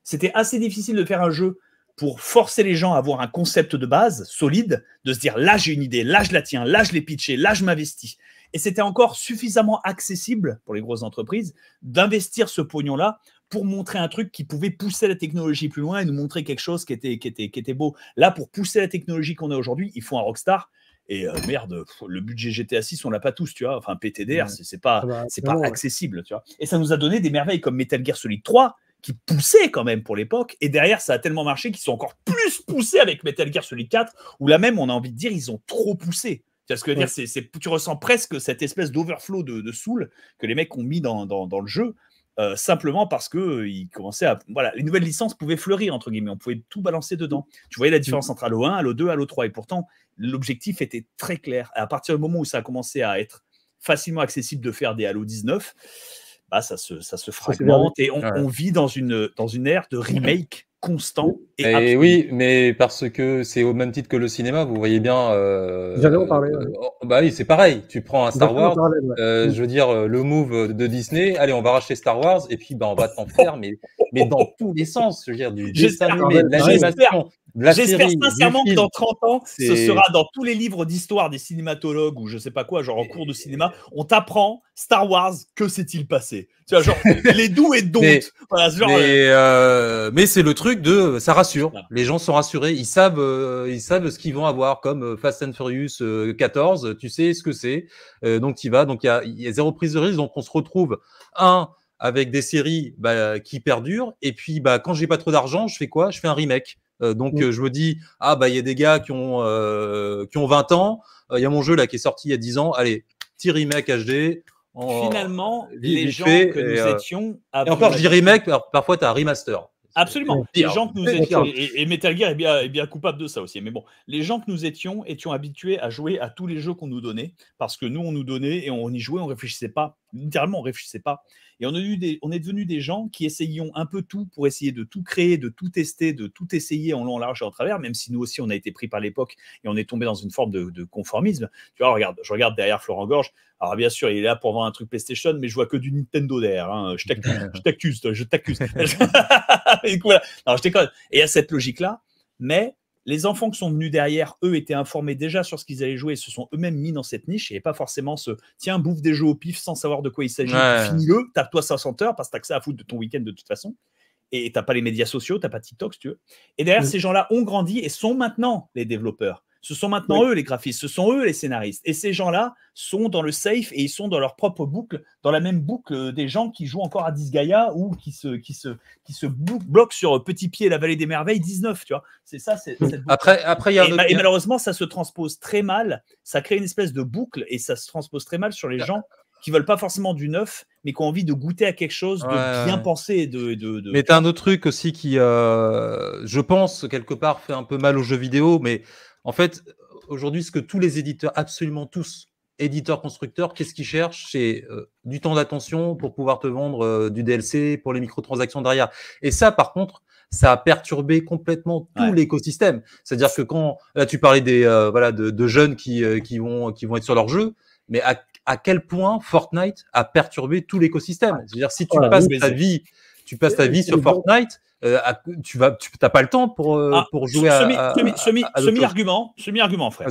C'était assez difficile de faire un jeu pour forcer les gens à avoir un concept de base solide, de se dire là j'ai une idée, là je la tiens, là je l'ai pitché, là je m'investis. Et c'était encore suffisamment accessible pour les grosses entreprises d'investir ce pognon-là pour montrer un truc qui pouvait pousser la technologie plus loin et nous montrer quelque chose qui était, qui était, qui était beau. Là, pour pousser la technologie qu'on a aujourd'hui, il faut un rockstar. Et euh, merde, le budget GTA 6, on l'a pas tous, tu vois. Enfin, PTDR, c'est pas, ah bah, c'est pas accessible, tu vois. Et ça nous a donné des merveilles comme Metal Gear Solid 3, qui poussaient quand même pour l'époque. Et derrière, ça a tellement marché qu'ils sont encore plus poussés avec Metal Gear Solid 4, où là même, on a envie de dire, ils ont trop poussé. Tu ce que dire Tu ressens presque cette espèce d'overflow de, soul que les mecs ont mis dans, le jeu. Euh, simplement parce que euh, ils commençaient à voilà les nouvelle licence pouvait fleurir entre guillemets on pouvait tout balancer dedans tu voyais la différence mm. entre Halo 1 Halo 2 Halo 3 et pourtant l'objectif était très clair à partir du moment où ça a commencé à être facilement accessible de faire des Halo 19 bah, ça, se, ça se fragmente et on, on, vit dans une, dans une ère de remake constant. Et, oui, mais parce que c'est au même titre que le cinéma, vous voyez bien. Euh, J'allais en parler. Euh, oh, bah oui, c'est pareil. Tu prends un Star Wars, euh, je veux dire le move de Disney. Allez, on va racheter Star Wars et puis bah, on va t'en faire, mais mais dans tous les sens, je veux dire du dessin animé, de l'animation, J'espère sincèrement que dans 30 ans, ce sera dans tous les livres d'histoire des cinématologues ou je sais pas quoi, genre en cours de cinéma, on t'apprend Star Wars, que s'est-il passé Tu vois, genre les doux et dons. Mais, euh, euh, mais, c'est le truc de ça rassure. Les gens sont rassurés, ils savent, euh, ils savent ce qu'ils vont avoir comme Fast and Furious 14. Tu sais ce que c'est, donc tu vas. Donc il y a, y a zéro prise de risque. Donc on se retrouve un avec des séries bah, qui perdurent. Et puis, bah, quand j'ai pas trop d'argent, je fais quoi Je fais un remake. Euh, donc mm. euh, je me dis, ah bah il y a des gars qui ont, euh, qui ont 20 ans, il y a mon jeu là qui est sorti il y a 10 ans, allez, petit remake HD. Finalement, les gens que nous étions... Et encore, je dis remake, parfois tu as remaster. Absolument. Les gens que nous étions, et, et, Metal Gear est bien, bien, coupable de ça aussi. Mais bon, les gens que nous étions étions habitués à jouer à tous les jeux qu'on nous donnait, parce que nous, on nous donnait et on y jouait, on réfléchissait pas littéralement, on réfléchissait pas. Et on, a eu des, on est devenu des gens qui essayions un peu tout pour essayer de tout créer, de tout tester, de tout essayer en long, large et en travers, même si nous aussi, on a été pris par l'époque et on est tombé dans une forme de, de, conformisme. Tu vois, regarde, je regarde derrière Florent Gorge. Alors, bien sûr, il est là pour vendre un truc PlayStation, mais je vois que du Nintendo derrière. Hein. Je t'accuse, je t'accuse. je voilà. et il y a cette logique-là, mais les enfants qui sont venus derrière, eux, étaient informés déjà sur ce qu'ils allaient jouer et se sont eux-mêmes mis dans cette niche. Et pas forcément ce tiens, bouffe des jeux au pif sans savoir de quoi il s'agit. Finis-le, tape-toi 60 heures parce que que ça à foutre de ton week-end de toute façon. Et n'as pas les médias sociaux, n'as pas TikTok si tu veux. Et derrière, mm. ces gens-là ont grandi et sont maintenant les développeurs. Ce sont maintenant eux les graphistes, ce sont eux les scénaristes. Et ces gens-là sont dans le safe et ils sont dans leur propre boucle, dans la même boucle euh, des gens qui jouent encore à Disgaea ou qui se, qui se, qui se bloquent sur euh, Petit Pied la Vallée des Merveilles 19, tu vois. C'est ça, cette Après, après, et, malheureusement, ça se transpose très mal, ça crée une espèce de boucle et ça se transpose très mal sur les ah. gens qui veulent pas forcément du neuf, mais qui ont envie de goûter à quelque chose, de bien penser. De, de, Mais tu as un autre truc aussi qui, euh, je pense, quelque part, fait un peu mal aux jeux vidéo, mais en fait, aujourd'hui, ce que tous les éditeurs, absolument tous, éditeurs, constructeurs, qu'est-ce qu'ils cherchent C'est euh, du temps d'attention pour pouvoir te vendre euh, du DLC pour les microtransactions derrière. Et ça, par contre, ça a perturbé complètement tout l'écosystème. C'est-à-dire que quand là, tu parlais des euh, voilà de, jeunes qui, qui vont qui vont être sur leur jeu, mais à, quel point Fortnite a perturbé tout l'écosystème C'est-à-dire si ah, tu passes ta vie tu passes ta euh, vie sur Fortnite, euh, tu vas, tu n'as pas le temps pour, euh, ah, pour jouer semi, à, semi, semi, semi argument, semi argument, frère.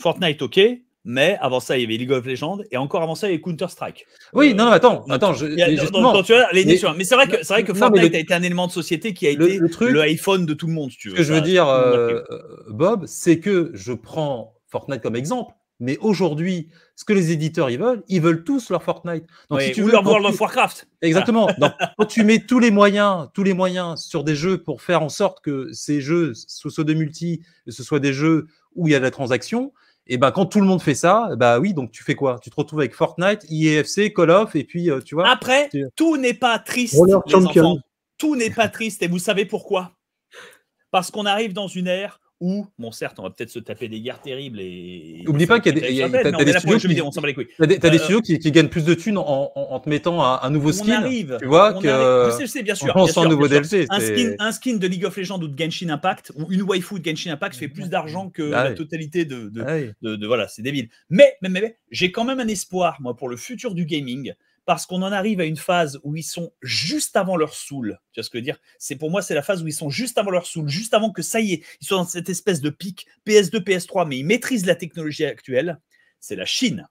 Fortnite, ok. Mais avant ça, il y avait League of Legends et encore avant ça, il y avait Counter Strike. Oui, non, non, attends, attends. Je, justement, mais, c'est vrai que c'est vrai que Fortnite a été un élément de société qui a été le, le, iPhone de tout le monde, tu veux. Ce que je veux dire, Bob, c'est que je prends Fortnite comme exemple mais aujourd'hui, ce que les éditeurs ils veulent, ils veulent tous leur Fortnite. tu ou veux, leur World of Warcraft. Exactement. quand tu mets tous les moyens, tous les moyens sur des jeux pour faire en sorte que ces jeux ce de multi, ce soit des jeux où il y a de la transaction, et eh ben quand tout le monde fait ça, bah oui, donc tu fais quoi Tu te retrouves avec Fortnite, IEFC, Call of, et puis euh, tu vois. Après, tout n'est pas triste. Tout n'est pas triste, et vous savez pourquoi Parce qu'on arrive dans une ère ou, bon, certes, on va peut-être se taper des guerres terribles et. Oublie pas qu'il y a des, studios, qui, les gagnent plus de thunes en, te mettant un, un, nouveau skin. On arrive. Tu vois, que. Arrive. bien sûr. On un Un skin, de League of Legends ou de Genshin Impact, ou une waifu de Genshin Impact fait plus d'argent que bah la totalité de ah de, de, Voilà, c'est débile. Mais, mais j'ai quand même un espoir, moi, pour le futur du gaming parce qu'on en arrive à une phase où ils sont juste avant leur soul. Tu vois ce que je veux dire C'est pour moi, c'est la phase où ils sont juste avant leur soul, juste avant que ça y est, ils soient dans cette espèce de pic PS2, PS3, mais ils maîtrisent la technologie actuelle. C'est la Chine.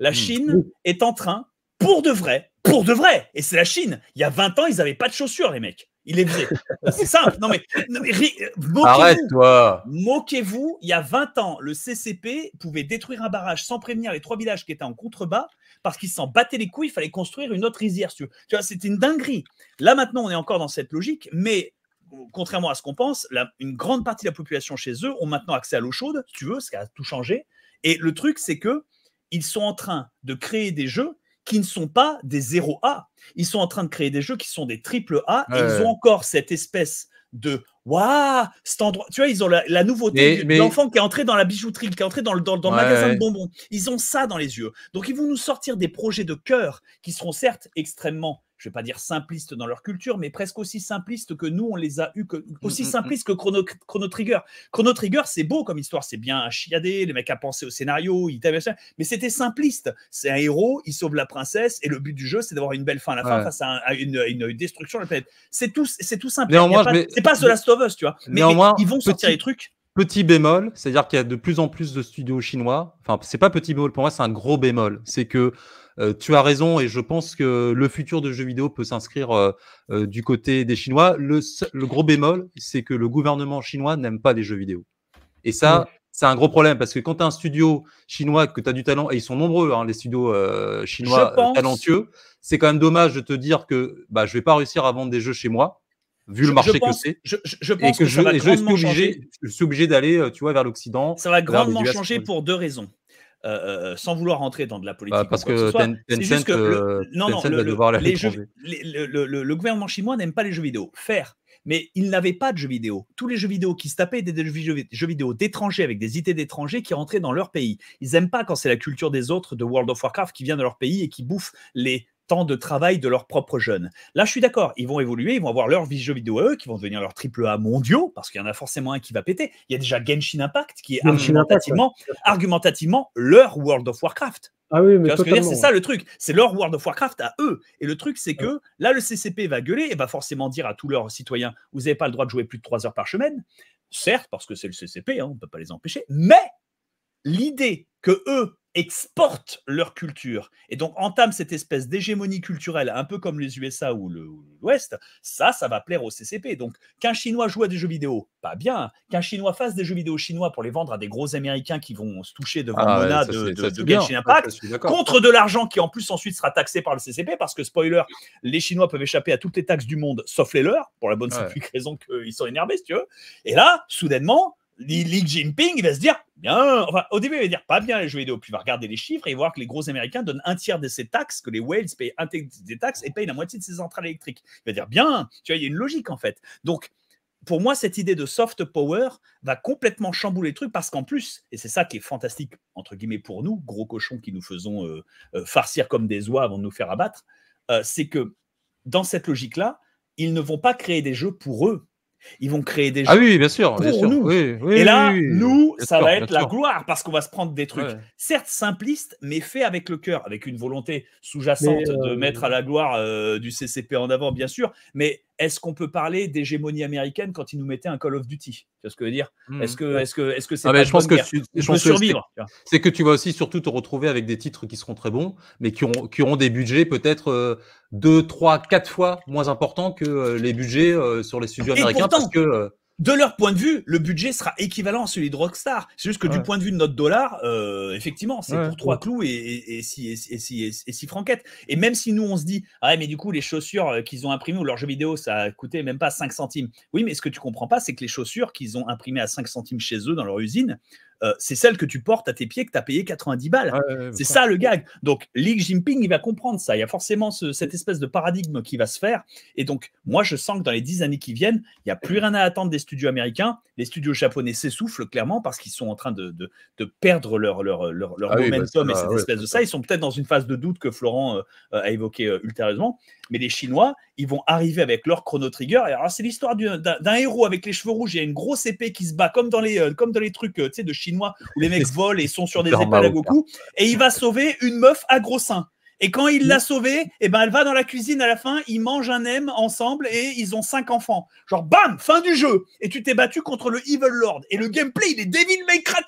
La hmm. Chine est en train, pour de vrai, pour de vrai, et c'est la Chine. Il y a 20 ans, ils n'avaient pas de chaussures, les mecs. Il est vrai, c'est simple. Non mais, euh, moquez arrête-toi. Moquez-vous. Il y a 20 ans, le CCP pouvait détruire un barrage sans prévenir les trois villages qui étaient en contrebas parce qu'ils s'en battaient les couilles, il fallait construire une autre rizière. tu, vois, c'était une dinguerie. Là, maintenant, on est encore dans cette logique, mais euh, contrairement à ce qu'on pense, une grande partie de la population chez eux ont maintenant accès à l'eau chaude, tu veux, ce qui a tout changé. Et le truc, c'est que ils sont en train de créer des jeux qui ne sont pas des 0A. Ils sont en train de créer des jeux qui sont des triple A. Et ils ont encore cette espèce de Waouh, cet endroit. Tu vois, ils ont la, nouveauté l'enfant qui est entré dans la bijouterie, qui est entré dans le, magasin de bonbons. Ils ont ça dans les yeux. Donc, ils vont nous sortir des projets de cœur qui seront certes extrêmement je ne vais pas dire simpliste dans leur culture, mais presque aussi simpliste que nous, on les a eus, mm, aussi mm, simplistes mm. que Chrono, Trigger. Chrono Trigger, c'est beau comme histoire, c'est bien chiadé, les mecs a pensé au scénario, ils mais c'était simpliste. C'est un héros, il sauve la princesse, et le but du jeu, c'est d'avoir une belle fin à la fin face à, une, destruction de la planète. C'est tout, c'est tout simple. Ce C'est pas The Last of Us, tu vois. Mais, ils vont sortir petit... les trucs petit bémol, c'est-à-dire qu'il y a de plus en plus de studios chinois. Enfin, c'est pas petit bémol pour moi, c'est un gros bémol. C'est que euh, tu as raison et je pense que le futur de jeux vidéo peut s'inscrire euh, euh, du côté des Chinois. Le, gros bémol, c'est que le gouvernement chinois n'aime pas les jeux vidéo. Et ça, c'est un gros problème parce que quand tu as un studio chinois, que tu as du talent, et ils sont nombreux, hein, les studios chinois talentueux, c'est quand même dommage de te dire que bah, je vais pas réussir à vendre des jeux chez moi vu le marché que c'est. Je, pense et que, je, suis obligé, obligé d'aller, tu vois, vers l'Occident. Ça va grandement changer pour deux raisons. Euh, euh, sans vouloir rentrer dans de la politique. parce que, juste que le, gouvernement chinois n'aime pas les jeux vidéo. Faire. Mais ils n'avaient pas de jeux vidéo. Tous les jeux vidéo qui se tapaient étaient des jeux, jeux vidéo d'étrangers avec des idées d'étrangers qui rentraient dans leur pays. Ils n'aiment pas quand c'est la culture des autres de World of Warcraft qui vient de leur pays et qui bouffe les temps de travail de leurs propres jeunes. Là, je suis d'accord, ils vont évoluer, ils vont avoir leur jeux vidéo à eux, qui vont devenir leur triple A mondiaux, parce qu'il y en a forcément un qui va péter. Il y a déjà Genshin Impact, qui est argumentativement, leur World of Warcraft. Ah oui, mais c'est ça le truc, c'est leur World of Warcraft à eux. Et le truc, c'est que là, le CCP va gueuler et va forcément dire à tous leurs citoyens, vous n'avez pas le droit de jouer plus de 3 heures par semaine. Certes, parce que c'est le CCP, hein, on ne peut pas les empêcher, mais l'idée que eux exportent leur culture et donc entament cette espèce d'hégémonie culturelle, un peu comme les USA ou l'Ouest, ça, ça va plaire au CCP. Donc qu'un Chinois joue à des jeux vidéo, pas bien. Qu'un Chinois fasse des jeux vidéo chinois pour les vendre à des gros Américains qui vont se toucher devant ah Mona de, de, Genshin Impact, contre de l'argent qui en plus ensuite sera taxé par le CCP, parce que spoiler, les Chinois peuvent échapper à toutes les taxes du monde, sauf les leurs, pour la bonne simple raison qu'ils sont énervés, si tu veux. Et là, soudainement, Li Jinping, il va se dire bien. Enfin, au début, il va dire pas bien les jeux vidéo. Puis il va regarder les chiffres et voir que les gros Américains donnent un tiers de ses taxes, que les Wales payent un tiers des taxes et payent la moitié de ses centrales électriques. Il va dire bien. Tu vois, il y a une logique en fait. Donc, pour moi, cette idée de soft power va complètement chambouler le truc parce qu'en plus, et c'est ça qui est fantastique, entre guillemets, pour nous, gros cochons qui nous faisons euh, euh, farcir comme des oies avant de nous faire abattre, euh, c'est que dans cette logique-là, ils ne vont pas créer des jeux pour eux, ils vont créer des ah gens Ah oui, bien sûr. et là, nous, ça va être la gloire parce qu'on va se prendre des trucs, certes simplistes, mais faits avec le cœur, avec une volonté sous-jacente de euh, mettre à la gloire euh, du CCP en avant, bien sûr. Mais est-ce qu'on peut parler d'hégémonie américaine quand ils nous mettaient un Call of Duty Tu vois ce que je veux dire hmm. Est-ce que est-ce que est-ce que c'est ah, pas je pense que survivre C'est que tu vas aussi surtout te retrouver avec des titres qui seront très bons, mais qui auront des budgets peut-être euh, deux, trois, quatre fois moins importants que euh, les budgets euh, sur les studios américains parce que de leur point de vue, le budget sera équivalent à celui de Rockstar. C'est juste que du point de vue de notre dollar, euh, effectivement, c'est pour trois clous et, et, si, et, si, et, si franquettes. Et même si nous, on se dit, ah mais du coup, les chaussures euh, qu'ils ont imprimées ou leurs jeux vidéo, ça a coûté même pas 5 centimes. Oui, mais ce que tu comprends pas, c'est que les chaussures qu'ils ont imprimées à 5 centimes chez eux dans leur usine, euh, c'est celle que tu portes à tes pieds que tu as payé 90 balles. c'est ça le gag. Donc, Li Jinping, il va comprendre ça. Il y a forcément cette espèce de paradigme qui va se faire. Et donc, moi, je sens que dans les dix années qui viennent, il n'y a plus rien à attendre des studios américains. Les studios japonais s'essoufflent clairement parce qu'ils sont en train de, perdre leur, leur, leur, ah bah, momentum et cette espèce de ça. Ils sont peut-être dans une phase de doute que Florent euh, a évoqué euh, ultérieurement. Mais les Chinois, ils vont arriver avec leur chrono trigger. Et alors, c'est l'histoire d'un héros avec les cheveux rouges et une grosse épée qui se bat, comme dans les, euh, comme dans les trucs euh, de chinois où les mecs volent et sont sur des épaules à Goku. Et il va sauver une meuf à gros seins. Et quand il l'a mm. sauvée, et eh ben elle va dans la cuisine à la fin, ils mangent un M ensemble et ils ont cinq enfants. Genre bam, fin du jeu. Et tu t'es battu contre le Evil Lord. Et le gameplay, il est Devil May Cry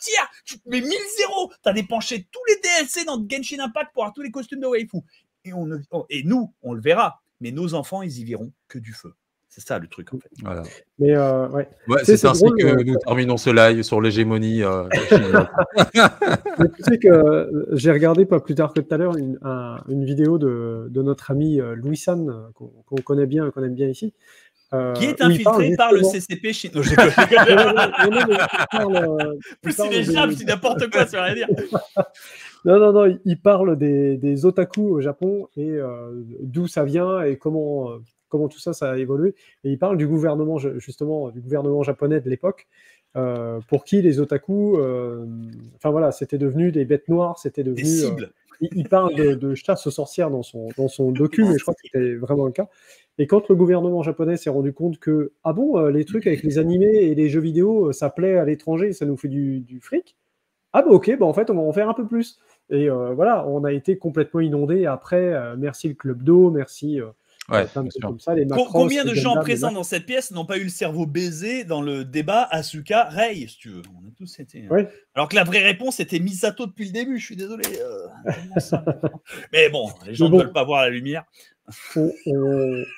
Tu te mets 1000 0 T'as dépenché tous les DLC dans Genshin Impact pour avoir tous les costumes de waifu. Et, on, oh, et nous, on le verra mais nos enfants, ils y verront que du feu. C'est ça le truc en fait. Mais euh, c'est ainsi que euh, nous terminons ce live sur l'hégémonie. Euh, j'ai regardé pas plus tard que tout à l'heure une, vidéo de, notre ami Louis San qu'on connaît bien, qu'on aime bien ici, euh, qui est infiltré par le CCP chinois. Euh, plus il est plus c'est n'importe quoi, ça veut dire. non, non, non, il parle des, des otaku au Japon et euh, d'où ça vient et comment, comment tout ça, ça a évolué. Et il parle du gouvernement, justement, du gouvernement japonais de l'époque. pour qui les otaku, enfin voilà, c'était devenu des bêtes noires, c'était devenu il, parle de, chasse aux sorcières dans son dans son docu, et je crois que c'était vraiment le cas. Et quand le gouvernement japonais s'est rendu compte que, ah bon, euh, les trucs avec les animés et les jeux vidéo, euh, ça plaît à l'étranger, ça nous fait du, fric, ah bon, bah, ok, bah en fait, on va en faire un peu plus. Et euh, voilà, on a été complètement inondé après. merci le club d'eau, merci. comme ça, les Combien de gens présents dans cette pièce n'ont pas eu le cerveau baisé dans le débat Asuka Rei, si tu veux hein. Alors que la vraie réponse était Misato depuis le début. Je suis désolé. Mais bon, les gens ne veulent pas voir la lumière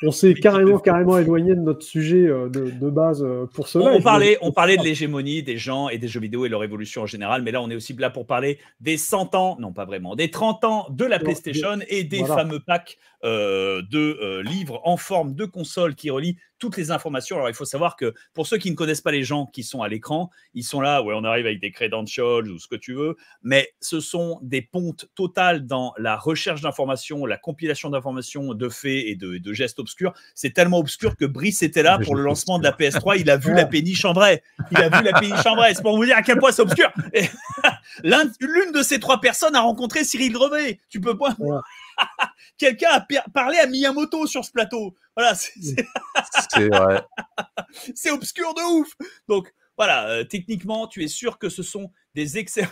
on, s'est carrément, carrément éloigné de notre sujet euh, de, base euh, pour cela. On, parlait, on parlait de l'hégémonie des gens et des jeux vidéo et leur évolution en général, mais là, on est aussi là pour parler des 100 ans, non pas vraiment, des 30 ans de la PlayStation et des fameux packs euh, de euh, livres en forme de console qui relient toutes les informations. Alors, il faut savoir que pour ceux qui ne connaissent pas les gens qui sont à l'écran, ils sont là, où on arrive avec des credentials ou ce que tu veux, mais ce sont des pontes totales dans la recherche d'informations, la compilation d'informations, de faits et de, gestes obscurs. C'est tellement obscur que Brice était là pour le lancement de la PS3, il a vu la péniche en vrai. Il a vu la péniche en vrai. C'est pour vous dire à quel point c'est obscur. L'une de ces trois personnes a rencontré Cyril Drevet. Tu peux pas. Quelqu'un a parlé à Miyamoto sur ce plateau. Voilà, c'est obscur de ouf. Donc voilà, euh, techniquement, tu es sûr que ce sont des excellents.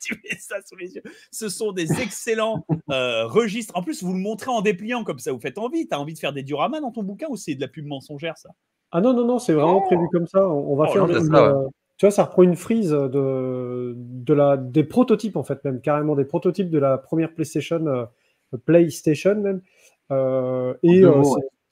tu mets ça sous les yeux. Ce sont des excellents euh, registres. En plus, vous le montrez en dépliant comme ça, vous faites envie. Tu as envie de faire des dioramas dans ton bouquin ou c'est de la pub mensongère ça Ah non, non, non, c'est vraiment oh. prévu comme ça. On va oh, faire un tu vois, ça reprend une frise de, de la, des prototypes, en fait, même carrément des prototypes de la première PlayStation, euh, PlayStation même. Euh, et euh,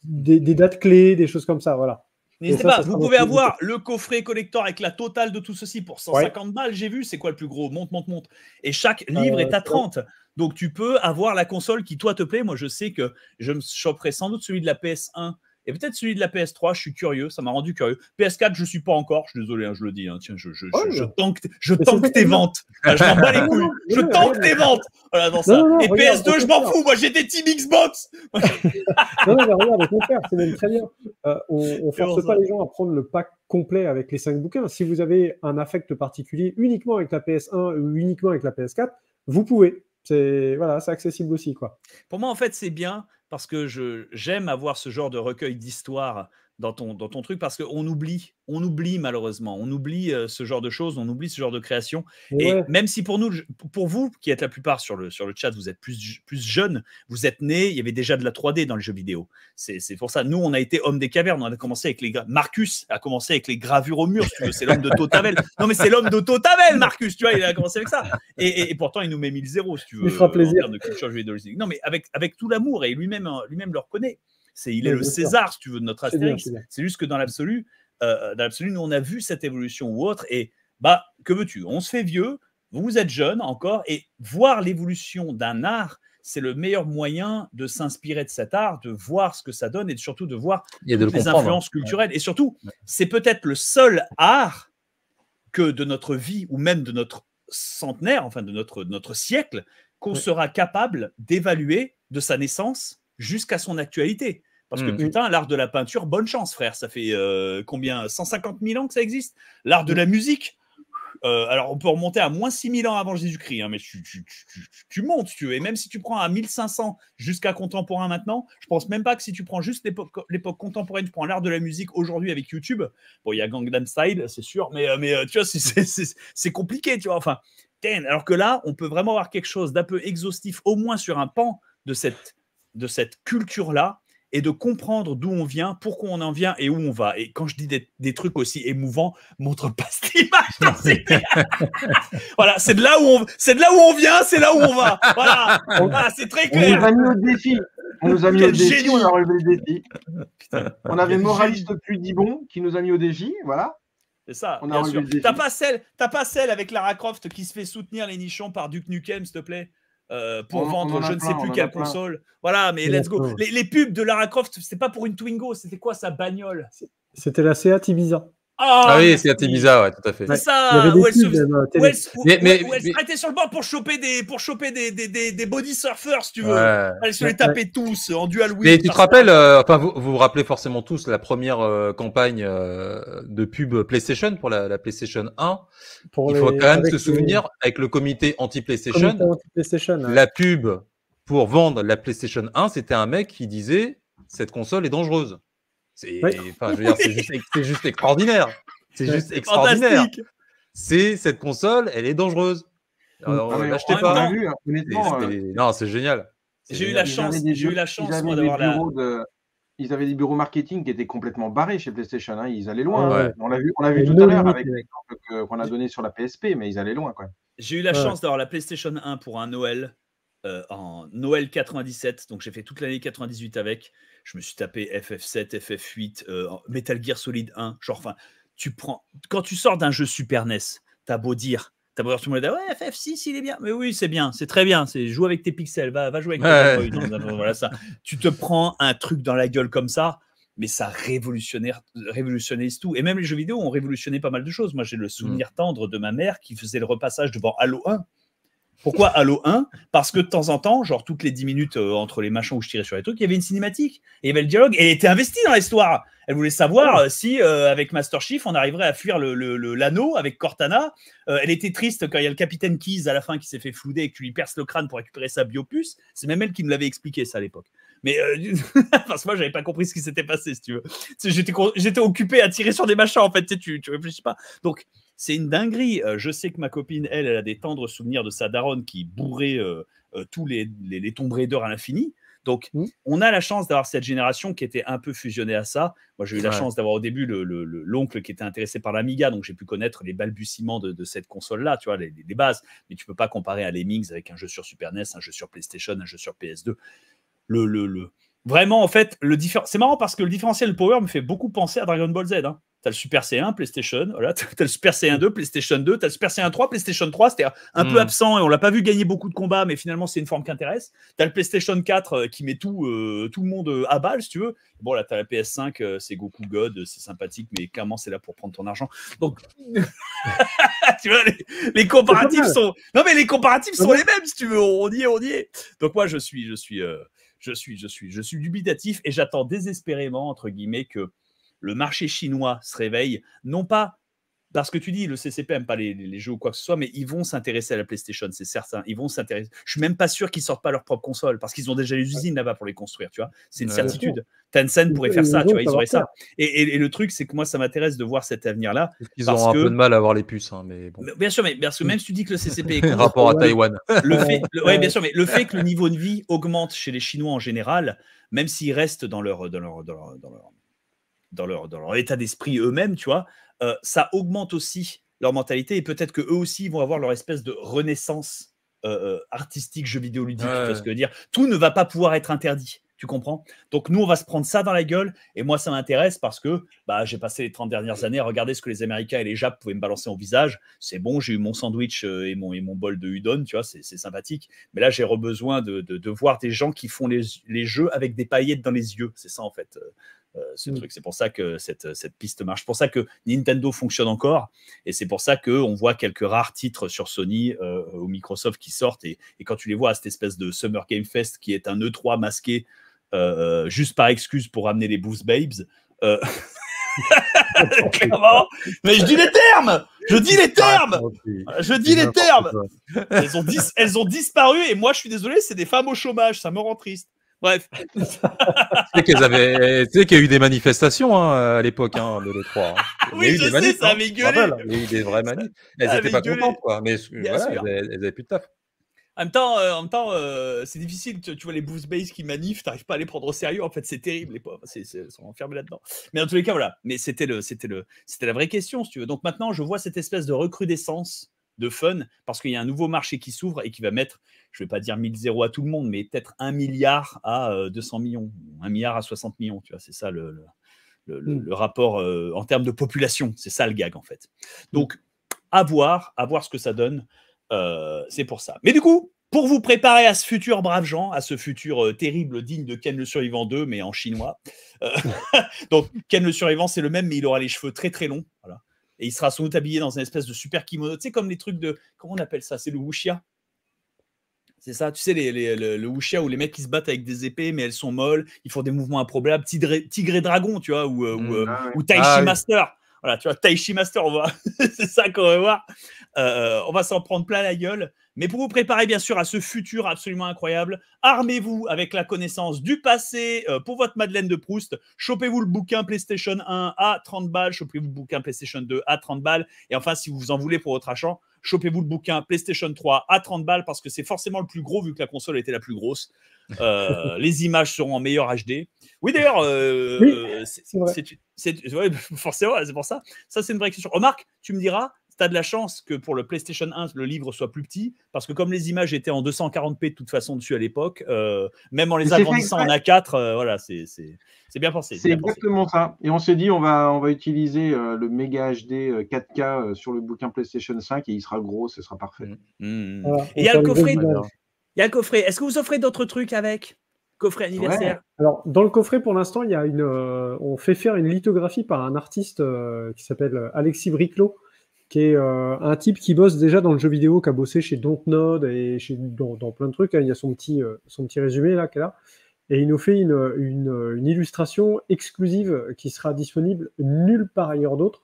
des, dates clés, des choses comme ça, voilà. N'hésitez pas, vous pouvez avoir le coffret collector avec la totale de tout ceci pour 150 balles, j'ai vu, c'est quoi le plus gros Monte, monte, monte. Et chaque ah livre est à 30. Donc tu peux avoir la console qui toi te plaît. Moi je sais que je me chopperai sans doute celui de la PS1 et peut-être celui de la PS3, je suis curieux, ça m'a rendu curieux. PS4, je suis pas encore, je suis désolé, hein, je le dis. Hein, tiens, je, je, je, oh. tank, tes ventes. Ah, je m'en bats les couilles. Je tes ventes. Voilà, oh ça. Et PS2, je m'en fous. Moi, j'ai des Team Xbox. non, mais regarde, c'est même très bien. Euh, on, ne force pas les gens à prendre le pack complet avec les cinq bouquins. Si vous avez un affect particulier uniquement avec la PS1 ou uniquement avec la PS4, vous pouvez. C'est voilà, c'est accessible aussi quoi. Pour moi en fait, c'est bien parce que j'aime avoir ce genre de recueil d'histoires dans ton, dans ton truc parce qu'on oublie, on oublie malheureusement, on oublie euh, ce genre de choses, on oublie ce genre de création. Et même si pour nous, pour vous qui êtes la plupart sur le, sur le chat, vous êtes plus, plus jeunes, vous êtes nés, il y avait déjà de la 3D dans les jeux vidéo. C'est pour ça, nous, on a été hommes des cavernes, on a commencé avec les... Marcus a commencé avec les gravures au mur, c'est l'homme de Totavel. Non mais c'est l'homme de Totavel, Marcus, tu vois, il a commencé avec ça. Et, pourtant, il nous met 1000 zéros, si tu veux. Il fera euh, plaisir. de non mais avec, avec tout l'amour, et lui, -même, hein, lui -même le reconnaît. C'est, il est le César, si tu veux, de notre Astérix. C'est juste que euh, euh, dans l'absolu, nous, on a vu cette évolution ou autre. Et bah, que veux-tu On se fait vieux, vous êtes jeune encore, et voir l'évolution d'un art, c'est le meilleur moyen de s'inspirer de cet art, de voir ce que ça donne et surtout de voir Il les hein. influences culturelles. Et surtout, c'est peut-être le seul art que de notre vie ou même de notre centenaire, enfin de notre, notre siècle, qu'on sera capable d'évaluer de sa naissance jusqu'à son actualité. Parce que mm. putain, l'art de la peinture, bonne chance, frère. Ça fait euh, combien 150 000 ans que ça existe L'art de la mm. musique euh, alors, on peut remonter à moins 6000 ans avant Jésus-Christ, hein, mais tu, tu, montes, tu Et même si tu prends à 1500 jusqu'à contemporain maintenant, je pense même pas que si tu prends juste l'époque contemporaine, tu prends l'art de la musique aujourd'hui avec YouTube. Bon, il y a Gangnam Style, c'est sûr, mais, euh, mais tu vois, c'est compliqué, tu vois. Enfin, alors que là, on peut vraiment avoir quelque chose d'un peu exhaustif, au moins sur un pan de cette de cette culture-là et de comprendre d'où on vient, pourquoi on en vient et où on va. Et quand je dis des, trucs aussi émouvants, montre pas cette image. voilà, c'est de là où on, c'est de là où on vient, c'est là où on va. Voilà, ah, c'est très clair. On nous a mis au défi. On a mis au défi. le défi. On avait moraliste depuis Dibon qui nous a mis au défi. Voilà. C'est ça. On T'as pas celle, t'as pas celle avec Lara Croft qui se fait soutenir les nichons par Duke Nukem, s'il te plaît. Euh, pour vendre je ne sais plus quelle console. Voilà, mais let's go. Les, pubs de Lara Croft, c'est pas pour une Twingo, c'était quoi sa bagnole C'était la Seat Ibiza. Ah, ah oui, c'est bizarre, ouais, tout à fait. C'est ça, où elle, se... où, elle, sur le bord pour choper des, pour choper des, des, des, body surfers, si tu veux. Elle se les tapait tous en dual wheel. Mais tu te rappelles, euh, enfin, vous, vous, rappelez forcément tous la première euh, campagne euh, de pub PlayStation pour la, PlayStation 1. Il faut quand même se souvenir, avec le comité anti-PlayStation, la pub pour vendre la PlayStation 1, c'était un mec qui disait cette console est dangereuse. C'est juste, extraordinaire. C'est juste extraordinaire. C'est cette console, elle est dangereuse. Mm. Alors, ah, n'achetez pas. Vu, hein, euh, Non, c'est génial. J'ai eu la chance. J'ai eu la chance d'avoir la. Ils avaient des bureaux marketing qui étaient complètement barrés chez PlayStation. Hein. Ils allaient loin. On l'a vu, on vu tout à l'heure avec l'exemple qu'on a donné sur la PSP, mais ils allaient loin. J'ai eu la chance d'avoir la PlayStation 1 pour un Noël euh, en Noël 97. Donc j'ai fait toute l'année 98 avec je me suis tapé FF7, FF8, euh, Metal Gear Solid 1. Genre, enfin, tu prends. Quand tu sors d'un jeu Super NES, t'as beau dire. T'as beau dire, tout le monde ouais, FF6, il est bien. Mais oui, c'est bien, c'est très bien. C'est joue avec tes pixels, va, va jouer avec tes pixels. Hein, bah, voilà ça. Tu te prends un truc dans la gueule comme ça mais ça révolutionnaire, tout. Et même les jeux vidéo ont révolutionné pas mal de choses. Moi, j'ai le mmh. souvenir tendre de ma mère qui faisait le repassage devant Halo 1 pourquoi Halo 1 Parce que de temps en temps, genre toutes les 10 minutes euh, entre les machins où je tirais sur les trucs, il y avait une cinématique, et il y avait le dialogue, et elle était investie dans l'histoire. Elle voulait savoir euh, si, euh, avec Master Chief, on arriverait à fuir l'anneau le, l'anneau avec Cortana. elle était triste quand il y a le capitaine Keys à la fin qui s'est fait flouder et que tu lui perces le crâne pour récupérer sa biopuce. C'est même elle qui me l'avait expliqué ça à l'époque. Mais parce que moi, j'avais pas compris ce qui s'était passé, si tu veux. J'étais occupé à tirer sur des machins, en fait, tu, tu réfléchis pas. Donc, c'est une dinguerie. Euh, je sais que ma copine, elle, elle a des tendres souvenirs de sa daronne qui bourrait euh, euh, tous les, les, les à l'infini. Donc, mmh. on a la chance d'avoir cette génération qui était un peu fusionnée à ça. Moi, j'ai eu la chance d'avoir au début l'oncle qui était intéressé par l'Amiga, donc j'ai pu connaître les balbutiements de, cette console-là, tu vois, les, bases. Mais tu peux pas comparer à Lemmings avec un jeu sur Super NES, un jeu sur PlayStation, un jeu sur PS2. Le, le, Vraiment, en fait, le c'est marrant parce que le différentiel power me fait beaucoup penser à Dragon Ball Z. Hein tu as le Super C1, PlayStation, voilà, tu as le Super C1 2, PlayStation 2, tu as le Super C1 3, PlayStation 3, c'était un peu hmm. absent et on l'a pas vu gagner beaucoup de combats, mais finalement c'est une forme qui intéresse. Tu as le PlayStation 4 euh, qui met tout, euh, tout le monde euh, à balle, si tu veux. Bon, là, tu as la PS5, c'est Goku God, c'est sympathique, mais clairement c'est là pour prendre ton argent. Donc, tu vois, les, comparatifs sont. Non, mais les comparatifs sont les mêmes, si tu veux, on y est, on y est. Donc, moi, je suis, je suis. je suis, je suis, je suis dubitatif et j'attends désespérément, entre guillemets, que le marché chinois se réveille, non pas parce que tu dis le CCP n'aime pas les, jeux ou quoi que ce soit, mais ils vont s'intéresser à la PlayStation, c'est certain. Ils vont s'intéresser. Je suis même pas sûr qu'ils sortent pas leur propre console parce qu'ils ont déjà les usines là-bas pour les construire, tu vois. C'est une certitude. Tencent pourrait faire ça, tu vois, ils auraient ça. Et, le truc, c'est que moi, ça m'intéresse de voir cet avenir-là. Ils auront un peu de mal à avoir les puces, hein, mais bon. Bien sûr, mais parce que même si tu dis que le CCP est rapport à Taïwan, le fait, bien sûr, mais le fait que le niveau de vie augmente chez les Chinois en général, même s'ils restent dans dans leur dans leur, dans leur état d'esprit eux-mêmes, tu vois, euh, ça augmente aussi leur mentalité et peut-être que eux aussi vont avoir leur espèce de renaissance euh, euh, artistique, jeu vidéo ludique, tu vois ce que je veux dire. Tout ne va pas pouvoir être interdit. Tu comprends Donc nous, on va se prendre ça dans la gueule. Et moi, ça m'intéresse parce que bah, j'ai passé les 30 dernières années à regarder ce que les Américains et les Japs pouvaient me balancer au visage. C'est bon, j'ai eu mon sandwich et mon, et mon bol de udon, tu vois, c'est sympathique. Mais là, j'ai besoin de, voir des gens qui font les, les, jeux avec des paillettes dans les yeux. C'est ça, en fait. Euh, mm. C'est pour ça que cette, piste marche. C'est pour ça que Nintendo fonctionne encore. Et c'est pour ça qu'on voit quelques rares titres sur Sony euh, ou Microsoft qui sortent. Et, quand tu les vois à cette espèce de Summer Game Fest qui est un E3 masqué euh, juste par excuse pour amener les Boost Babes. Mais je dis les termes Je dis les termes Je dis les termes elles ont disparu et moi je suis désolé, c'est des femmes au chômage, ça me rend triste. Bref. Eh, tu sais qu'il y a eu des manifestations hein, à l'époque hein, l'E3. Hein. oui, je sais, ça hein. avait gueulé. il y a eu des vraies manifs. Elles n'étaient pas contentes, quoi. Mais voilà, elles, n'avaient plus de taf. En même temps, euh, en temps euh, c'est difficile. Tu, vois les boost Base qui manifent, t'arrives pas à les prendre au sérieux. En fait, c'est terrible, les pauvres. sont enfermés là-dedans. Mais en tous les cas, voilà. Mais c'était le, c'était le, c'était la vraie question, si tu veux. Donc maintenant, je vois cette espèce de recrudescence de fun parce qu'il y a un nouveau marché qui s'ouvre et qui va mettre je ne vais pas dire 1000 zéros à tout le monde, mais peut-être 1 milliard à 200 euh, millions, 1 milliard à 60 millions, tu vois, c'est ça le, hmm. rapport euh, en termes de population, c'est ça le gag en fait. Hmm. Donc, à voir, à voir ce que ça donne, euh, c'est pour ça. Mais du coup, pour vous préparer à ce futur brave gens, à ce futur terrible digne de Ken le Survivant 2, mais en chinois. donc, Ken le Survivant, c'est le même, mais il aura les cheveux très très longs. et il sera sans doute habillé dans une espèce de super kimono, tu sais, comme les trucs de. Comment on appelle ça C'est le wuxia c'est ça, tu sais, les, le, wuxia où les mecs qui se battent avec des épées, mais elles sont molles, ils font des mouvements improbables, Tigre, et Dragon, tu vois, ou, Master. Voilà, tu vois, Taichi Master, on c'est ça qu'on va voir. Euh, euh, on va s'en prendre plein la gueule. Mais pour vous préparer, bien sûr, à ce futur absolument incroyable, armez-vous avec la connaissance du passé euh, pour votre Madeleine de Proust. Chopez-vous le bouquin PlayStation 1 à 30 balles, chopez-vous le bouquin PlayStation 2 à 30 balles. Et enfin, si vous en voulez pour votre achat, Chopez-vous le bouquin PlayStation 3 à 30 balles parce que c'est forcément le plus gros vu que la console était la plus grosse. Euh, les images seront en meilleur HD. Oui, d'ailleurs, euh, forcément, c'est pour ça. Ça, c'est une vraie question. Remarque, tu me diras, tu de la chance que pour le PlayStation 1, le livre soit plus petit, parce que comme les images étaient en 240p de toute façon dessus à l'époque, euh, même en les agrandissant en A4, euh, voilà, c'est bien pensé. C'est exactement ça. Et on s'est dit, on va, on va utiliser euh, le méga HD 4K sur le bouquin PlayStation 5 et il sera gros, ce sera parfait. Mmh, mmh, mmh. il y a le coffret. Il y a le coffret. Est-ce que vous offrez d'autres trucs avec coffret anniversaire Alors, dans le coffret, pour l'instant, il y a une, on fait faire une lithographie par un artiste qui s'appelle Alexis Briclot, qui est euh, un type qui bosse déjà dans le jeu vidéo, qui a bossé chez Dontnod et chez, dans, plein de trucs. Hein. Il y a son petit, euh, son petit résumé là qu'elle a. Et il nous fait une, une, illustration exclusive qui sera disponible nulle part ailleurs d'autre.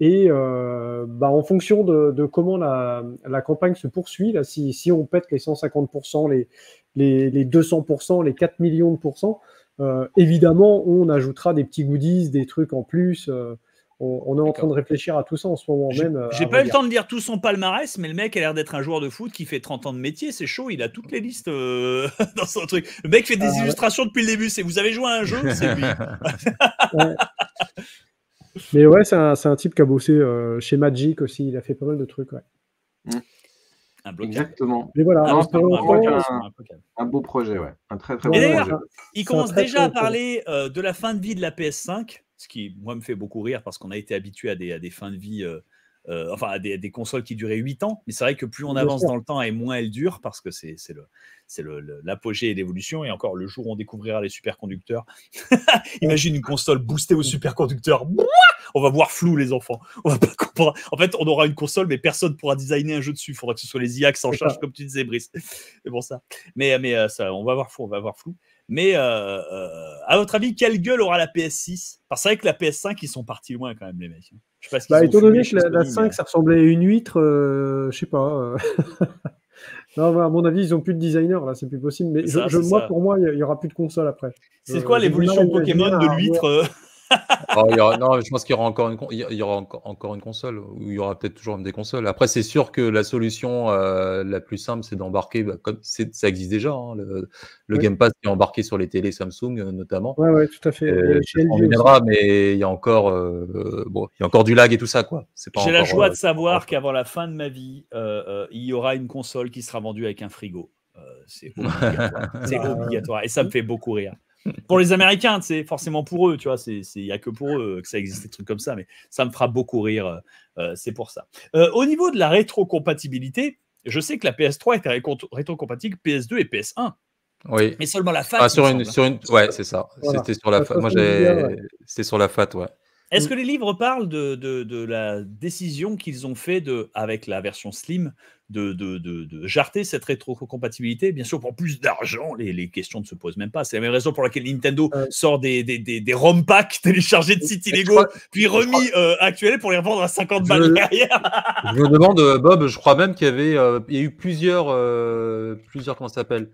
Et euh, bah, en fonction de, de comment la, la, campagne se poursuit, là, si, si, on pète les 150%, les, les, les 200%, les 4 millions de pourcents, évidemment, on ajoutera des petits goodies, des trucs en plus. On, est en train de réfléchir à tout ça en ce moment même. Euh, j'ai pas eu le temps de lire tout son palmarès, mais le mec a l'air d'être un joueur de foot qui fait 30 ans de métier. C'est chaud, il a toutes les listes euh, dans son truc. Le mec fait des ah illustrations depuis le début. C'est vous avez joué à un jeu, c'est lui. Mais ouais, c'est un, type qui a bossé euh, chez Magic aussi. Il a fait pas mal de trucs. Exactement. Mais voilà, un, beau projet, ouais. Un très très projet. Il commence déjà à parler de la fin de vie de la PS5 ce qui, moi, me fait beaucoup rire parce qu'on a été habitué à des, fins de vie, euh, euh, enfin, à des, consoles qui duraient 8 ans. Mais c'est vrai que plus on avance dans le temps et moins elles durent parce que c'est l'apogée le, le, et l'évolution. Et encore, le jour où on découvrira les superconducteurs, imagine une console boostée au superconducteurs. On va voir flou, les enfants. On En fait, on aura une console, mais personne pourra designer un jeu dessus. Il faudra que ce soit les IA qui s'en comme tu disais, Brice. c'est pour ça. Mais, mais euh, ça, on va voir on va voir flou. Mais euh, euh, à votre avis, quelle gueule aura la PS6 Parce que c'est vrai que la PS5, ils sont partis loin quand même, les mecs. Hein. Je bah, étant donné que la, 5, ça ressemblait à une huître, euh, je sais pas. non, à mon avis, ils ont plus de designer là, c'est plus possible. Mais je, moi, pour moi, il y, aura plus de console après. C'est quoi l'évolution Pokémon de l'huître Oh, non, je pense qu'il y aura, encore une, il y aura encore une console, ou il y aura peut-être toujours des consoles. Après, c'est sûr que la solution euh, la plus simple, c'est d'embarquer, bah, comme ça existe déjà, hein, le, Game Pass est embarqué sur les télés Samsung euh, notamment. Oui, ouais, tout à fait. on euh, mais il y, a encore, bon, il y a encore du lag et tout ça. quoi. J'ai la joie de savoir qu'avant la fin de ma vie, il y aura une console qui sera vendue avec un frigo. c'est ah. obligatoire. Et ça me fait beaucoup rire pour les Américains, c'est forcément pour eux, tu vois, il n'y a que pour eux que ça existe des trucs comme ça, mais ça me fera beaucoup rire, euh, euh, c'est pour ça. Euh, au niveau de la rétrocompatibilité, je sais que la PS3 était rétrocompatible PS2 et PS1. Oui. Mais seulement la FAT. Oui, ah, sur une, sur une... Ouais, c'est ça. C'était sur la FAT. Moi, C'était sur la FAT, ouais. Est-ce que les livres parlent de, la décision qu'ils ont fait de, avec la version Slim de, jarter cette rétrocompatibilité. Bien sûr, pour plus d'argent, les, questions ne se posent même pas. C'est la même raison pour laquelle Nintendo euh. sort des, ROM packs téléchargés de sites illégaux, puis remis actuel euh, actuels pour les revendre à 50 balles derrière. je me demande, euh, Bob, je crois même qu'il y avait il y a eu plusieurs, plusieurs, comment s'appelle,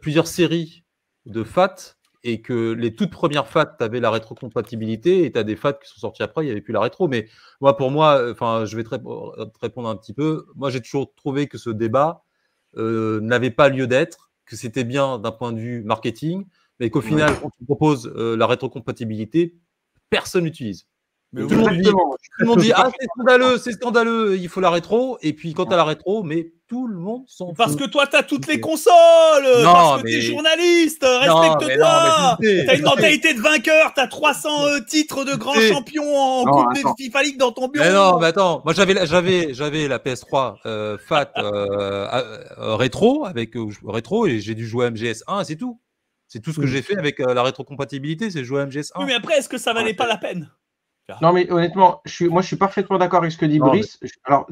plusieurs séries de FAT et que les toutes premières FAT, avaient la rétrocompatibilité et tu as des FAT qui sont sortis après, il n'y avait plus la rétro. Mais moi, pour moi, euh, enfin, je vais euh, te, répondre un petit peu. Moi, j'ai toujours trouvé que ce débat euh, n'avait pas lieu d'être, que c'était bien d'un point de vue marketing, mais qu'au final, quand tu propose la rétrocompatibilité, personne n'utilise tout, le monde dit, ah, c'est scandaleux, c'est scandaleux, il faut la rétro. Et puis quand t'as la rétro, mais tout le monde s'en Parce que toi, t'as toutes les consoles Parce que t'es journaliste Respecte-toi T'as une mentalité de vainqueur, t'as 300 euh, titres de grand champion en Coupe de FIFA dans ton bureau mais Non, mais attends, moi j'avais, j'avais, j'avais la PS3 euh, FAT euh, rétro, avec rétro, et j'ai dû jouer MGS1, c'est tout. C'est tout ce que hmm. j'ai fait avec la rétrocompatibilité, c'est jouer à MGS1. mais après, est-ce que ça valait pas la peine non, mais honnêtement, moi, je suis parfaitement d'accord avec ce que dit Brice. Alors,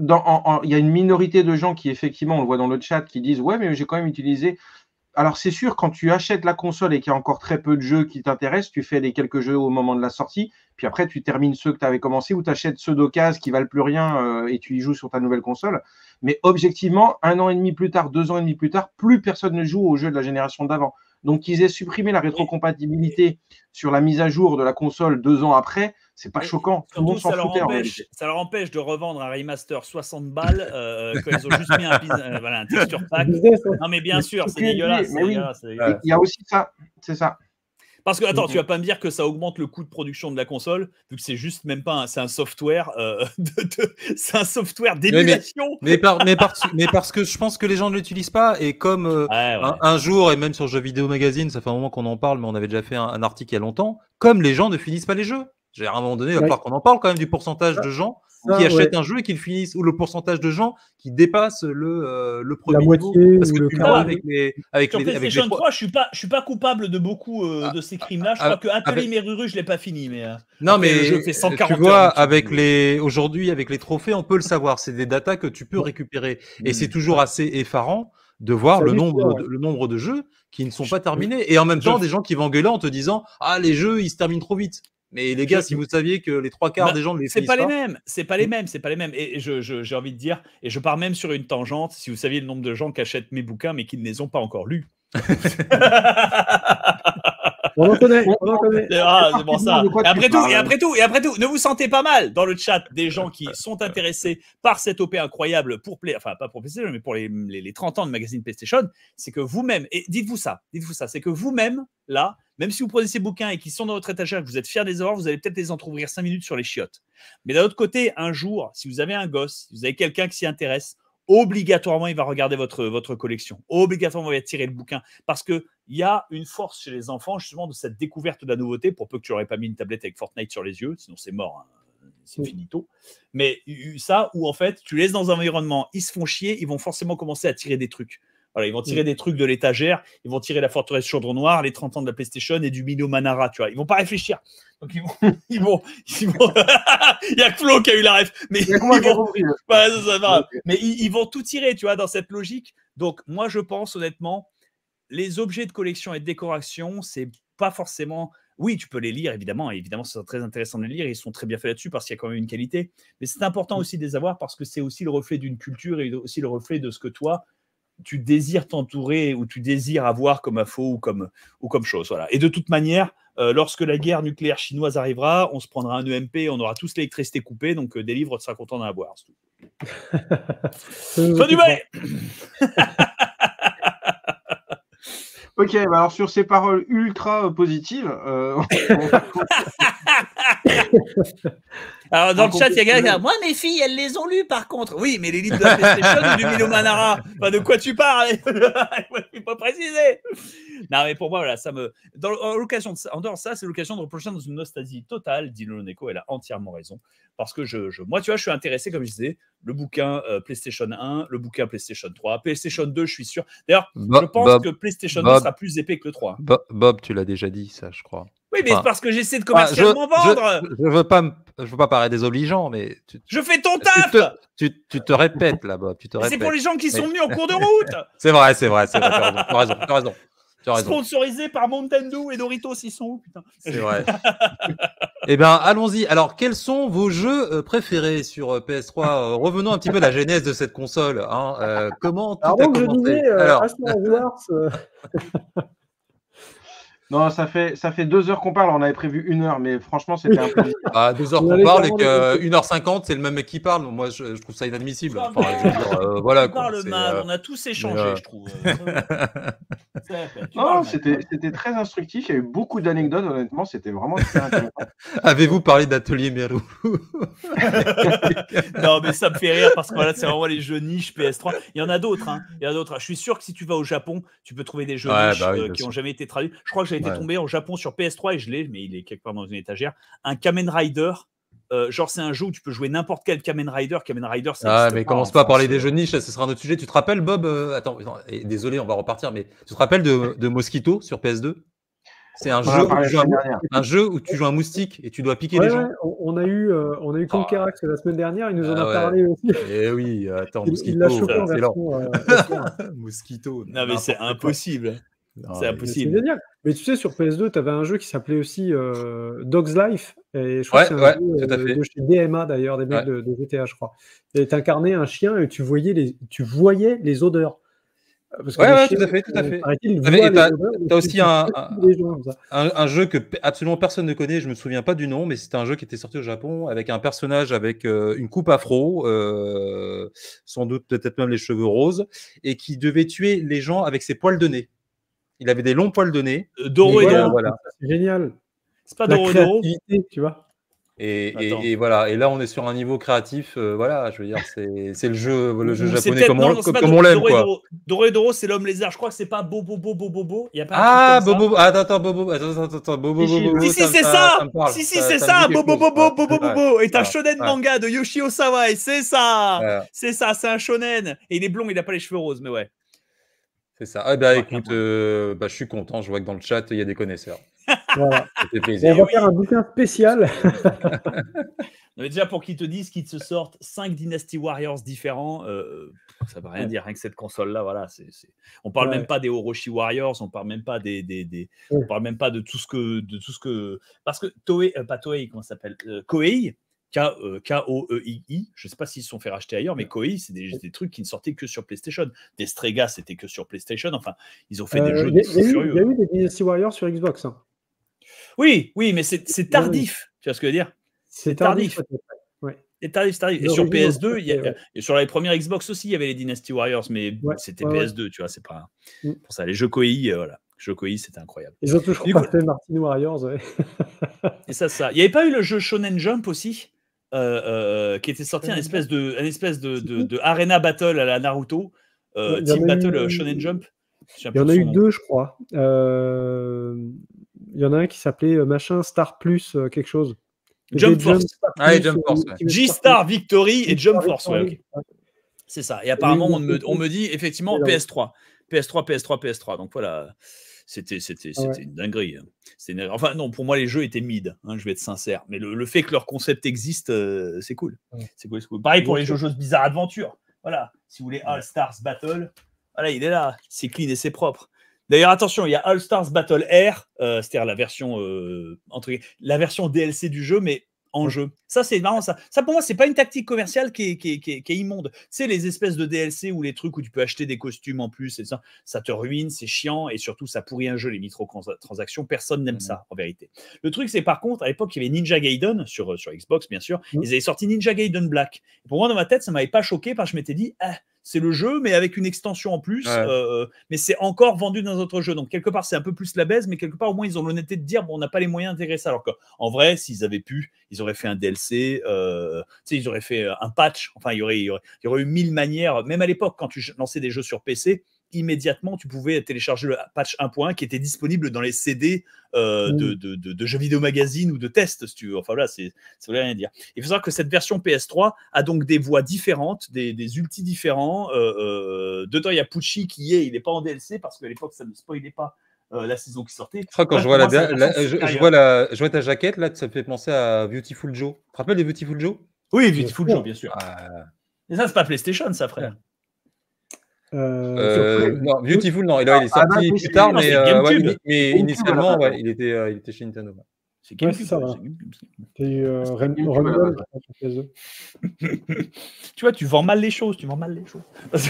il y a une minorité de gens qui, effectivement, on le voit dans le chat, qui disent Ouais, mais j'ai quand même utilisé. Alors, c'est sûr, quand tu achètes la console et qu'il y a encore très peu de jeux qui t'intéressent, tu fais les quelques jeux au moment de la sortie, puis après, tu termines ceux que tu avais commencé ou tu achètes ceux d'occasion qui valent plus rien euh, et tu y joues sur ta nouvelle console. Mais objectivement, un an et demi plus tard, deux ans et demi plus tard, plus personne ne joue aux jeux de la génération d'avant. Donc, qu'ils aient supprimé la rétrocompatibilité sur la mise à jour de la console deux ans après, c'est pas choquant. ça leur empêche de revendre un remaster 60 balles euh, quand ils ont juste mis un, euh, texture pack. Non, mais bien sûr, c'est dégueulasse. Il y a aussi ça, c'est ça. Parce que, attends, tu mm-hmm. vas pas me dire que ça augmente le coût de production de la console, vu que c'est juste même pas c'est un software, euh, c'est un software d'émulation. Mais, parce que je pense que les gens ne l'utilisent pas, et comme Un, jour, et même sur Jeux Vidéo Magazine, ça fait un moment qu'on en parle, mais on avait déjà fait un article il y a longtemps, comme les gens ne finissent pas les jeux. J'ai à un moment donné, il va qu'on en parle quand même du pourcentage de gens qui achètent un jeu et qu'ils finissent, ou le pourcentage de gens qui dépassent le, euh, le premier la moitié, Parce que le tu avec les. Avec les, 3, je ne suis, pas, je suis pas coupable de beaucoup euh, ah, de ces ah, crimes-là. Je ah, crois que Meruru, je ne l'ai pas fini. Mais, euh, non, mais tu vois, avec les... aujourd'hui, avec les trophées, on peut le savoir. C'est des datas que tu peux récupérer. Et mm. c'est toujours assez effarant de voir le nombre, de, le nombre de jeux qui ne sont pas terminés. Et en même temps, des gens qui vont gueuler en te disant Ah, les jeux, ils se terminent trop vite. Mais les gars, si vous saviez que les trois quarts bah, des gens ne les c'est pas, les mêmes, c'est pas les mêmes, c'est pas les mêmes. Et je, j'ai envie de dire, et je pars même sur une tangente. Si vous saviez le nombre de gens qui achètent mes bouquins mais qui ne les ont pas encore lus. on en connaît, on en ah, connaît. Ah, c'est ça. Et après tout, et après tout, et après tout, ne vous sentez pas mal dans le chat des gens qui sont intéressés par cette OP incroyable pour Play, enfin pas pour PlayStation, mais pour les, les, les 30 ans de magazine PlayStation, c'est que vous-même, et dites-vous ça, dites-vous ça, c'est que vous-même, là, même si vous prenez ces bouquins et qu'ils sont dans votre étagère, que vous êtes fier des avoir, vous allez peut-être les entrouvrir cinq minutes sur les chiottes. Mais d'un autre côté, un jour, si vous avez un gosse, vous avez quelqu'un qui s'y intéresse, obligatoirement, il va regarder votre, votre collection. Obligatoirement, il va tirer le bouquin. Parce qu'il y a une force chez les enfants, justement, de cette découverte de la nouveauté, pour peu que tu n'aurais pas mis une tablette avec Fortnite sur les yeux, sinon c'est mort. Hein. c'est finito. Mais ça, où en fait, tu laisses dans un environnement, ils se font chier, ils vont forcément commencer à tirer des trucs ils vont tirer mm. des trucs de l'étagère, ils vont tirer la forteresse chaudron noir, les 30 ans de la PlayStation et du Mino Manara, tu vois. Ils vont pas réfléchir. Donc ils vont, il y a Flo qui a eu la ref, mais ils vont... vont tout tirer, tu vois, dans cette logique. Donc moi je pense honnêtement, les objets de collection et de décoration, c'est pas forcément. Oui, tu peux les lire, évidemment. Et évidemment, c'est très intéressant de les lire. Ils sont très bien faits là-dessus parce qu'il y a quand même une qualité. Mais c'est important mm. aussi de les avoir parce que c'est aussi le reflet d'une culture et aussi le reflet de ce que toi, tu désires t'entourer ou tu désires avoir comme info ou comme, ou comme chose. Voilà. Et de toute manière, euh, lorsque la guerre nucléaire chinoise arrivera, on se prendra un EMP, on aura tous l'électricité coupée, donc euh, des livres, on sera content d'en avoir. Fin du bail Ok, bah, alors sur ces paroles ultra euh, positives, Alors, dans le chat, il y a quelqu'un Moi, mes filles, elles les ont lues par contre. Oui, mais les livres de PlayStation ou du Milo Manara De quoi tu parles peux pas préciser. Non, mais pour moi, voilà, ça me. Dans, en, l'occasion dehors de ça, c'est l'occasion de replonger dans une nostalgie totale. dit elle a entièrement raison. Parce que je, moi, tu vois, je suis intéressé, comme je disais, le bouquin euh, PlayStation 1, le bouquin PlayStation 3, PlayStation 2, je suis sûr. D'ailleurs, je pense que PlayStation 2 sera plus épais que le 3. Hein. Bob, tu l'as déjà dit, ça, je crois. Oui, mais c'est parce que j'essaie de commercialement vendre. Je, je veux pas me euh, je veux pas paraître désobligeant, mais je fais ton taf. Tu te, répètes là-bas, tu te C'est pour les gens qui sont venus en cours de route. c'est vrai, c'est vrai, c'est vrai. Tu as raison, tu as raison. Sponsorisé par Mountain et Doritos, ils sont où putain C'est vrai. eh bien, allons-y. Alors, quels sont vos jeux euh, préférés sur euh, PS3 Revenons un petit peu à la genèse de cette console. Hein, comment tu Alors, commencé disais, Non, ça fait, ça fait deux heures qu'on parle. On avait prévu une heure, mais franchement, c'était un peu. Bah, deux heures qu'on parle et que heure cinquante, c'est le même mec qui parle. Moi, je, trouve ça inadmissible. on euh, voilà. parle mal. Euh, on a tous échangé, euh, je trouve. non, c'était très instructif. Il y a eu beaucoup d'anecdotes. Honnêtement, c'était vraiment très intéressant. Avez-vous parlé d'atelier Meru Non, mais ça me fait rire parce que voilà, c'est vraiment les jeux niche PS3. Il y en a d'autres. Hein. Il y en a d'autres. Je suis sûr que si tu vas au Japon, tu peux trouver des jeux bah qui n'ont jamais été traduits. Je crois que était tombé en Japon sur PS3 et je l'ai, mais il est quelque part dans une étagère. Un Kamen Rider. Euh, genre, c'est un jeu où tu peux jouer n'importe quel Kamen Rider. Kamen Rider, c'est. Ah, mais commence pas à parler des jeux niches, ce sera un autre sujet. Tu te rappelles, Bob euh, Attends, désolé, on va repartir, mais tu te rappelles de, Mosquito sur PS2 c'est un, jeu où, tu un, jeu où tu joues un moustique et tu dois piquer des les gens. on a eu, euh, on a eu ah. Conquerax la semaine dernière, il nous en ah a parlé aussi. et eh oui, attends, Mosquito, Mosquito. Non, mais c'est impossible. Hein. C'est impossible. Mais tu sais, sur PS2, tu avais un jeu qui s'appelait aussi euh, Dog's Life. Et je crois que c'est un euh, de chez DMA d'ailleurs, des mecs de, GTA, je crois. Et incarnais un chien et tu voyais les, tu voyais les odeurs. Parce tout à fait, tout à euh, fait. as aussi un, jeu que absolument personne ne connaît, je me souviens pas du nom, mais c'était un jeu qui était sorti au Japon avec un personnage avec une coupe afro, sans doute peut-être même les cheveux roses, et qui devait tuer les gens avec ses poils de nez. Il avait des longs poils de nez. Doro et, voilà, Doro. C'est génial. C'est pas Doro et Doro. Tu vois. Et, voilà, et là on est sur un niveau créatif, voilà, je veux dire, c'est le jeu, le jeu japonais comme on, comme l'aime. Doro, Doro et Doro, c'est l'homme lézard, je crois que c'est pas Bobo Bobo Bobo. ah, Bobo, attends, attends, Bobo, attends, attends, Bobo Bobo. Si, si, c'est ça, si, si, c'est ça, Bobo Et un shonen manga de Yoshio Sawai, c'est ça, c'est ça, c'est un shonen. Et il est blond, il a pas les cheveux roses, mais ouais. C'est ça. Ah bah, écoute, euh, bah, je suis content, je vois que dans le chat, il y a des connaisseurs. Voilà. plaisir. On va faire un bouquin spécial. déjà, pour qu'ils te disent qu'ils te sortent 5 Dynasty Warriors différents, euh, ça ne veut rien dire, rien que cette console-là, voilà. c'est On parle même pas des Orochi Warriors, on parle même pas des. des, parle même pas de tout ce que. De tout ce que... Parce que Toei, euh, pas Toei, comment ça s'appelle Koei K-O-E-I-I. Euh, je ne sais pas s'ils se sont fait racheter ailleurs, mais Koei, c'est des, trucs qui ne sortaient que sur PlayStation. Des Strega, c'était que sur PlayStation. Enfin, ils ont fait des euh, jeux. Il y, a eu des Dynasty Warriors sur Xbox. Hein. Oui, oui, mais c'est tardif. Tu vois ce que je veux dire C'est tardif. Et sur PS2, et sur les premières Xbox aussi, il y avait les Dynasty Warriors, mais c'était PS2, tu vois, c'est pas. Mm. Pour ça, les jeux Koei, euh, voilà. Jeux e c'était incroyable. Ils ont toujours pas Martin Warriors, Et ça, ça. Il n'y avait pas eu le jeu Shonen Jump aussi euh, euh, euh, qui était sorti un espèce de, un espèce de, de, arena battle à la Naruto, Team Battle Shonen Jump. Il y en a eu deux, je crois. Il y en a un qui s'appelait machin Star Plus quelque chose. Jump Force. G-Star ah, Victory et Jump Force. C'est ça. Et apparemment, on me, on me dit effectivement PS3. PS3, PS3, PS3. Donc voilà. C'était ah c'était une dinguerie. Hein. Enfin, non, pour moi, les jeux étaient mid, hein, je vais être sincère. Mais le, fait que leur concept existe, euh, c'est cool. C'est cool, Pareil pour les jeux jeux Bizarre aventure Voilà, si vous voulez All Stars Battle, voilà, il est là. C'est clean et c'est propre. D'ailleurs, attention, il y a All Stars Battle R euh, c'est-à-dire la version euh, entre la version DLC du jeu, mais en jeu. Ça, c'est marrant. Ça, ça pour moi, c'est pas une tactique commerciale qui est, qui, immonde. C'est les espèces de DLC ou les trucs où tu peux acheter des costumes en plus et ça, ça te ruine, c'est chiant et surtout ça pourrit un jeu les micro-transactions. Personne n'aime mmh. ça en vérité. Le truc, c'est par contre, à l'époque, il y avait Ninja Gaiden sur, Xbox, bien sûr. Mmh. Ils avaient sorti Ninja Gaiden Black. Pour moi, dans ma tête, ça m'avait pas choqué parce que je m'étais dit, ah, c'est le jeu, mais avec une extension en plus. Euh, mais c'est encore vendu dans notre jeu. Donc, quelque part, c'est un peu plus la baisse, mais quelque part, au moins, ils ont l'honnêteté de dire bon, on n'a pas les moyens d'intégrer ça. Alors qu'en vrai, s'ils avaient pu, ils auraient fait un DLC, euh, ils auraient fait euh, un patch. Enfin, y aurait, il y aurait eu mille manières. Même à l'époque, quand tu lançais des jeux sur PC, immédiatement, tu pouvais télécharger le patch 1.1 qui était disponible dans les CD euh, mm. de, jeux vidéo magazine ou de tests, si tu Enfin voilà, ça voulait rien dire. Il faut savoir que cette version PS3 a donc des voix différentes, des, des ultis différents. Euh, euh, il y a Pucci qui est, il n'est pas en DLC parce qu'à l'époque, ça ne spoilait pas. Euh, la saison qui sortait. Je quand je, vois la, je, vois la, je vois ta jaquette là, ça me fait penser à Beautiful Joe. Tu te rappelles de Beautiful Joe Oui, Beautiful Joe, bien sûr. Mais ah. ça, c'est pas PlayStation, ça, frère. Euh, euh non, Beautiful, non. Là, ah, il est sorti ah, bah, plus tard, mais, euh, mais, initialement, ouais, il, était, euh, il était chez Nintendo. C'est GameCube, ça. Tu vois, tu vends mal les choses, tu vends mal les choses.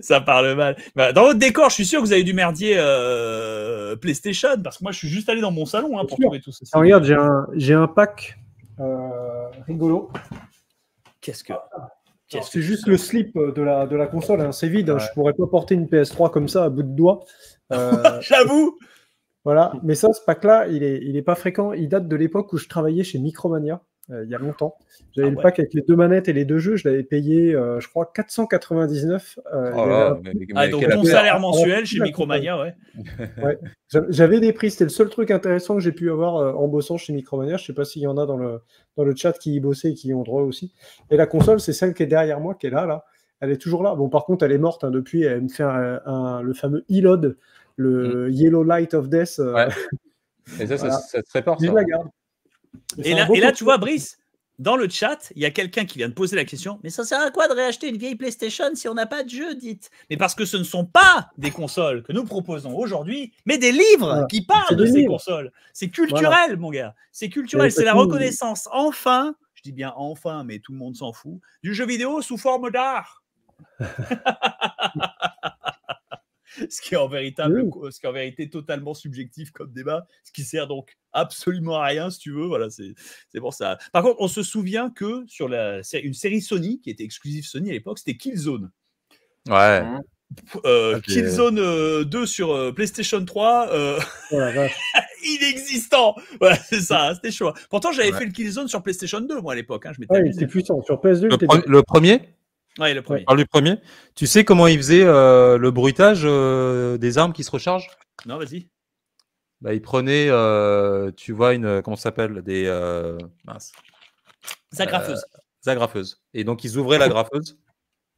ça parle mal. Bah, dans votre décor, je suis sûr que vous avez du merdier euh, PlayStation, parce que moi, je suis juste allé dans mon salon hein, pour trouver tout ça. Ah, regarde, j'ai un, un, pack euh, rigolo. Qu'est-ce que. C'est juste le slip de la, de la console, hein, c'est vide. Hein. Je pourrais pas porter une PS3 comme ça à bout de doigt. Euh, J'avoue Voilà, mais ça, ce pack-là, il est, il est pas fréquent. Il date de l'époque où je travaillais chez Micromania. Euh, il y a longtemps. J'avais une ah le pack avec les deux manettes et les deux jeux, je l'avais payé, euh, je crois, 499. Euh, ah, donc mon salaire mensuel chez Micromania, ouais. J'avais des prix, c'était le seul truc intéressant que j'ai pu avoir en bossant chez Micromania. Je ne sais pas s'il y en a dans le, dans le chat qui y bossaient et qui y ont droit aussi. Et la console, c'est celle qui est derrière moi, qui est là, là. Elle est toujours là. Bon, par contre, elle est morte hein, depuis. Elle me fait le fameux e le mm. Yellow Light of Death. Et ça, ça, se répare. ça et là, tu vois, Brice, dans le chat, il y a quelqu'un qui vient de poser la question Mais ça sert à quoi de réacheter une vieille PlayStation si on n'a pas de jeu, dites Mais parce que ce ne sont pas des consoles que nous proposons aujourd'hui, mais des livres qui parlent de ces consoles. C'est culturel, mon gars. C'est culturel. C'est la reconnaissance, enfin, je dis bien enfin, mais tout le monde s'en fout, du jeu vidéo sous forme d'art. ce qui est en, véritable, en vérité totalement subjectif comme débat, ce qui sert donc absolument à rien, si tu veux. Voilà, c'est pour ça. Par contre, on se souvient que sur la, une série Sony, qui était exclusive Sony à l'époque, c'était Killzone. Ouais. Ah. Euh, Killzone 2 euh, sur euh, PlayStation 3 inexistant c'est ça hein, c'était chaud hein. pourtant j'avais fait le Killzone sur PlayStation 2 moi à l'époque hein, je ouais, c'était puissant sur PS2 le, le premier Ouais, le premier. premier. Tu sais comment il faisaient euh, le bruitage euh, des armes qui se rechargent Non, vas-y. Bah, il prenait, euh, tu vois, une. Comment ça s'appelle Des. mince. Zagrafeuse. zagrafeuse. Et donc, ils ouvraient la graffeuse.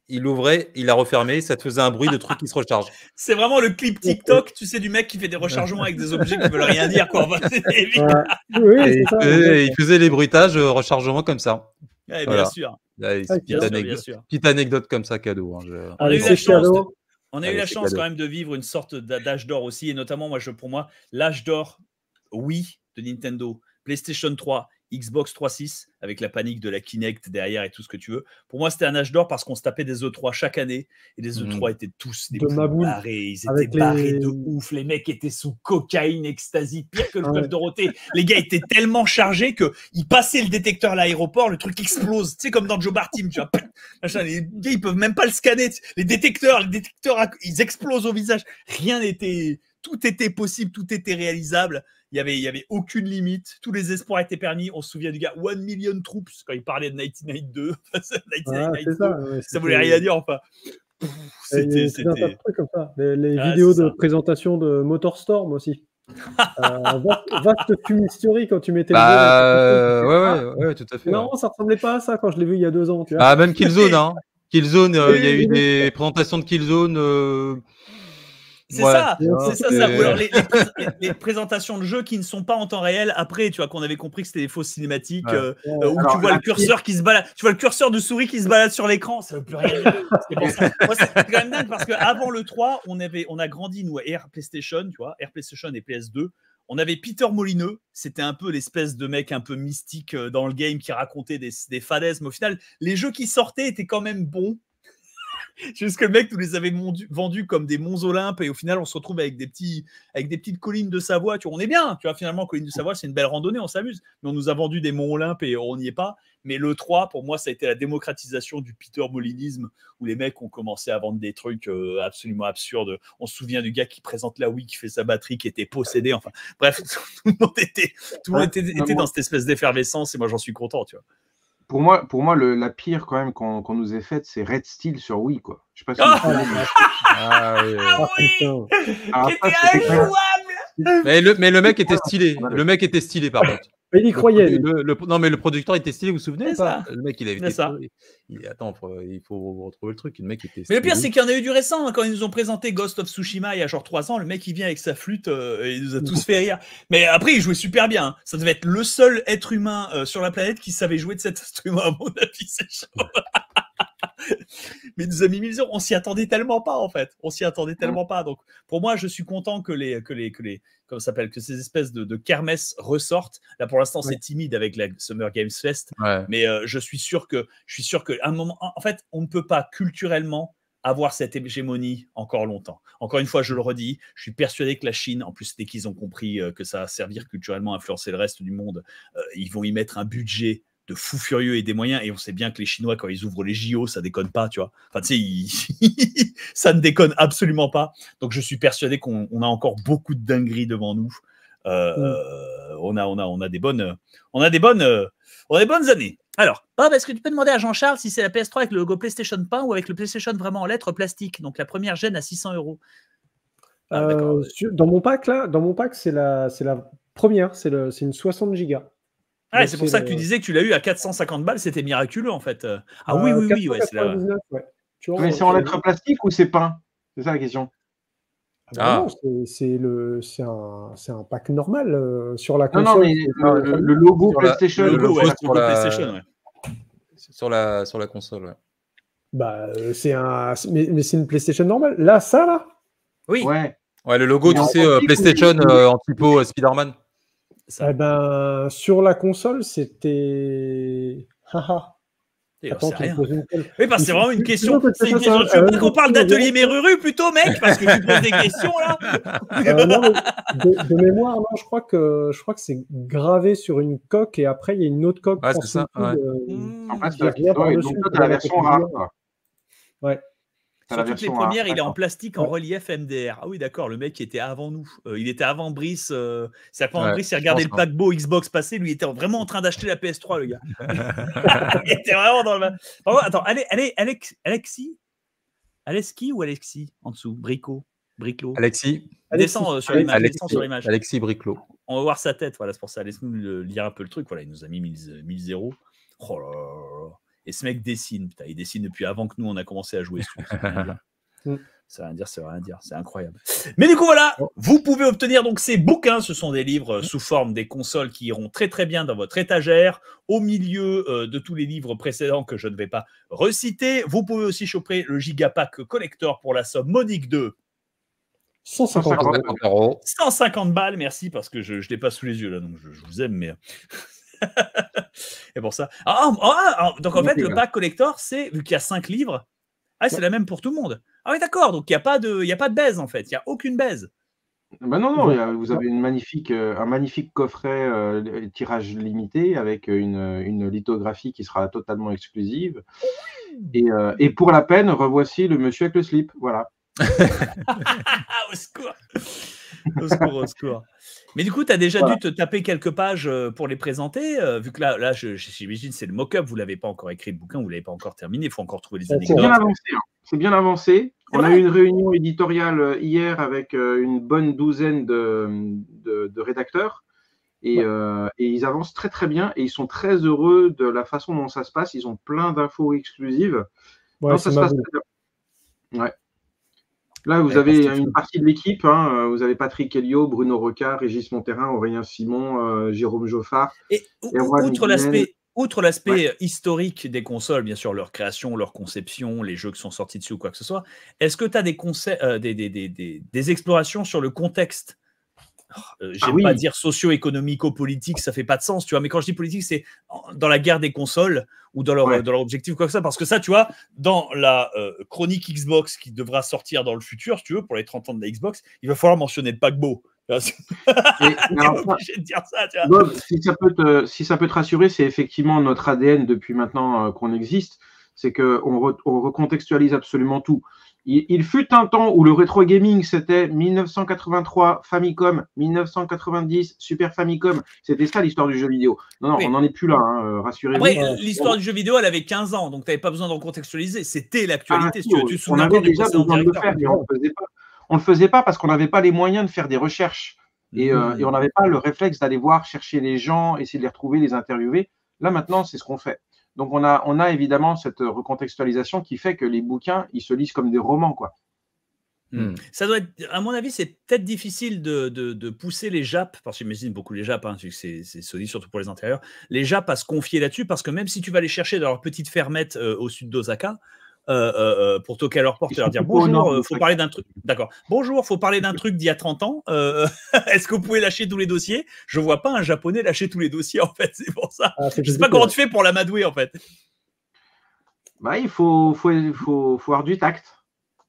il l'ouvrait, il la refermait, ça te faisait un bruit de truc qui se recharge. C'est vraiment le clip TikTok, tu sais, du mec qui fait des rechargements avec des objets qui veulent rien dire, quoi. il faisait les bruitages, rechargements comme ça. Ah, bien, sûr. petite, anecdote, comme ça, cadeau. Hein, ah, on a eu la chance. quand même de vivre une sorte d'âge d'or aussi, et notamment moi, je, pour moi, l'âge d'or, oui, de Nintendo, PlayStation 3 Xbox 3.6, avec la panique de la Kinect derrière et tout ce que tu veux. Pour moi, c'était un âge d'or parce qu'on se tapait des E3 chaque année et les E3 mhm. étaient tous des de Ils étaient barrés de ouf. Les mecs étaient sous cocaïne, ecstasy, pire que le club Dorothée. les gars étaient tellement chargés que passaient le détecteur à l'aéroport, le truc explose. Tu sais, comme dans Joe Bartim, tu vois. les gars, ils peuvent même pas le scanner. Les détecteurs, les détecteurs, ils explosent au visage. Rien n'était, tout était possible, tout était réalisable. Il n'y avait, il y avait aucune limite. Tous les espoirs étaient permis. On se souvient du gars One Million Troops quand il parlait de 1992. ah, ça, ça voulait rien dire, enfin. C'était comme ça. Les, ah, vidéos de présentation de Motorstorm aussi. euh, vaste, fumisterie quand tu mettais bah, le ouais, ouais, ah, ouais, tout à fait. Non, ça ressemblait pas à ça quand je l'ai vu il y a deux ans. Tu vois. Ah, même Killzone, hein. Killzone, euh, il y a eu des présentations de Killzone euh, c'est ça, c'est ça, Ou alors les, présentations de jeux qui ne sont pas en temps réel après, tu vois, qu'on avait compris que c'était des fausses cinématiques euh, euh, où tu vois le curseur qui se balade, tu vois le curseur de souris qui se balade sur l'écran, ça veut plus rien dire. C'est quand même dingue parce qu'avant le 3, on, avait, on a grandi, nous, Air PlayStation, tu vois, Air PlayStation et PS2. On avait Peter Molineux, c'était un peu l'espèce de mec un peu mystique euh, dans le game qui racontait des, des mais au final, les jeux qui sortaient étaient quand même bons que le mec nous les avait vendus comme des monts Olympes et au final on se retrouve avec des, petits, avec des petites collines de Savoie. Tu on est bien, tu vois, finalement, collines de Savoie, c'est une belle randonnée, on s'amuse. Mais on nous a vendu des monts Olympes et on n'y est pas. Mais le 3, pour moi, ça a été la démocratisation du Peter Molinisme où les mecs ont commencé à vendre des trucs euh, absolument absurdes. On se souvient du gars qui présente la Wii, qui fait sa batterie, qui était possédé. Enfin, bref, tout le monde était, tout le était dans cette espèce d'effervescence et moi j'en suis content, tu vois pour moi, pour moi le, la pire quand même qu'on qu'on nous ait faite, c'est Red Steel sur Wii, quoi. Je sais pas si vous connaissez. Ah, ah, oui, ah oui ah, mais le, mais le mec était stylé. Le mec était stylé, par contre. Mais il y croyait. non, mais le producteur était stylé, vous vous souvenez Le mec, il avait été. Ça. Il, attends, il faut retrouver le truc. Le mec était Mais le pire, c'est qu'il y en a eu du récent. Hein, quand ils nous ont présenté Ghost of Tsushima il y a genre 3 ans, le mec, il vient avec sa flûte euh, et il nous a tous fait rire. Mais après, il jouait super bien. Hein. Ça devait être le seul être humain euh, sur la planète qui savait jouer de cet instrument, à mon avis, c'est chaud. mais nous, amis millions, on s'y attendait tellement pas en fait. On s'y attendait tellement pas. Donc pour moi, je suis content que les que les que les comme s'appelle que ces espèces de, de ressortent. Là pour l'instant, c'est timide avec la Summer Games Fest, mais euh, je suis sûr que je suis sûr que un moment en fait, on ne peut pas culturellement avoir cette hégémonie encore longtemps. Encore une fois, je le redis, je suis persuadé que la Chine, en plus dès qu'ils ont compris euh, que ça va servir culturellement à influencer le reste du monde, euh, ils vont y mettre un budget de fous furieux et des moyens. Et on sait bien que les Chinois, quand ils ouvrent les JO, ça déconne pas, tu vois. Enfin, tu sais, ça ne déconne absolument pas. Donc, je suis persuadé qu'on a encore beaucoup de dingueries devant nous. Euh, mm. euh, on, a, on, a, on a des bonnes, on a des bonnes, euh, on a des bonnes années. Alors, ah, Bob, bah, est-ce que tu peux demander à Jean-Charles si c'est la PS3 avec le Go PlayStation pas ou avec le PlayStation vraiment en lettres plastiques, donc la première gêne à 600 euros ah, Dans mon pack, là, dans mon pack, c'est la, la première, c'est une 60 gigas. Ah, c'est pour ça que tu disais que tu l'as eu à 450 balles, c'était miraculeux en fait. Ah oui, oui, oui. Ouais, là... Mais c'est en lettres plastiques ou c'est peint C'est ça la question. Ah. Bah ah. Non, c'est un, un, pack normal euh, sur la console. Non, non, mais le, logo PlayStation. sur, la, PlayStation ouais. sur, la, sur la console, ouais. Bah, euh, c'est un, mais, c'est une PlayStation normale. Là, ça, là Oui. Ouais. le logo, tu sais, euh, PlayStation en typo Spider-Man. Eh ben, sur la console, c'était. Attends, rien. Oui, parce que c'est vraiment une question. C'est veux pas euh, qu'on parle euh, d'atelier Meruru plutôt, mec, parce que tu poses des questions là. Euh, de, mémoire, je crois que je crois que c'est gravé sur une coque et après il y a une autre coque. Ah c'est ça. Ouais. Hmm. c'est la version rare. Ouais. Sur toutes les premières, il est en plastique en relief MDR. Ah oui, d'accord, le mec était avant nous. Euh, il était avant Brice. Euh, c'est après Brice, il regardait le paquebot Xbox passé Lui, il était vraiment en train d'acheter la PS3, le gars. il était vraiment dans le. attends, allez, allez, Alexis Alexis ou Alexis en dessous Brico Briclo Alexis. Descends euh, sur l'image. Alexis, Alexis Briclo. On va voir sa tête, voilà, c'est pour ça. Laisse-nous lire un peu le truc. Voilà, il nous a mis 1000 zéros Oh là là. Et ce mec dessine, il dessine depuis avant que nous on a commencé à jouer. Hein. Mm. Ça veut rien dire, ça rien dire, c'est incroyable. Mais du coup, voilà, oh. vous pouvez obtenir donc ces bouquins. Ce sont des livres euh, sous forme des consoles qui iront très très bien dans votre étagère, au milieu euh, de tous les livres précédents que je ne vais pas reciter. Vous pouvez aussi choper le Gigapack Collector pour la somme modique de 150 balles. 150 balles, merci, parce que je ne l'ai pas sous les yeux là, donc je, je vous aime, mais et pour ça. Ah, ah, ah, donc en fait, le pack collector, c'est vu qu'il y a 5 livres, c'est la même pour tout le monde. Ah oui, d'accord. Donc il n'y a, pas de, a pas de baise en fait. Il n'y a aucune baise. Ben non, non, vous avez une magnifique, euh, un magnifique coffret euh, tirage limité avec euh, une, lithographie qui sera totalement exclusive. Et, et, pour la peine, revoici le monsieur avec le slip. Voilà. au secours Au secours, au secours. Mais du coup, tu as déjà dû te taper quelques pages euh, pour les présenter, euh, vu que là, là j'imagine c'est le mock-up, vous ne l'avez pas encore écrit, le bouquin, vous ne l'avez pas encore terminé, il faut encore trouver les anecdotes. C'est bien avancé. Hein. C'est bien avancé. On a eu une réunion éditoriale euh, hier avec une bonne douzaine de, de, rédacteurs. Et, ils avancent très très bien et ils sont très heureux de la façon dont ça se passe. Ils ont plein d'infos exclusives. Ouais, ça se passe Ouais. Là, vous avez une partie de l'équipe. Hein, euh, vous avez Patrick Helio, Bruno Roca, Régis Monterrain, Aurélien Simon, euh, Jérôme Joffard. Et, outre l'aspect. Outre l'aspect euh, historique des consoles, bien sûr, leur création, leur conception, les jeux qui sont sortis dessus ou quoi que ce soit, est-ce que tu as des, des, explorations sur le contexte euh, ah j'aime pas dire socio-économico-politique, ça fait pas de sens, tu vois. Mais quand je dis politique, c'est dans la guerre des consoles ou dans leur, euh, objectif dans quoi que ça. Parce que ça, tu vois, dans la euh, chronique Xbox qui devra sortir dans le futur, si tu veux, pour les 30 ans de la Xbox, il va falloir mentionner le paquebot. si, ça peut te, rassurer, c'est effectivement notre ADN depuis maintenant qu'on existe, c'est qu'on recontextualise absolument tout. Il, fut un temps où le rétro gaming, c'était 1983 Famicom, 1990 Super Famicom. C'était ça l'histoire du jeu vidéo. Non, non, on n'en est plus là, hein, euh, rassurez-vous. Après, euh, l'histoire du jeu vidéo, elle avait 15 ans, donc tu n'avais pas besoin de contextualiser, C'était l'actualité. Ah, tu, on on ne le faisait pas. parce qu'on n'avait pas les moyens de faire des recherches et, euh, mhm. et on n'avait pas le réflexe d'aller voir, chercher les gens, essayer de les retrouver, les interviewer. Là, maintenant, c'est ce qu'on fait. Donc on a, évidemment cette recontextualisation qui fait que les bouquins, ils se lisent comme des romans, quoi. Hmm. Hmm. Ça doit être, à mon avis, c'est peut-être difficile de, pousser les Japs, parce que j'imagine beaucoup les Japs, hein, c'est Sony surtout pour les intérieurs, les Japs à se confier là-dessus, parce que même si tu vas les chercher dans leur petite fermette euh, au sud d'Osaka, euh, euh, euh, pour toquer à leur porte leur dire bonjour, il faut parler d'un truc. D'accord. Bonjour, faut parler d'un truc d'il y a 30 ans. Est-ce que vous pouvez lâcher tous les dossiers Je vois pas un japonais lâcher tous les dossiers en fait. C'est pour ça. je ah, Je sais pas comment tu fais pour l'amadouer en fait. Bah, il faut, faut, faut avoir du tact.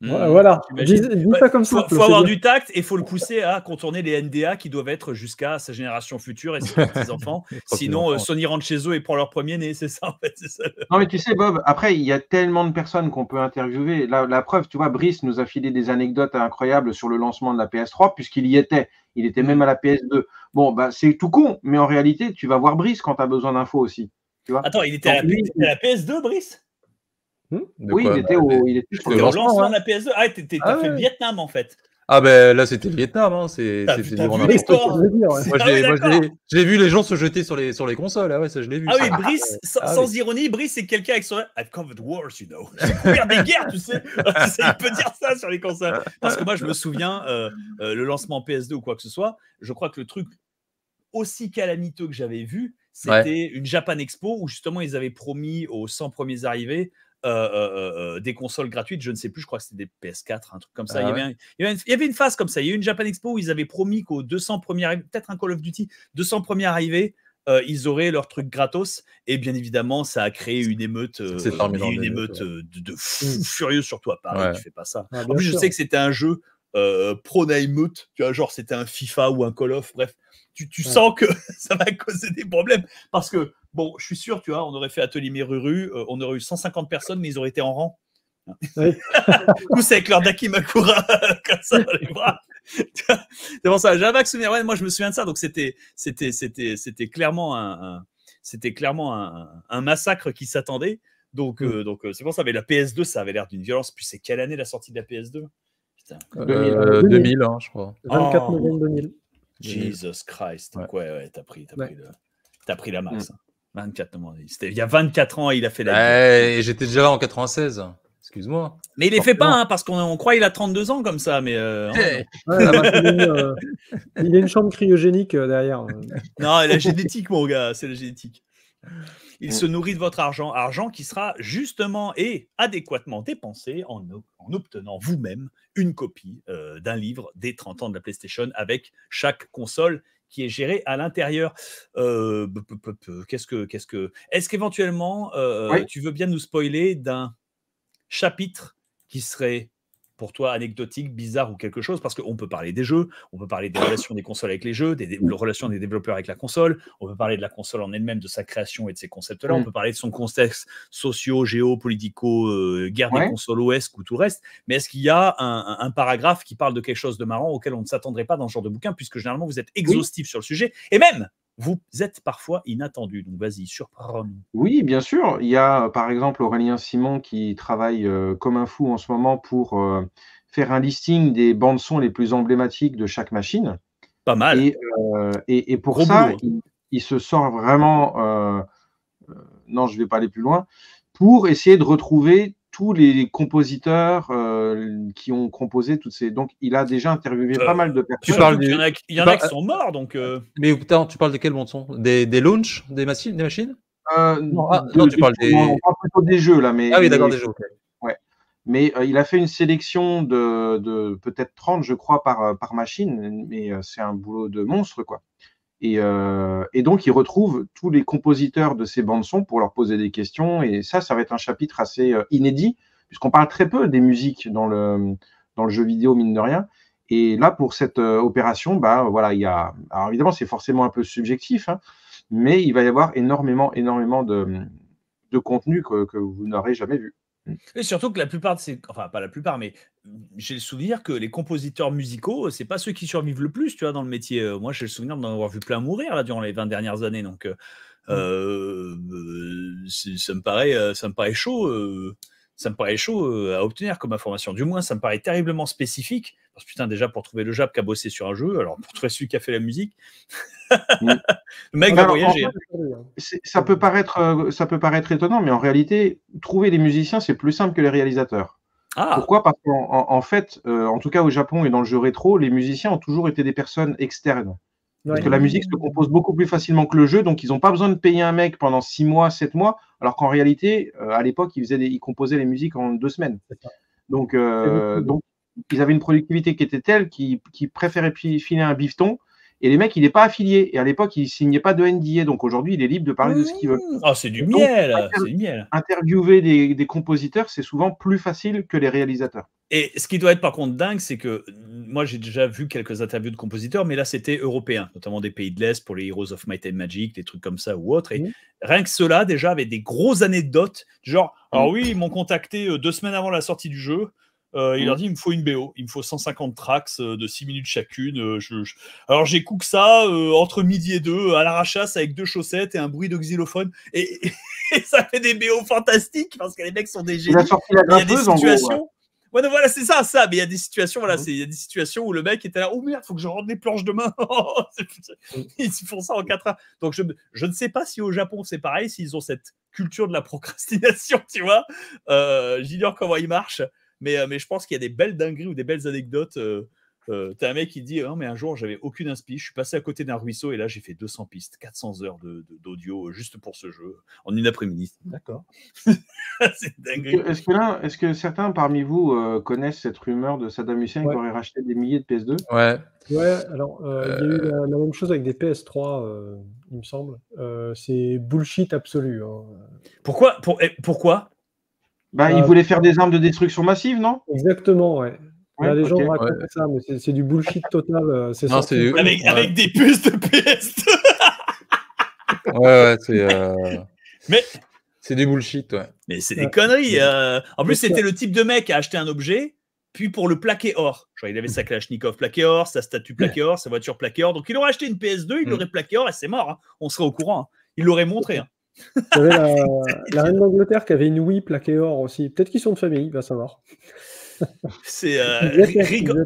Hmm, voilà, dis ça comme ça. Il faut avoir du tact et il faut le pousser à contourner les NDA qui doivent être jusqu'à sa génération future et ses euh, enfants Sinon, Sony rentre chez eux et prend leur premier-né, c'est ça en fait. Non, mais tu sais, Bob, après, il y a tellement de personnes qu'on peut interviewer. La, preuve, tu vois, Brice nous a filé des anecdotes incroyables sur le lancement de la PS3 puisqu'il y était. Il était même hmm. à la PS2. Bon, bah, c'est tout con, mais en réalité, tu vas voir Brice quand tu as besoin d'infos aussi. Tu vois Attends, il était, il était à la PS2, Brice Hmm oui, bah, il était, au, il était lancement, hein. de la PS2. E. Ah, t'as ah fait le Vietnam en fait. Ah ben là c'était le Vietnam, hein. c'est j'ai vu les gens se jeter sur les, sur les consoles, ah ouais ça je l'ai vu. Ah oui, ah Brice, sans, ah ironie, Brice c'est quelqu'un avec son I've covered wars, you know. J'ai couvert des guerres, tu sais. il peut dire ça sur les consoles. Parce que moi je me souviens, euh, euh, le lancement PS2 ou quoi que ce soit, je crois que le truc aussi calamiteux que j'avais vu, c'était une Japan Expo où justement ils avaient promis aux 100 premiers arrivés euh, euh, euh, des consoles gratuites. Je ne sais plus, je crois que c'était des PS4, un truc comme ça. il, y avait une, phase comme ça. Il y a eu une Japan Expo où ils avaient promis qu'aux 200 premiers, peut-être un Call of Duty, 200 premiers arrivés, ils auraient leur truc gratos. Et bien évidemment, ça a créé une émeute, une émeute de, fou mm. furieux, surtout à Paris. Tu fais pas ça. Ah, en plus, je sais que c'était un jeu pro émeute. Tu vois, genre c'était un FIFA ou un Call of. Bref, tu, sens que ça va causer des problèmes parce que Bon, je suis sûr, tu vois, on aurait fait Atelier Meruru, euh, on aurait eu 150 personnes, mais ils auraient été en rang. Oui. c'est avec leur Daki Makura, comme ça dans les bras. c'est pour ça, j'avais vague souvenir. moi, je me souviens de ça. Donc, c'était, c'était, c'était, c'était clairement un, c'était clairement un, massacre qui s'attendait. Donc, euh, mm. donc, euh, c'est pour ça. Mais la PS2, ça avait l'air d'une violence. Puis, c'est quelle année la sortie de la PS2 2000, hein, je crois. 24 novembre 2000. Jesus Christ. Ouais, ouais, t'as pris, pris la masse. Hein. 24, il y a 24 ans, il a fait la. et J'étais déjà là en 96. Excuse-moi. Mais il les fait pas, hein, parce qu'on croit qu'il a 32 ans comme ça, mais. Euh, hein, euh, il a une chambre cryogénique euh, derrière. non, la génétique, mon gars, c'est la génétique. Il se nourrit de votre argent, argent qui sera justement et adéquatement dépensé en, en obtenant vous-même une copie d'un livre des 30 ans de la PlayStation avec chaque console qui est géré à l'intérieur. Euh, qu'est-ce que, qu'est-ce que, est-ce qu'éventuellement, euh, tu veux bien nous spoiler d'un chapitre qui serait pour toi anecdotique, bizarre ou quelque chose, parce qu'on peut parler des jeux, on peut parler des relations des consoles avec les jeux, des, mmh. relations des développeurs avec la console, on peut parler de la console en elle-même, de sa création et de ses concepts-là, on mmh. peut parler de son contexte socio, géopolitico, euh, guerre des consoles OS ou tout reste, mais est-ce qu'il y a un, paragraphe qui parle de quelque chose de marrant auquel on ne s'attendrait pas dans ce genre de bouquin, puisque généralement vous êtes exhaustif sur le sujet, et même vous êtes parfois inattendu. Donc vas-y, surprends-nous. Oui, bien sûr. Il y a par exemple Aurélien Simon qui travaille euh, comme un fou en ce moment pour euh, faire un listing des bandes sons les plus emblématiques de chaque machine. Pas mal. Et, euh, pour ça, hein. il, il, se sort vraiment. non, je ne vais pas aller plus loin. Pour essayer de retrouver les compositeurs euh, qui ont composé toutes ces. Donc, il a déjà interviewé pas euh, mal de personnes. Il y en a, bah, qui, sont morts, donc. Euh. Mais putain, tu parles de quel monde Des, des des, machines, des machines Non, tu parles des. On parle plutôt des jeux, là. Mais, ah oui, d'accord, des jeux, Ouais. Mais il a fait une sélection de, peut-être 30, je crois, par, par machine, mais c'est un boulot de monstre, quoi. Euh, et, donc, il retrouve tous les compositeurs de ces bandes-sons pour leur poser des questions. Et ça, ça va être un chapitre assez euh, inédit, puisqu'on parle très peu des musiques dans le, dans le jeu vidéo, mine de rien. Et là, pour cette euh, opération, bah, voilà, il y a. Alors, évidemment, c'est forcément un peu subjectif, hein, mais il va y avoir énormément, énormément de, contenu que vous n'aurez jamais vu. Mmh. Et surtout que la plupart de ces, enfin pas la plupart, mais j'ai le souvenir que les compositeurs musicaux, c'est pas ceux qui survivent le plus, tu vois, dans le métier. Euh, moi, j'ai le souvenir d'en avoir vu plein mourir là durant les 20 dernières années, donc euh, mmh. euh, ça me paraît, ça me paraît chaud ça me paraît chaud euh, à obtenir comme information. Du moins, ça me paraît terriblement spécifique. Parce que putain, déjà, pour trouver le Jap qui a bossé sur un jeu, alors pour trouver celui qui a fait la musique, mm. le mec va voyager. Hein. Euh, ça, peut paraître, euh, ça peut paraître étonnant, mais en réalité, trouver des musiciens, c'est plus simple que les réalisateurs. Ah. Pourquoi Parce qu'en fait, en tout cas au Japon et dans le jeu rétro, les musiciens ont toujours été des personnes externes. Parce que la musique se compose beaucoup plus facilement que le jeu, donc ils n'ont pas besoin de payer un mec pendant 6 mois, 7 mois, alors qu'en réalité, euh, à l'époque, ils, faisaient composaient les musiques en 2 semaines. Euh, donc, ils avaient une productivité qui était telle qu'ils préféraient filer un bifton. Et les mecs, il n'est pas affilié. Et à l'époque, il ne signait pas de NDA. Donc aujourd'hui, il est libre de parler de ce qu'il veut. Mmh. Ah, c'est du, du miel. Interviewer des compositeurs, c'est souvent plus facile que les réalisateurs. Et ce qui doit être par contre dingue, c'est que moi j'ai déjà vu quelques interviews de compositeurs, mais là c'était européen, notamment des pays de l'Est pour les Heroes of Might and Magic, des trucs comme ça ou autre Et mmh. rien que cela déjà avait des grosses anecdotes, genre, ah oui, ils m'ont contacté euh, deux semaines avant la sortie du jeu. Euh, il leur mmh. dit il me faut une BO, il me faut 150 tracks euh, de 6 minutes chacune. Alors j'écoute ça entre midi et deux à rachasse avec deux chaussettes et un bruit de xylophone. Et, ça fait des BO fantastiques parce que les mecs sont des génies. Il, a sorti la y a des situations. En voilà, c'est ça, ça. Mais il y a des situations, voilà, mmh. il y a des situations où le mec était là, oh merde, faut que je rende les planches demain. Oh, oh, oh, mmh. ils font ça en 4 heures. Donc je, ne sais pas si au Japon c'est pareil, s'ils ont cette culture de la procrastination, tu vois. Euh, j'ignore comment ils marchent, mais, euh, mais je pense qu'il y a des belles dingueries ou des belles anecdotes. Euh, euh, t'as un mec qui dit hein, mais un jour, j'avais aucune inspi, je suis passé à côté d'un ruisseau et là, j'ai fait 200 pistes, 400 heures d'audio de, euh, juste pour ce jeu en une après-midi. D'accord. c'est dingue. Est-ce que, est -ce que, certains parmi vous euh, connaissent cette rumeur de Saddam Hussein qui aurait racheté des milliers de PS2 Ouais. Ouais, alors, il y a eu la, même chose avec des PS3, il me semble. c'est bullshit absolu. Hein. Pourquoi pour, eh, Pourquoi bah, il voulait faire des armes de destruction massive, non Exactement, ouais a des gens qui racontent ça, mais c'est du bullshit total. Euh, c'est avec, avec, des puces de PS2. ouais, ouais, c'est. Euh, mais. C'est des bullshit, ouais. Mais c'est des conneries. Euh. En plus, c'était le type de mec à acheter un objet, puis pour le plaquer or. Genre, il avait sa Kalachnikov plaqué or, sa statue plaqué or, sa voiture plaqué or. Donc, il aurait acheté une PS2, il mm. l'aurait plaqué or et c'est mort. Hein. On serait au courant. Hein. Il l'aurait montré. Hein. Il la, la reine d'Angleterre qui avait une Wii plaqué or aussi. Peut-être qu'ils sont de famille, va savoir. C'est euh, rigole,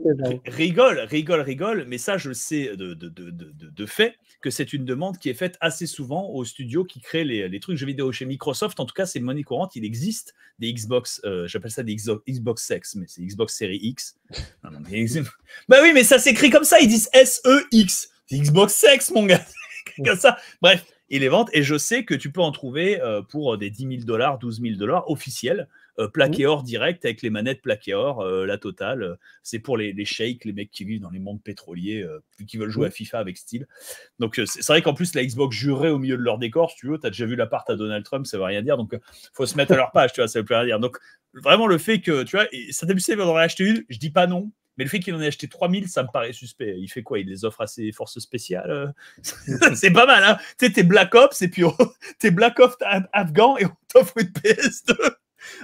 rigole, rigole, mais ça, je sais de, fait que c'est une demande qui est faite assez souvent aux studios qui créent les, trucs jeux vidéo chez Microsoft. En tout cas, c'est monnaie courante. Il existe des Xbox, euh, j'appelle ça des Xbox Sex, mais c'est Xbox Série X. bah oui, mais ça s'écrit comme ça. Ils disent S-E-X Xbox Sex, mon gars. ça. Bref, il les vente et je sais que tu peux en trouver euh, pour des 10 000 dollars, 12 000 dollars officiels. Euh, plaqué mmh. or direct avec les manettes plaqué or, euh, la totale. C'est pour les, les shakes, les mecs qui vivent dans les mondes pétroliers, euh, qui veulent jouer mmh. à FIFA avec style. Donc c'est vrai qu'en plus, la Xbox jurait au milieu de leur décor, si tu veux, tu as déjà vu l'appart à Donald Trump, ça veut rien dire. Donc faut se mettre à leur page, tu vois, ça veut plus rien dire. Donc vraiment, le fait que, tu vois, ça il en aurait acheté une, je dis pas non, mais le fait qu'il en ait acheté 3000, ça me paraît suspect. Il fait quoi Il les offre à ses forces spéciales C'est pas mal, hein Tu sais, t'es Black Ops et puis oh, t'es Black Ops afghan et on t'offre une PS2.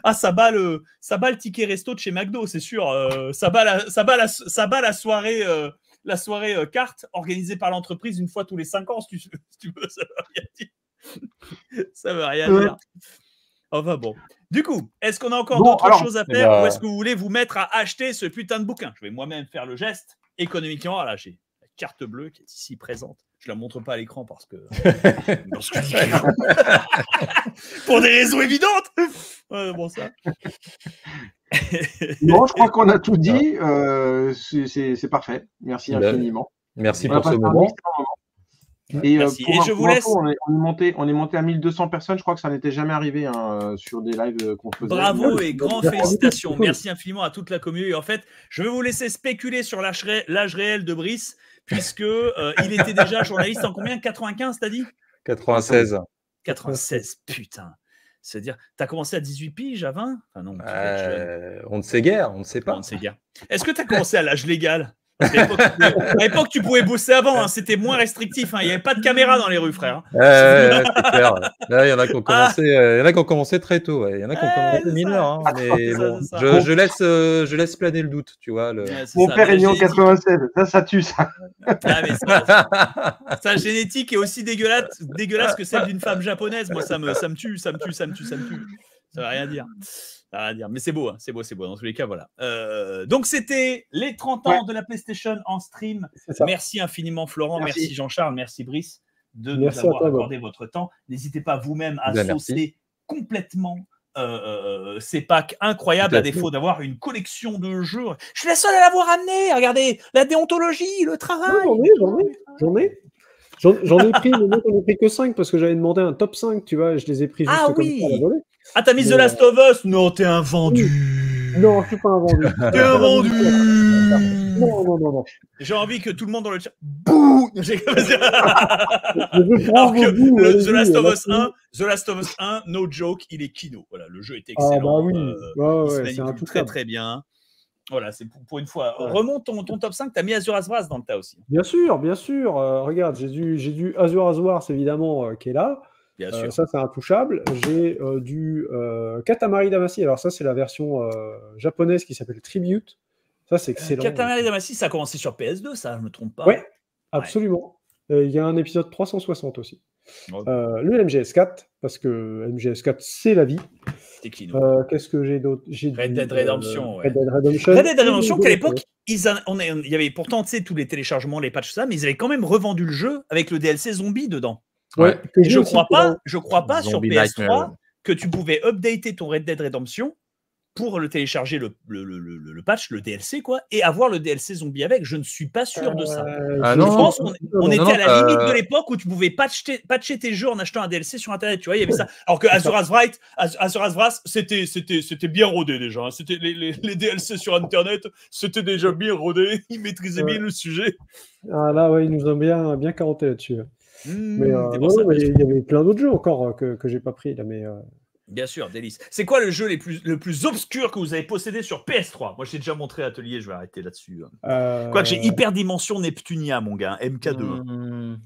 Ah, ça bat, le, ça le ticket resto de chez McDo, c'est sûr. Euh, ça, bat la, ça, ça la soirée, euh, la soirée euh, carte organisée par l'entreprise une fois tous les cinq ans, si tu, veux. Ça veut rien dire. ça veut rien dire. Enfin bon. Du coup, est-ce qu'on a encore d'autres choses à faire ou est-ce que vous voulez vous mettre à acheter ce putain de bouquin Je vais moi-même faire le geste économiquement à j'ai La carte bleue qui est ici présente. Je la montre pas à l'écran parce que. Pour des raisons évidentes bon, non, je crois qu'on a tout dit. Euh, c'est parfait. Merci ben, infiniment. Merci pour ce moment. Et, euh, je vous laisse. on, est, monté, à 1200 personnes. Je crois que ça n'était jamais arrivé hein, euh, sur des lives qu'on faisait. Bravo et grand félicitations. Merci infiniment à toute la commune. Et en fait, je vais vous laisser spéculer sur l'âge réel de Brice. Puisqu'il euh, il était déjà journaliste en combien 95, t'as dit 96. 96, putain. C'est-à-dire, t'as commencé à 18 piges, à 20 euh, On ne sait guère, on ne sait pas. On ne sait guère. Est-ce que tu as commencé à l'âge légal à l'époque, tu pouvais bosser avant, hein. c'était moins restrictif. Hein. Il n'y avait pas de caméra dans les rues, frère. Ah. Euh, il y en a qui ont commencé, très tôt. Il y en a qui ont commencé mineur. Hein, euh, je, laisse, planer le doute, tu vois. Mon père est né en 96, ça, ça tue ça. sa génétique est aussi dégueulasse, que celle d'une femme japonaise. Moi, ça me, tue, ça me tue, ça me tue, ça me tue. Ça veut rien dire. Mais c'est beau, hein, c'est beau, c'est beau. Dans tous les cas, voilà. Euh, donc, c'était les 30 ans de la PlayStation en stream. Merci infiniment, Florent. Merci, Jean-Charles. Merci, Brice, de nous avoir accordé votre temps. N'hésitez pas vous-même à eh ben, saucer complètement euh, euh, ces packs incroyables, à défaut d'avoir une collection de jeux. Je suis la seule à l'avoir amené. Regardez, la déontologie, le travail. j'en ai, j'en ai. pris, j'en ai pris que 5 parce que j'avais demandé un top 5, tu vois, je les ai pris ah juste comme oui. ça ah, t'as mis The Last of Us Non, t'es un vendu. Non, je suis pas un vendu. T'es un vendu. Non, non, non, non. J'ai envie que tout le monde dans le chat. Bouh Alors que The Last of Us 1, The Last of Us 1, no joke, il est kino. Voilà, le jeu est excellent. Ah, bah oui. Euh, bah c'est un tout très, très bien. Voilà, c'est pour, une fois. Remonte ton, top 5, t'as mis Azure Wars dans le tas aussi. Bien sûr, bien sûr. Euh, regarde, j'ai du, du Azure Aswars, évidemment, euh, qui est là. Euh, ça, c'est intouchable. J'ai euh, du euh, Katamari Damacy. Alors, ça, c'est la version japonaise qui s'appelle Tribute. Ça, c'est excellent. Katamari Damacy, ça a commencé sur PS2, ça, je ne me trompe pas. Oui, absolument. Il y a un épisode 360 aussi. le MGS4, parce que MGS4, c'est la vie. Qu'est-ce que j'ai d'autre Red Dead Redemption. Red Dead Redemption, Red Dead Redemption qu'à l'époque, il y avait pourtant tous les téléchargements, les patchs, ça, mais ils avaient quand même revendu le jeu avec le DLC zombie dedans je crois pas, je crois pas sur PS3 que tu pouvais updater ton Red Dead Redemption pour le télécharger le, patch, le DLC, quoi, et avoir le DLC zombie avec. Je ne suis pas sûr de ça. Euh, ah je pense qu'on était à la limite euh, de l'époque où tu pouvais patcher, patcher, tes jeux en achetant un DLC sur Internet. Tu vois, il y avait ça. Alors que Azura's Azura's c'était, c'était, c'était bien rodé déjà. Hein. C'était les, DLC sur Internet, c'était déjà bien rodé. Ils maîtrisaient bien le sujet. Ah là, ouais, ils nous ont bien, bien carotté là-dessus. Hein. Hmm, euh, il y avait plein d'autres jeux encore euh, que, que j'ai pas pris là, mais. Euh. Bien sûr, délice. C'est quoi le jeu les plus, le plus obscur que vous avez possédé sur PS3 Moi, j'ai déjà montré Atelier, je vais arrêter là-dessus. Hein. Euh... Quoi que j'ai Hyperdimension Neptunia, mon gars, MK2. Hmm.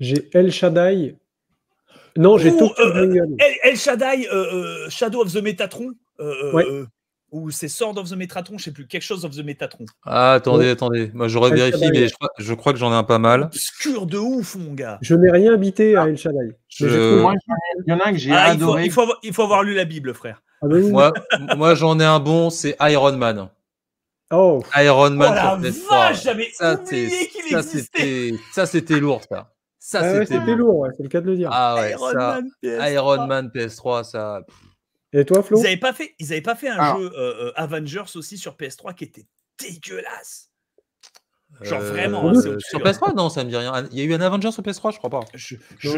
J'ai El Shaddai. Non, j'ai tout. El, El, Shaddai, Shadow of the Metatron. Ouais ou c'est Sword of the Metatron, je sais plus, quelque chose of the Metatron. Ah, attendez, oh. attendez. Moi, j'aurais ah, vérifié, mais je crois, que j'en ai un pas mal. Obscur de ouf, mon gars. Je n'ai rien habité à ah. El Shaddai. Il y en a un que j'ai ah, adoré. Il faut, avoir, lu la Bible, frère. Bah moi, moi j'en ai un bon, c'est Iron Man. Oh. Iron Man. Oh la vache, j'avais Ça, c'était lourd, ça. Ça, c'était lourd, c'est le cas de le dire. Ah, ouais, Iron, Man PS3. Iron Man PS3, ça toi, Flo Ils n'avaient pas fait, ils avaient pas fait un jeu euh, euh, Avengers aussi sur PS3 qui était dégueulasse. Genre euh, vraiment. Hein, sur PS3, non, ça me dit rien. Il y a eu un Avengers sur PS3, je crois pas. Je, je,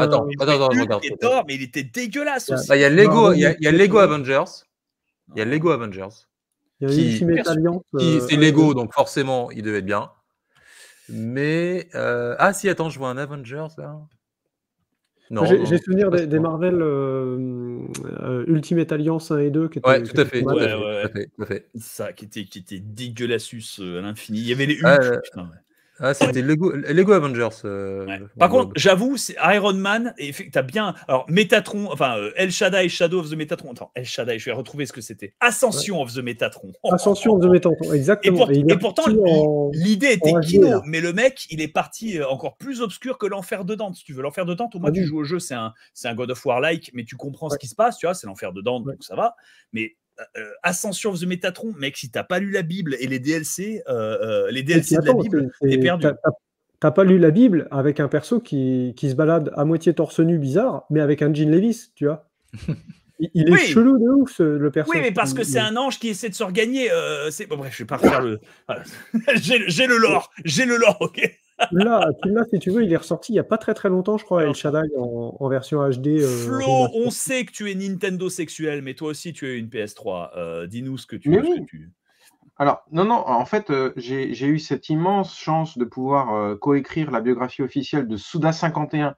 Attends, attends, je regarde. Il mais il était dégueulasse bah, aussi. il y a Lego, il y a, Lego Avengers. Il y a Lego Avengers. qui, C'est Lego, donc forcément, il devait être bien. Mais. Euh... Ah si, attends, je vois un Avengers là. J'ai souvenir des, Marvel euh, euh, Ultimate Alliance 1 et 2 qui étaient. Ouais, tout à fait. Ça, qui était, qui était dégueulassus euh, à l'infini. Il y avait les Hulk, putain, ah, c'était Lego, Avengers. Euh, Par contre, j'avoue, c'est Iron Man, et as bien. Alors, Metatron, enfin, euh, El Shaddai, Shadow of the Metatron. Attends, El Shaddai, je vais retrouver ce que c'était. Ascension of the Metatron. Ascension of the Metatron, exactement. Et, pourtant, l'idée était kino, mais le mec, il est parti euh, encore plus obscur que l'enfer de Dante. Si tu veux, l'enfer de Dante, au ah moins, tu joues au jeu, c'est un, c'est un God of War-like, mais tu comprends ce qui se passe, tu vois, c'est l'enfer de Dante, donc ça va. Mais euh, euh, Ascension of the Metatron, mec, si t'as pas lu la Bible et les DLC, euh, les DLC de la Bible, t'es perdu. T'as pas lu la Bible avec un perso qui, se balade à moitié torse nu bizarre, mais avec un jean Levis, tu vois. Il, est chelou de ouf, ce, le perso. Oui, mais parce que c'est un ange qui essaie de se regagner. Bon, bref, je vais pas refaire le. j'ai, le lore, j'ai le lore, ok là, si tu veux, il est ressorti il n'y a pas très très longtemps, je crois, El Shaddai en, version HD. Euh, Flo, on sait que tu es Nintendo sexuel, mais toi aussi tu es une PS3. Euh, dis-nous ce que tu veux. Alors, non, non, en fait, euh, j'ai eu cette immense chance de pouvoir coécrire la biographie officielle de Souda 51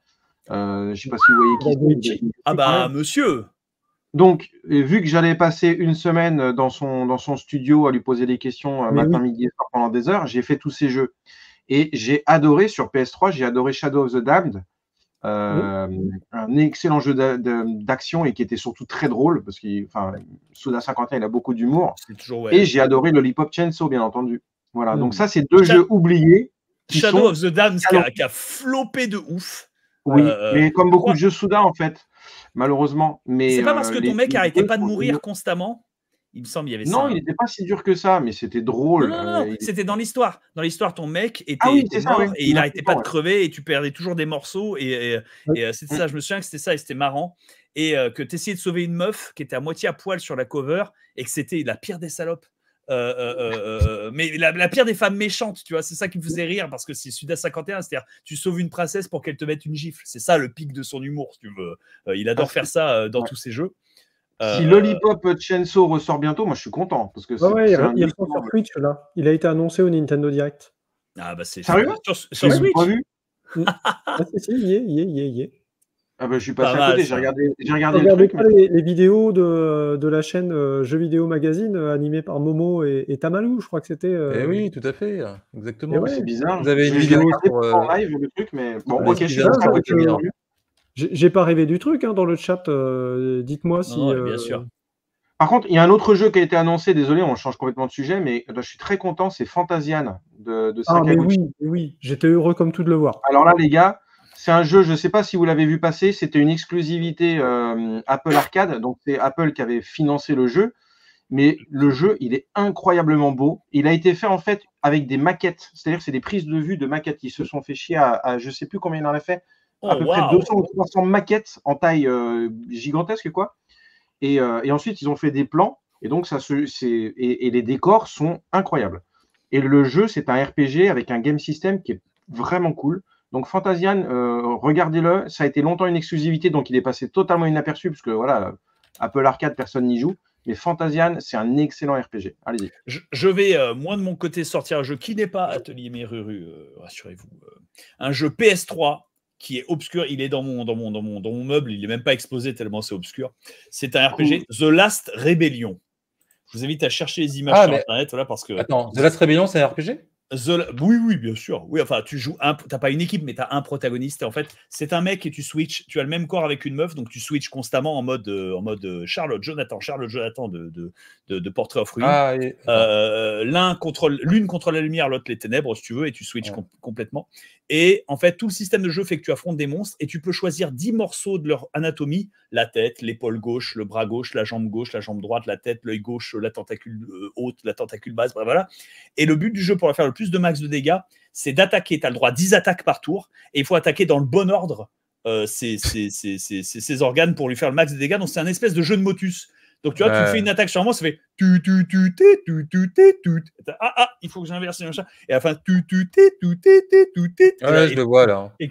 je ne sais pas si vous voyez qui Ah bah, monsieur donc, vu que j'allais passer une semaine dans son, dans son studio à lui poser des questions matin, midi et soir pendant des heures, j'ai fait tous ces jeux. Et j'ai adoré sur PS3, j'ai adoré Shadow of the Damned. Euh, un excellent jeu d'action et qui était surtout très drôle parce que Souda 51, il a beaucoup d'humour. Et j'ai adoré Lollipop Chainsaw, bien entendu. Voilà, hmm. donc ça, c'est deux jeux oubliés. Shadow of the Damned qui a, qui flopé de ouf. Oui, euh, euh, mais comme beaucoup de jeux Souda en fait, malheureusement. Mais c'est pas parce que ton mec n'arrêtait pas de mourir constamment il me semble y avait Non, il n'était pas si dur que ça, mais c'était drôle. Euh, c'était dans l'histoire. Dans l'histoire, ton mec était, ah et il n'arrêtait pas de crever et tu perdais toujours des morceaux. Et, et, euh, c'était ça, je me souviens que c'était ça et c'était marrant. Et euh, que tu essayais de sauver une meuf qui était à moitié à poil sur la cover et que c'était la pire des salopes. mais la, pire des femmes méchantes, tu vois, c'est ça qui me faisait rire parce que c'est Suda 51, c'est-à-dire tu sauves une princesse pour qu'elle te mette une gifle, c'est ça le pic de son humour, tu veux. il adore ah, faire ça dans tous ses jeux. Si euh, Lollipop Chenso ressort bientôt, moi je suis content. Parce que ah ouais, il, sur Twitch, là. Il a été annoncé au Nintendo Direct. Ah bah c'est sur, sur Switch. Pas vu mm. ah, si, y est, y Ah bah, je suis passé pas à côté, j'ai regardé, regardé, le truc, les, vidéos de, de la chaîne euh, Jeux vidéo magazine euh, animée par Momo et, Tamalou, je crois que c'était. Eh oui, tout à fait, exactement. Eh ouais, c'est bizarre. Vous avez une vidéo sur, en live le truc, mais bon, ok, je suis j'ai pas rêvé du truc hein, dans le chat. Euh, dites-moi si. bien euh, sûr. Par contre, il y a un autre jeu qui a été annoncé, désolé, on change complètement de sujet, mais euh, je suis très content, c'est Fantasian de, de Ah, oui, j'étais heureux comme tout de le voir. Alors là, les gars, c'est un jeu, je ne sais pas si vous l'avez vu passer, c'était une exclusivité Apple Arcade, donc c'est Apple qui avait financé le jeu, mais le jeu, il est incroyablement beau. Il a été fait en fait avec des maquettes, c'est-à-dire c'est des prises de vue de maquettes qui se sont fait chier à, à je ne sais plus combien il en a fait, à oh, peu près 200 ou 300 maquettes en taille euh, gigantesque, quoi. Euh, et, ensuite, ils ont fait des plans, et donc ça et, les décors sont incroyables. Et le jeu, c'est un RPG avec un game system qui est vraiment cool. Donc Fantasian, euh, regardez-le. Ça a été longtemps une exclusivité, donc il est passé totalement inaperçu, parce que voilà, Apple Arcade, personne n'y joue. Mais Fantasian, c'est un excellent RPG. Allez-y. Je, vais, moi, de mon côté, sortir un jeu qui n'est pas Atelier Meruru, rassurez-vous. un jeu PS3 qui est obscur. Il est dans mon, dans mon, dans mon, dans mon meuble, il n'est même pas exposé tellement c'est obscur. C'est un RPG, The Last Rebellion. Je vous invite à chercher les images ah, sur Internet, parce que... Attends, The Last Rebellion, c'est un RPG The... Oui, oui, bien sûr. Oui, enfin, tu joues un... T'as pas une équipe, mais tu as un protagoniste. Et en fait, c'est un mec et tu switches. Tu as le même corps avec une meuf, donc tu switches constamment en mode, euh, en mode euh, Charlotte, Jonathan, Charlotte, Jonathan de, de, de, Portrait of Ruin. Ah, euh, l'un contrôle, l'une contrôle la lumière, l'autre les ténèbres, si tu veux, et tu switches complètement. Et en fait, tout le système de jeu fait que tu affrontes des monstres et tu peux choisir 10 morceaux de leur anatomie la tête, l'épaule gauche, le bras gauche, la jambe gauche, la jambe droite, la tête, l'œil gauche, la tentacule euh, haute, la tentacule basse, bref, voilà. Et le but du jeu pour faire le plus de max de dégâts, c'est d'attaquer. Tu as le droit à 10 attaques par tour et il faut attaquer dans le bon ordre euh, organes pour lui faire le max de dégâts. Donc, c'est un espèce de jeu de motus donc, tu vois, tu fais une attaque sur moi, ça fait tu, tu, tu, tu, tu, tu, tu, Ah, ah, il faut que j'inverse le chat. Et enfin tu, tu, tu, tu, tu, tu, tu, tu. Ouais, je le vois là. Et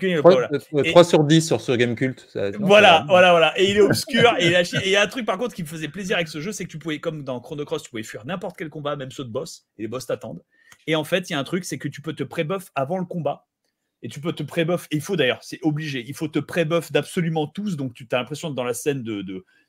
3 sur 10 sur ce Game Cult. Voilà, voilà, voilà. Et il est obscur. Et il y a un truc, par contre, qui me faisait plaisir avec ce jeu, c'est que tu pouvais, comme dans Chrono Cross, tu pouvais fuir n'importe quel combat, même ceux de boss. Et les boss t'attendent. Et en fait, il y a un truc, c'est que tu peux te pré-buff avant le combat et tu peux te pré-buff. Il faut d'ailleurs, c'est obligé, il faut te pré-buff d'absolument tous. Donc, tu as l'impression que dans la scène de,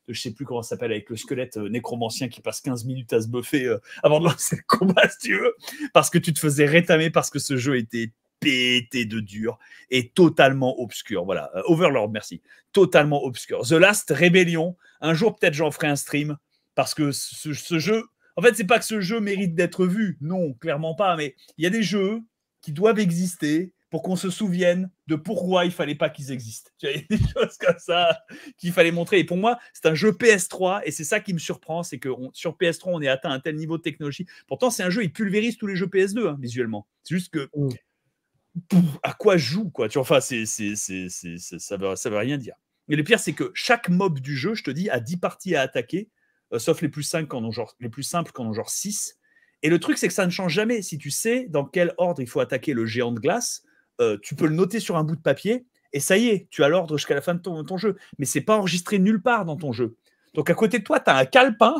je je sais plus comment ça s'appelle, avec le squelette euh, nécromancien qui passe 15 minutes à se buffer euh, avant de lancer le combat, si tu veux, parce que tu te faisais rétamer parce que ce jeu était pété de dur et totalement obscur. Voilà, euh, Overlord, merci. Totalement obscur. The Last Rebellion, un jour peut-être j'en ferai un stream, parce que ce, ce jeu, en fait, c'est pas que ce jeu mérite d'être vu, non, clairement pas, mais il y a des jeux qui doivent exister pour qu'on se souvienne de pourquoi il fallait pas qu'ils existent. Il y des choses comme ça qu'il fallait montrer. Et pour moi, c'est un jeu PS3 et c'est ça qui me surprend, c'est que sur PS3 on est atteint un tel niveau de technologie. Pourtant, c'est un jeu, il pulvérise tous les jeux PS2 hein, visuellement. C'est juste que mm. à quoi joue quoi Tu enfin, c'est, ça veut ça veut rien dire. Mais le pire, c'est que chaque mob du jeu, je te dis, a 10 parties à attaquer, euh, sauf les plus, simples quand on genre, les plus simples quand genre 6. Et le truc, c'est que ça ne change jamais. Si tu sais dans quel ordre il faut attaquer le géant de glace, euh, tu peux le noter sur un bout de papier et ça y est, tu as l'ordre jusqu'à la fin de ton, jeu. Mais c'est pas enregistré nulle part dans ton jeu. Donc à côté de toi, tu as un calepin.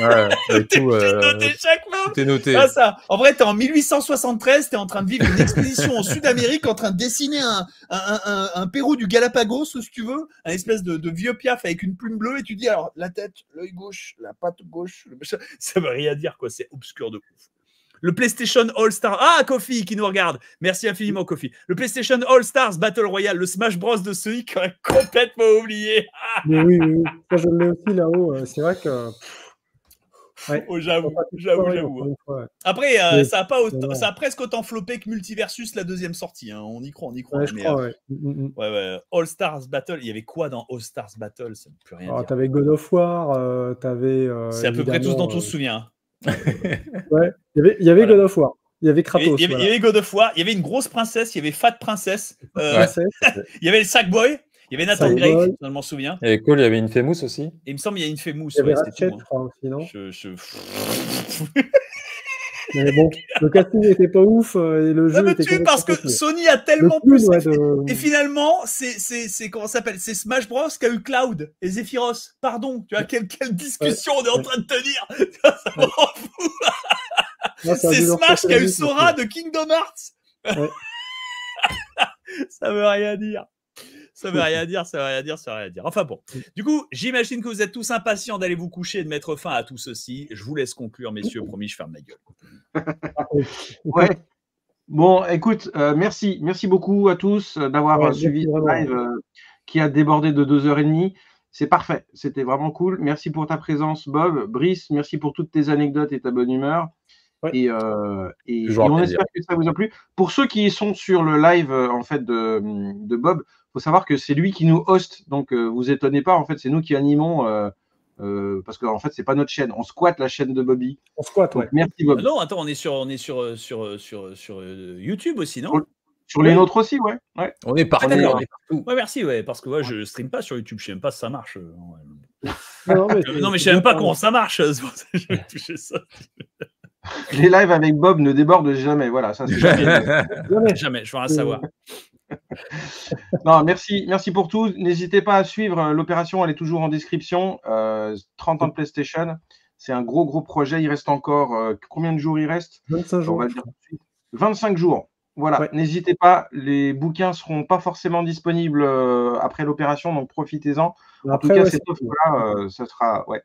Ouais, noté chaque ah, T'es noté. ça. En vrai, t'es en 1873, t'es en train de vivre une expédition en Sud-Amérique, en train de dessiner un, un, un, Pérou du Galapagos, ou que tu veux, un espèce de, vieux piaf avec une plume bleue, et tu dis alors la tête, l'œil gauche, la patte gauche, ça veut rien dire quoi, c'est obscur de ouf le PlayStation All-Stars. Ah, Kofi qui nous regarde. Merci infiniment, Kofi. Le PlayStation All-Stars Battle Royale, le Smash Bros de Sonic, qu'on a complètement oublié. Mais oui, oui, oui. je l'ai aussi là-haut. Euh, c'est vrai que. Oh, j'avoue, j'avoue, j'avoue. Hein. Après, euh, ça, a pas ça presque autant floppé que Multiversus, la deuxième sortie. Hein. On y croit, on y croit. Euh, mm, mm, mm. All Stars Battle, il y avait quoi dans All Stars Battle Ça plus rien. Ah, t'avais God of War, t'avais. C'est à peu près tout ce dont on se souvient. Hein. ouais, il y avait, il y avait God of War. Il y avait Kratos. Il y avait, y avait, God of War, il y avait une grosse princesse, il y avait Fat Princess. Euh, il y avait le Sackboy. Il y avait Nathan Drake, je m'en souviens. Et cool, il y avait une Fémousse aussi. il me semble qu'il y a une Fémousse. Il y avait Ratchet, hein. je crois, aussi, Mais bon, le casting n'était pas ouf. Euh, et le jeu ça me tue parce que Sony a tellement plus. Et finalement, c'est comment s'appelle C'est Smash Bros qui a eu Cloud et Zephyros. Pardon, tu vois, quelle, quelle discussion on est en train de tenir ah, C'est Smash qui a eu Sora de Kingdom Hearts. ça veut rien dire ça veut rien dire, ça veut rien dire, ça veut rien dire. Enfin bon. Du coup, j'imagine que vous êtes tous impatients d'aller vous coucher et de mettre fin à tout ceci. Je vous laisse conclure, messieurs. Promis, je ferme ma gueule. ouais. Bon, écoute, euh, merci. Merci beaucoup à tous euh, d'avoir euh, suivi ce live qui a débordé de deux heures et demie. C'est parfait. C'était vraiment cool. Merci pour ta présence, Bob. Brice, merci pour toutes tes anecdotes et ta bonne humeur. Et, on espère que ça vous a plu. Pour ceux qui sont sur le live en fait de, de Bob, faut savoir que c'est lui qui nous hoste, donc euh, vous étonnez pas, en fait, c'est nous qui animons. Euh, euh, parce que en fait c'est pas notre chaîne, on squatte la chaîne de Bobby. On squatte, ouais. Merci Bobby. Ah non, attends, on est sur, on est sur, sur, sur, sur YouTube aussi, non sur, les nôtres aussi, ouais. ouais. Ah, on est partout. Ouais, merci, ouais, parce que moi je stream pas sur YouTube, je sais même pas si ça marche. non, mais, je sais même pas comment ça marche. les lives avec Bob ne débordent jamais, voilà. Ça, jamais, jamais, je vais rien savoir. merci, merci pour tout. N'hésitez pas à suivre euh, l'opération, elle est toujours en description. 30 euh, ans de PlayStation, c'est un gros, gros projet. Il reste encore euh, combien de jours il reste 25 jours. 25 jours. Voilà, n'hésitez pas. Les bouquins seront pas forcément disponibles après l'opération, donc profitez-en. En tout cas, cette offre-là, ça sera. Ouais.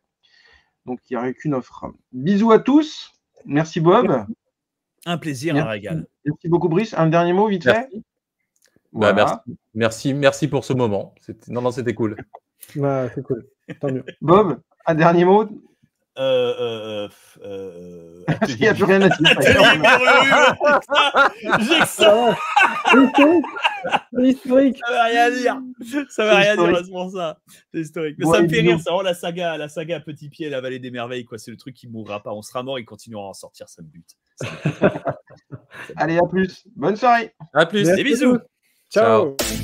Donc, il n'y aurait qu'une offre. Bisous à tous. Merci, Bob. Un plaisir, un régal. Merci beaucoup, Brice. Un dernier mot, vite fait bah, merci, merci, pour ce moment. Non, non, c'était cool. Bah, c'est cool. Tant mieux. Bob, un dernier mot euh, euh, euh, euh Il n'y a plus rien à dire. J'ai que ça. C'est ah historique. Ça veut rien dire. Ça veut rien dire, c'est ça. C'est historique. Mais ça me fait rire. C'est vraiment la saga, la saga Petit Pied, la vallée des merveilles. quoi. C'est le truc qui mourra pas. On sera mort, il continuera à en sortir. Ça me bute. Allez, à plus. Bonne soirée. À plus. et bisous. Tchau. Tchau.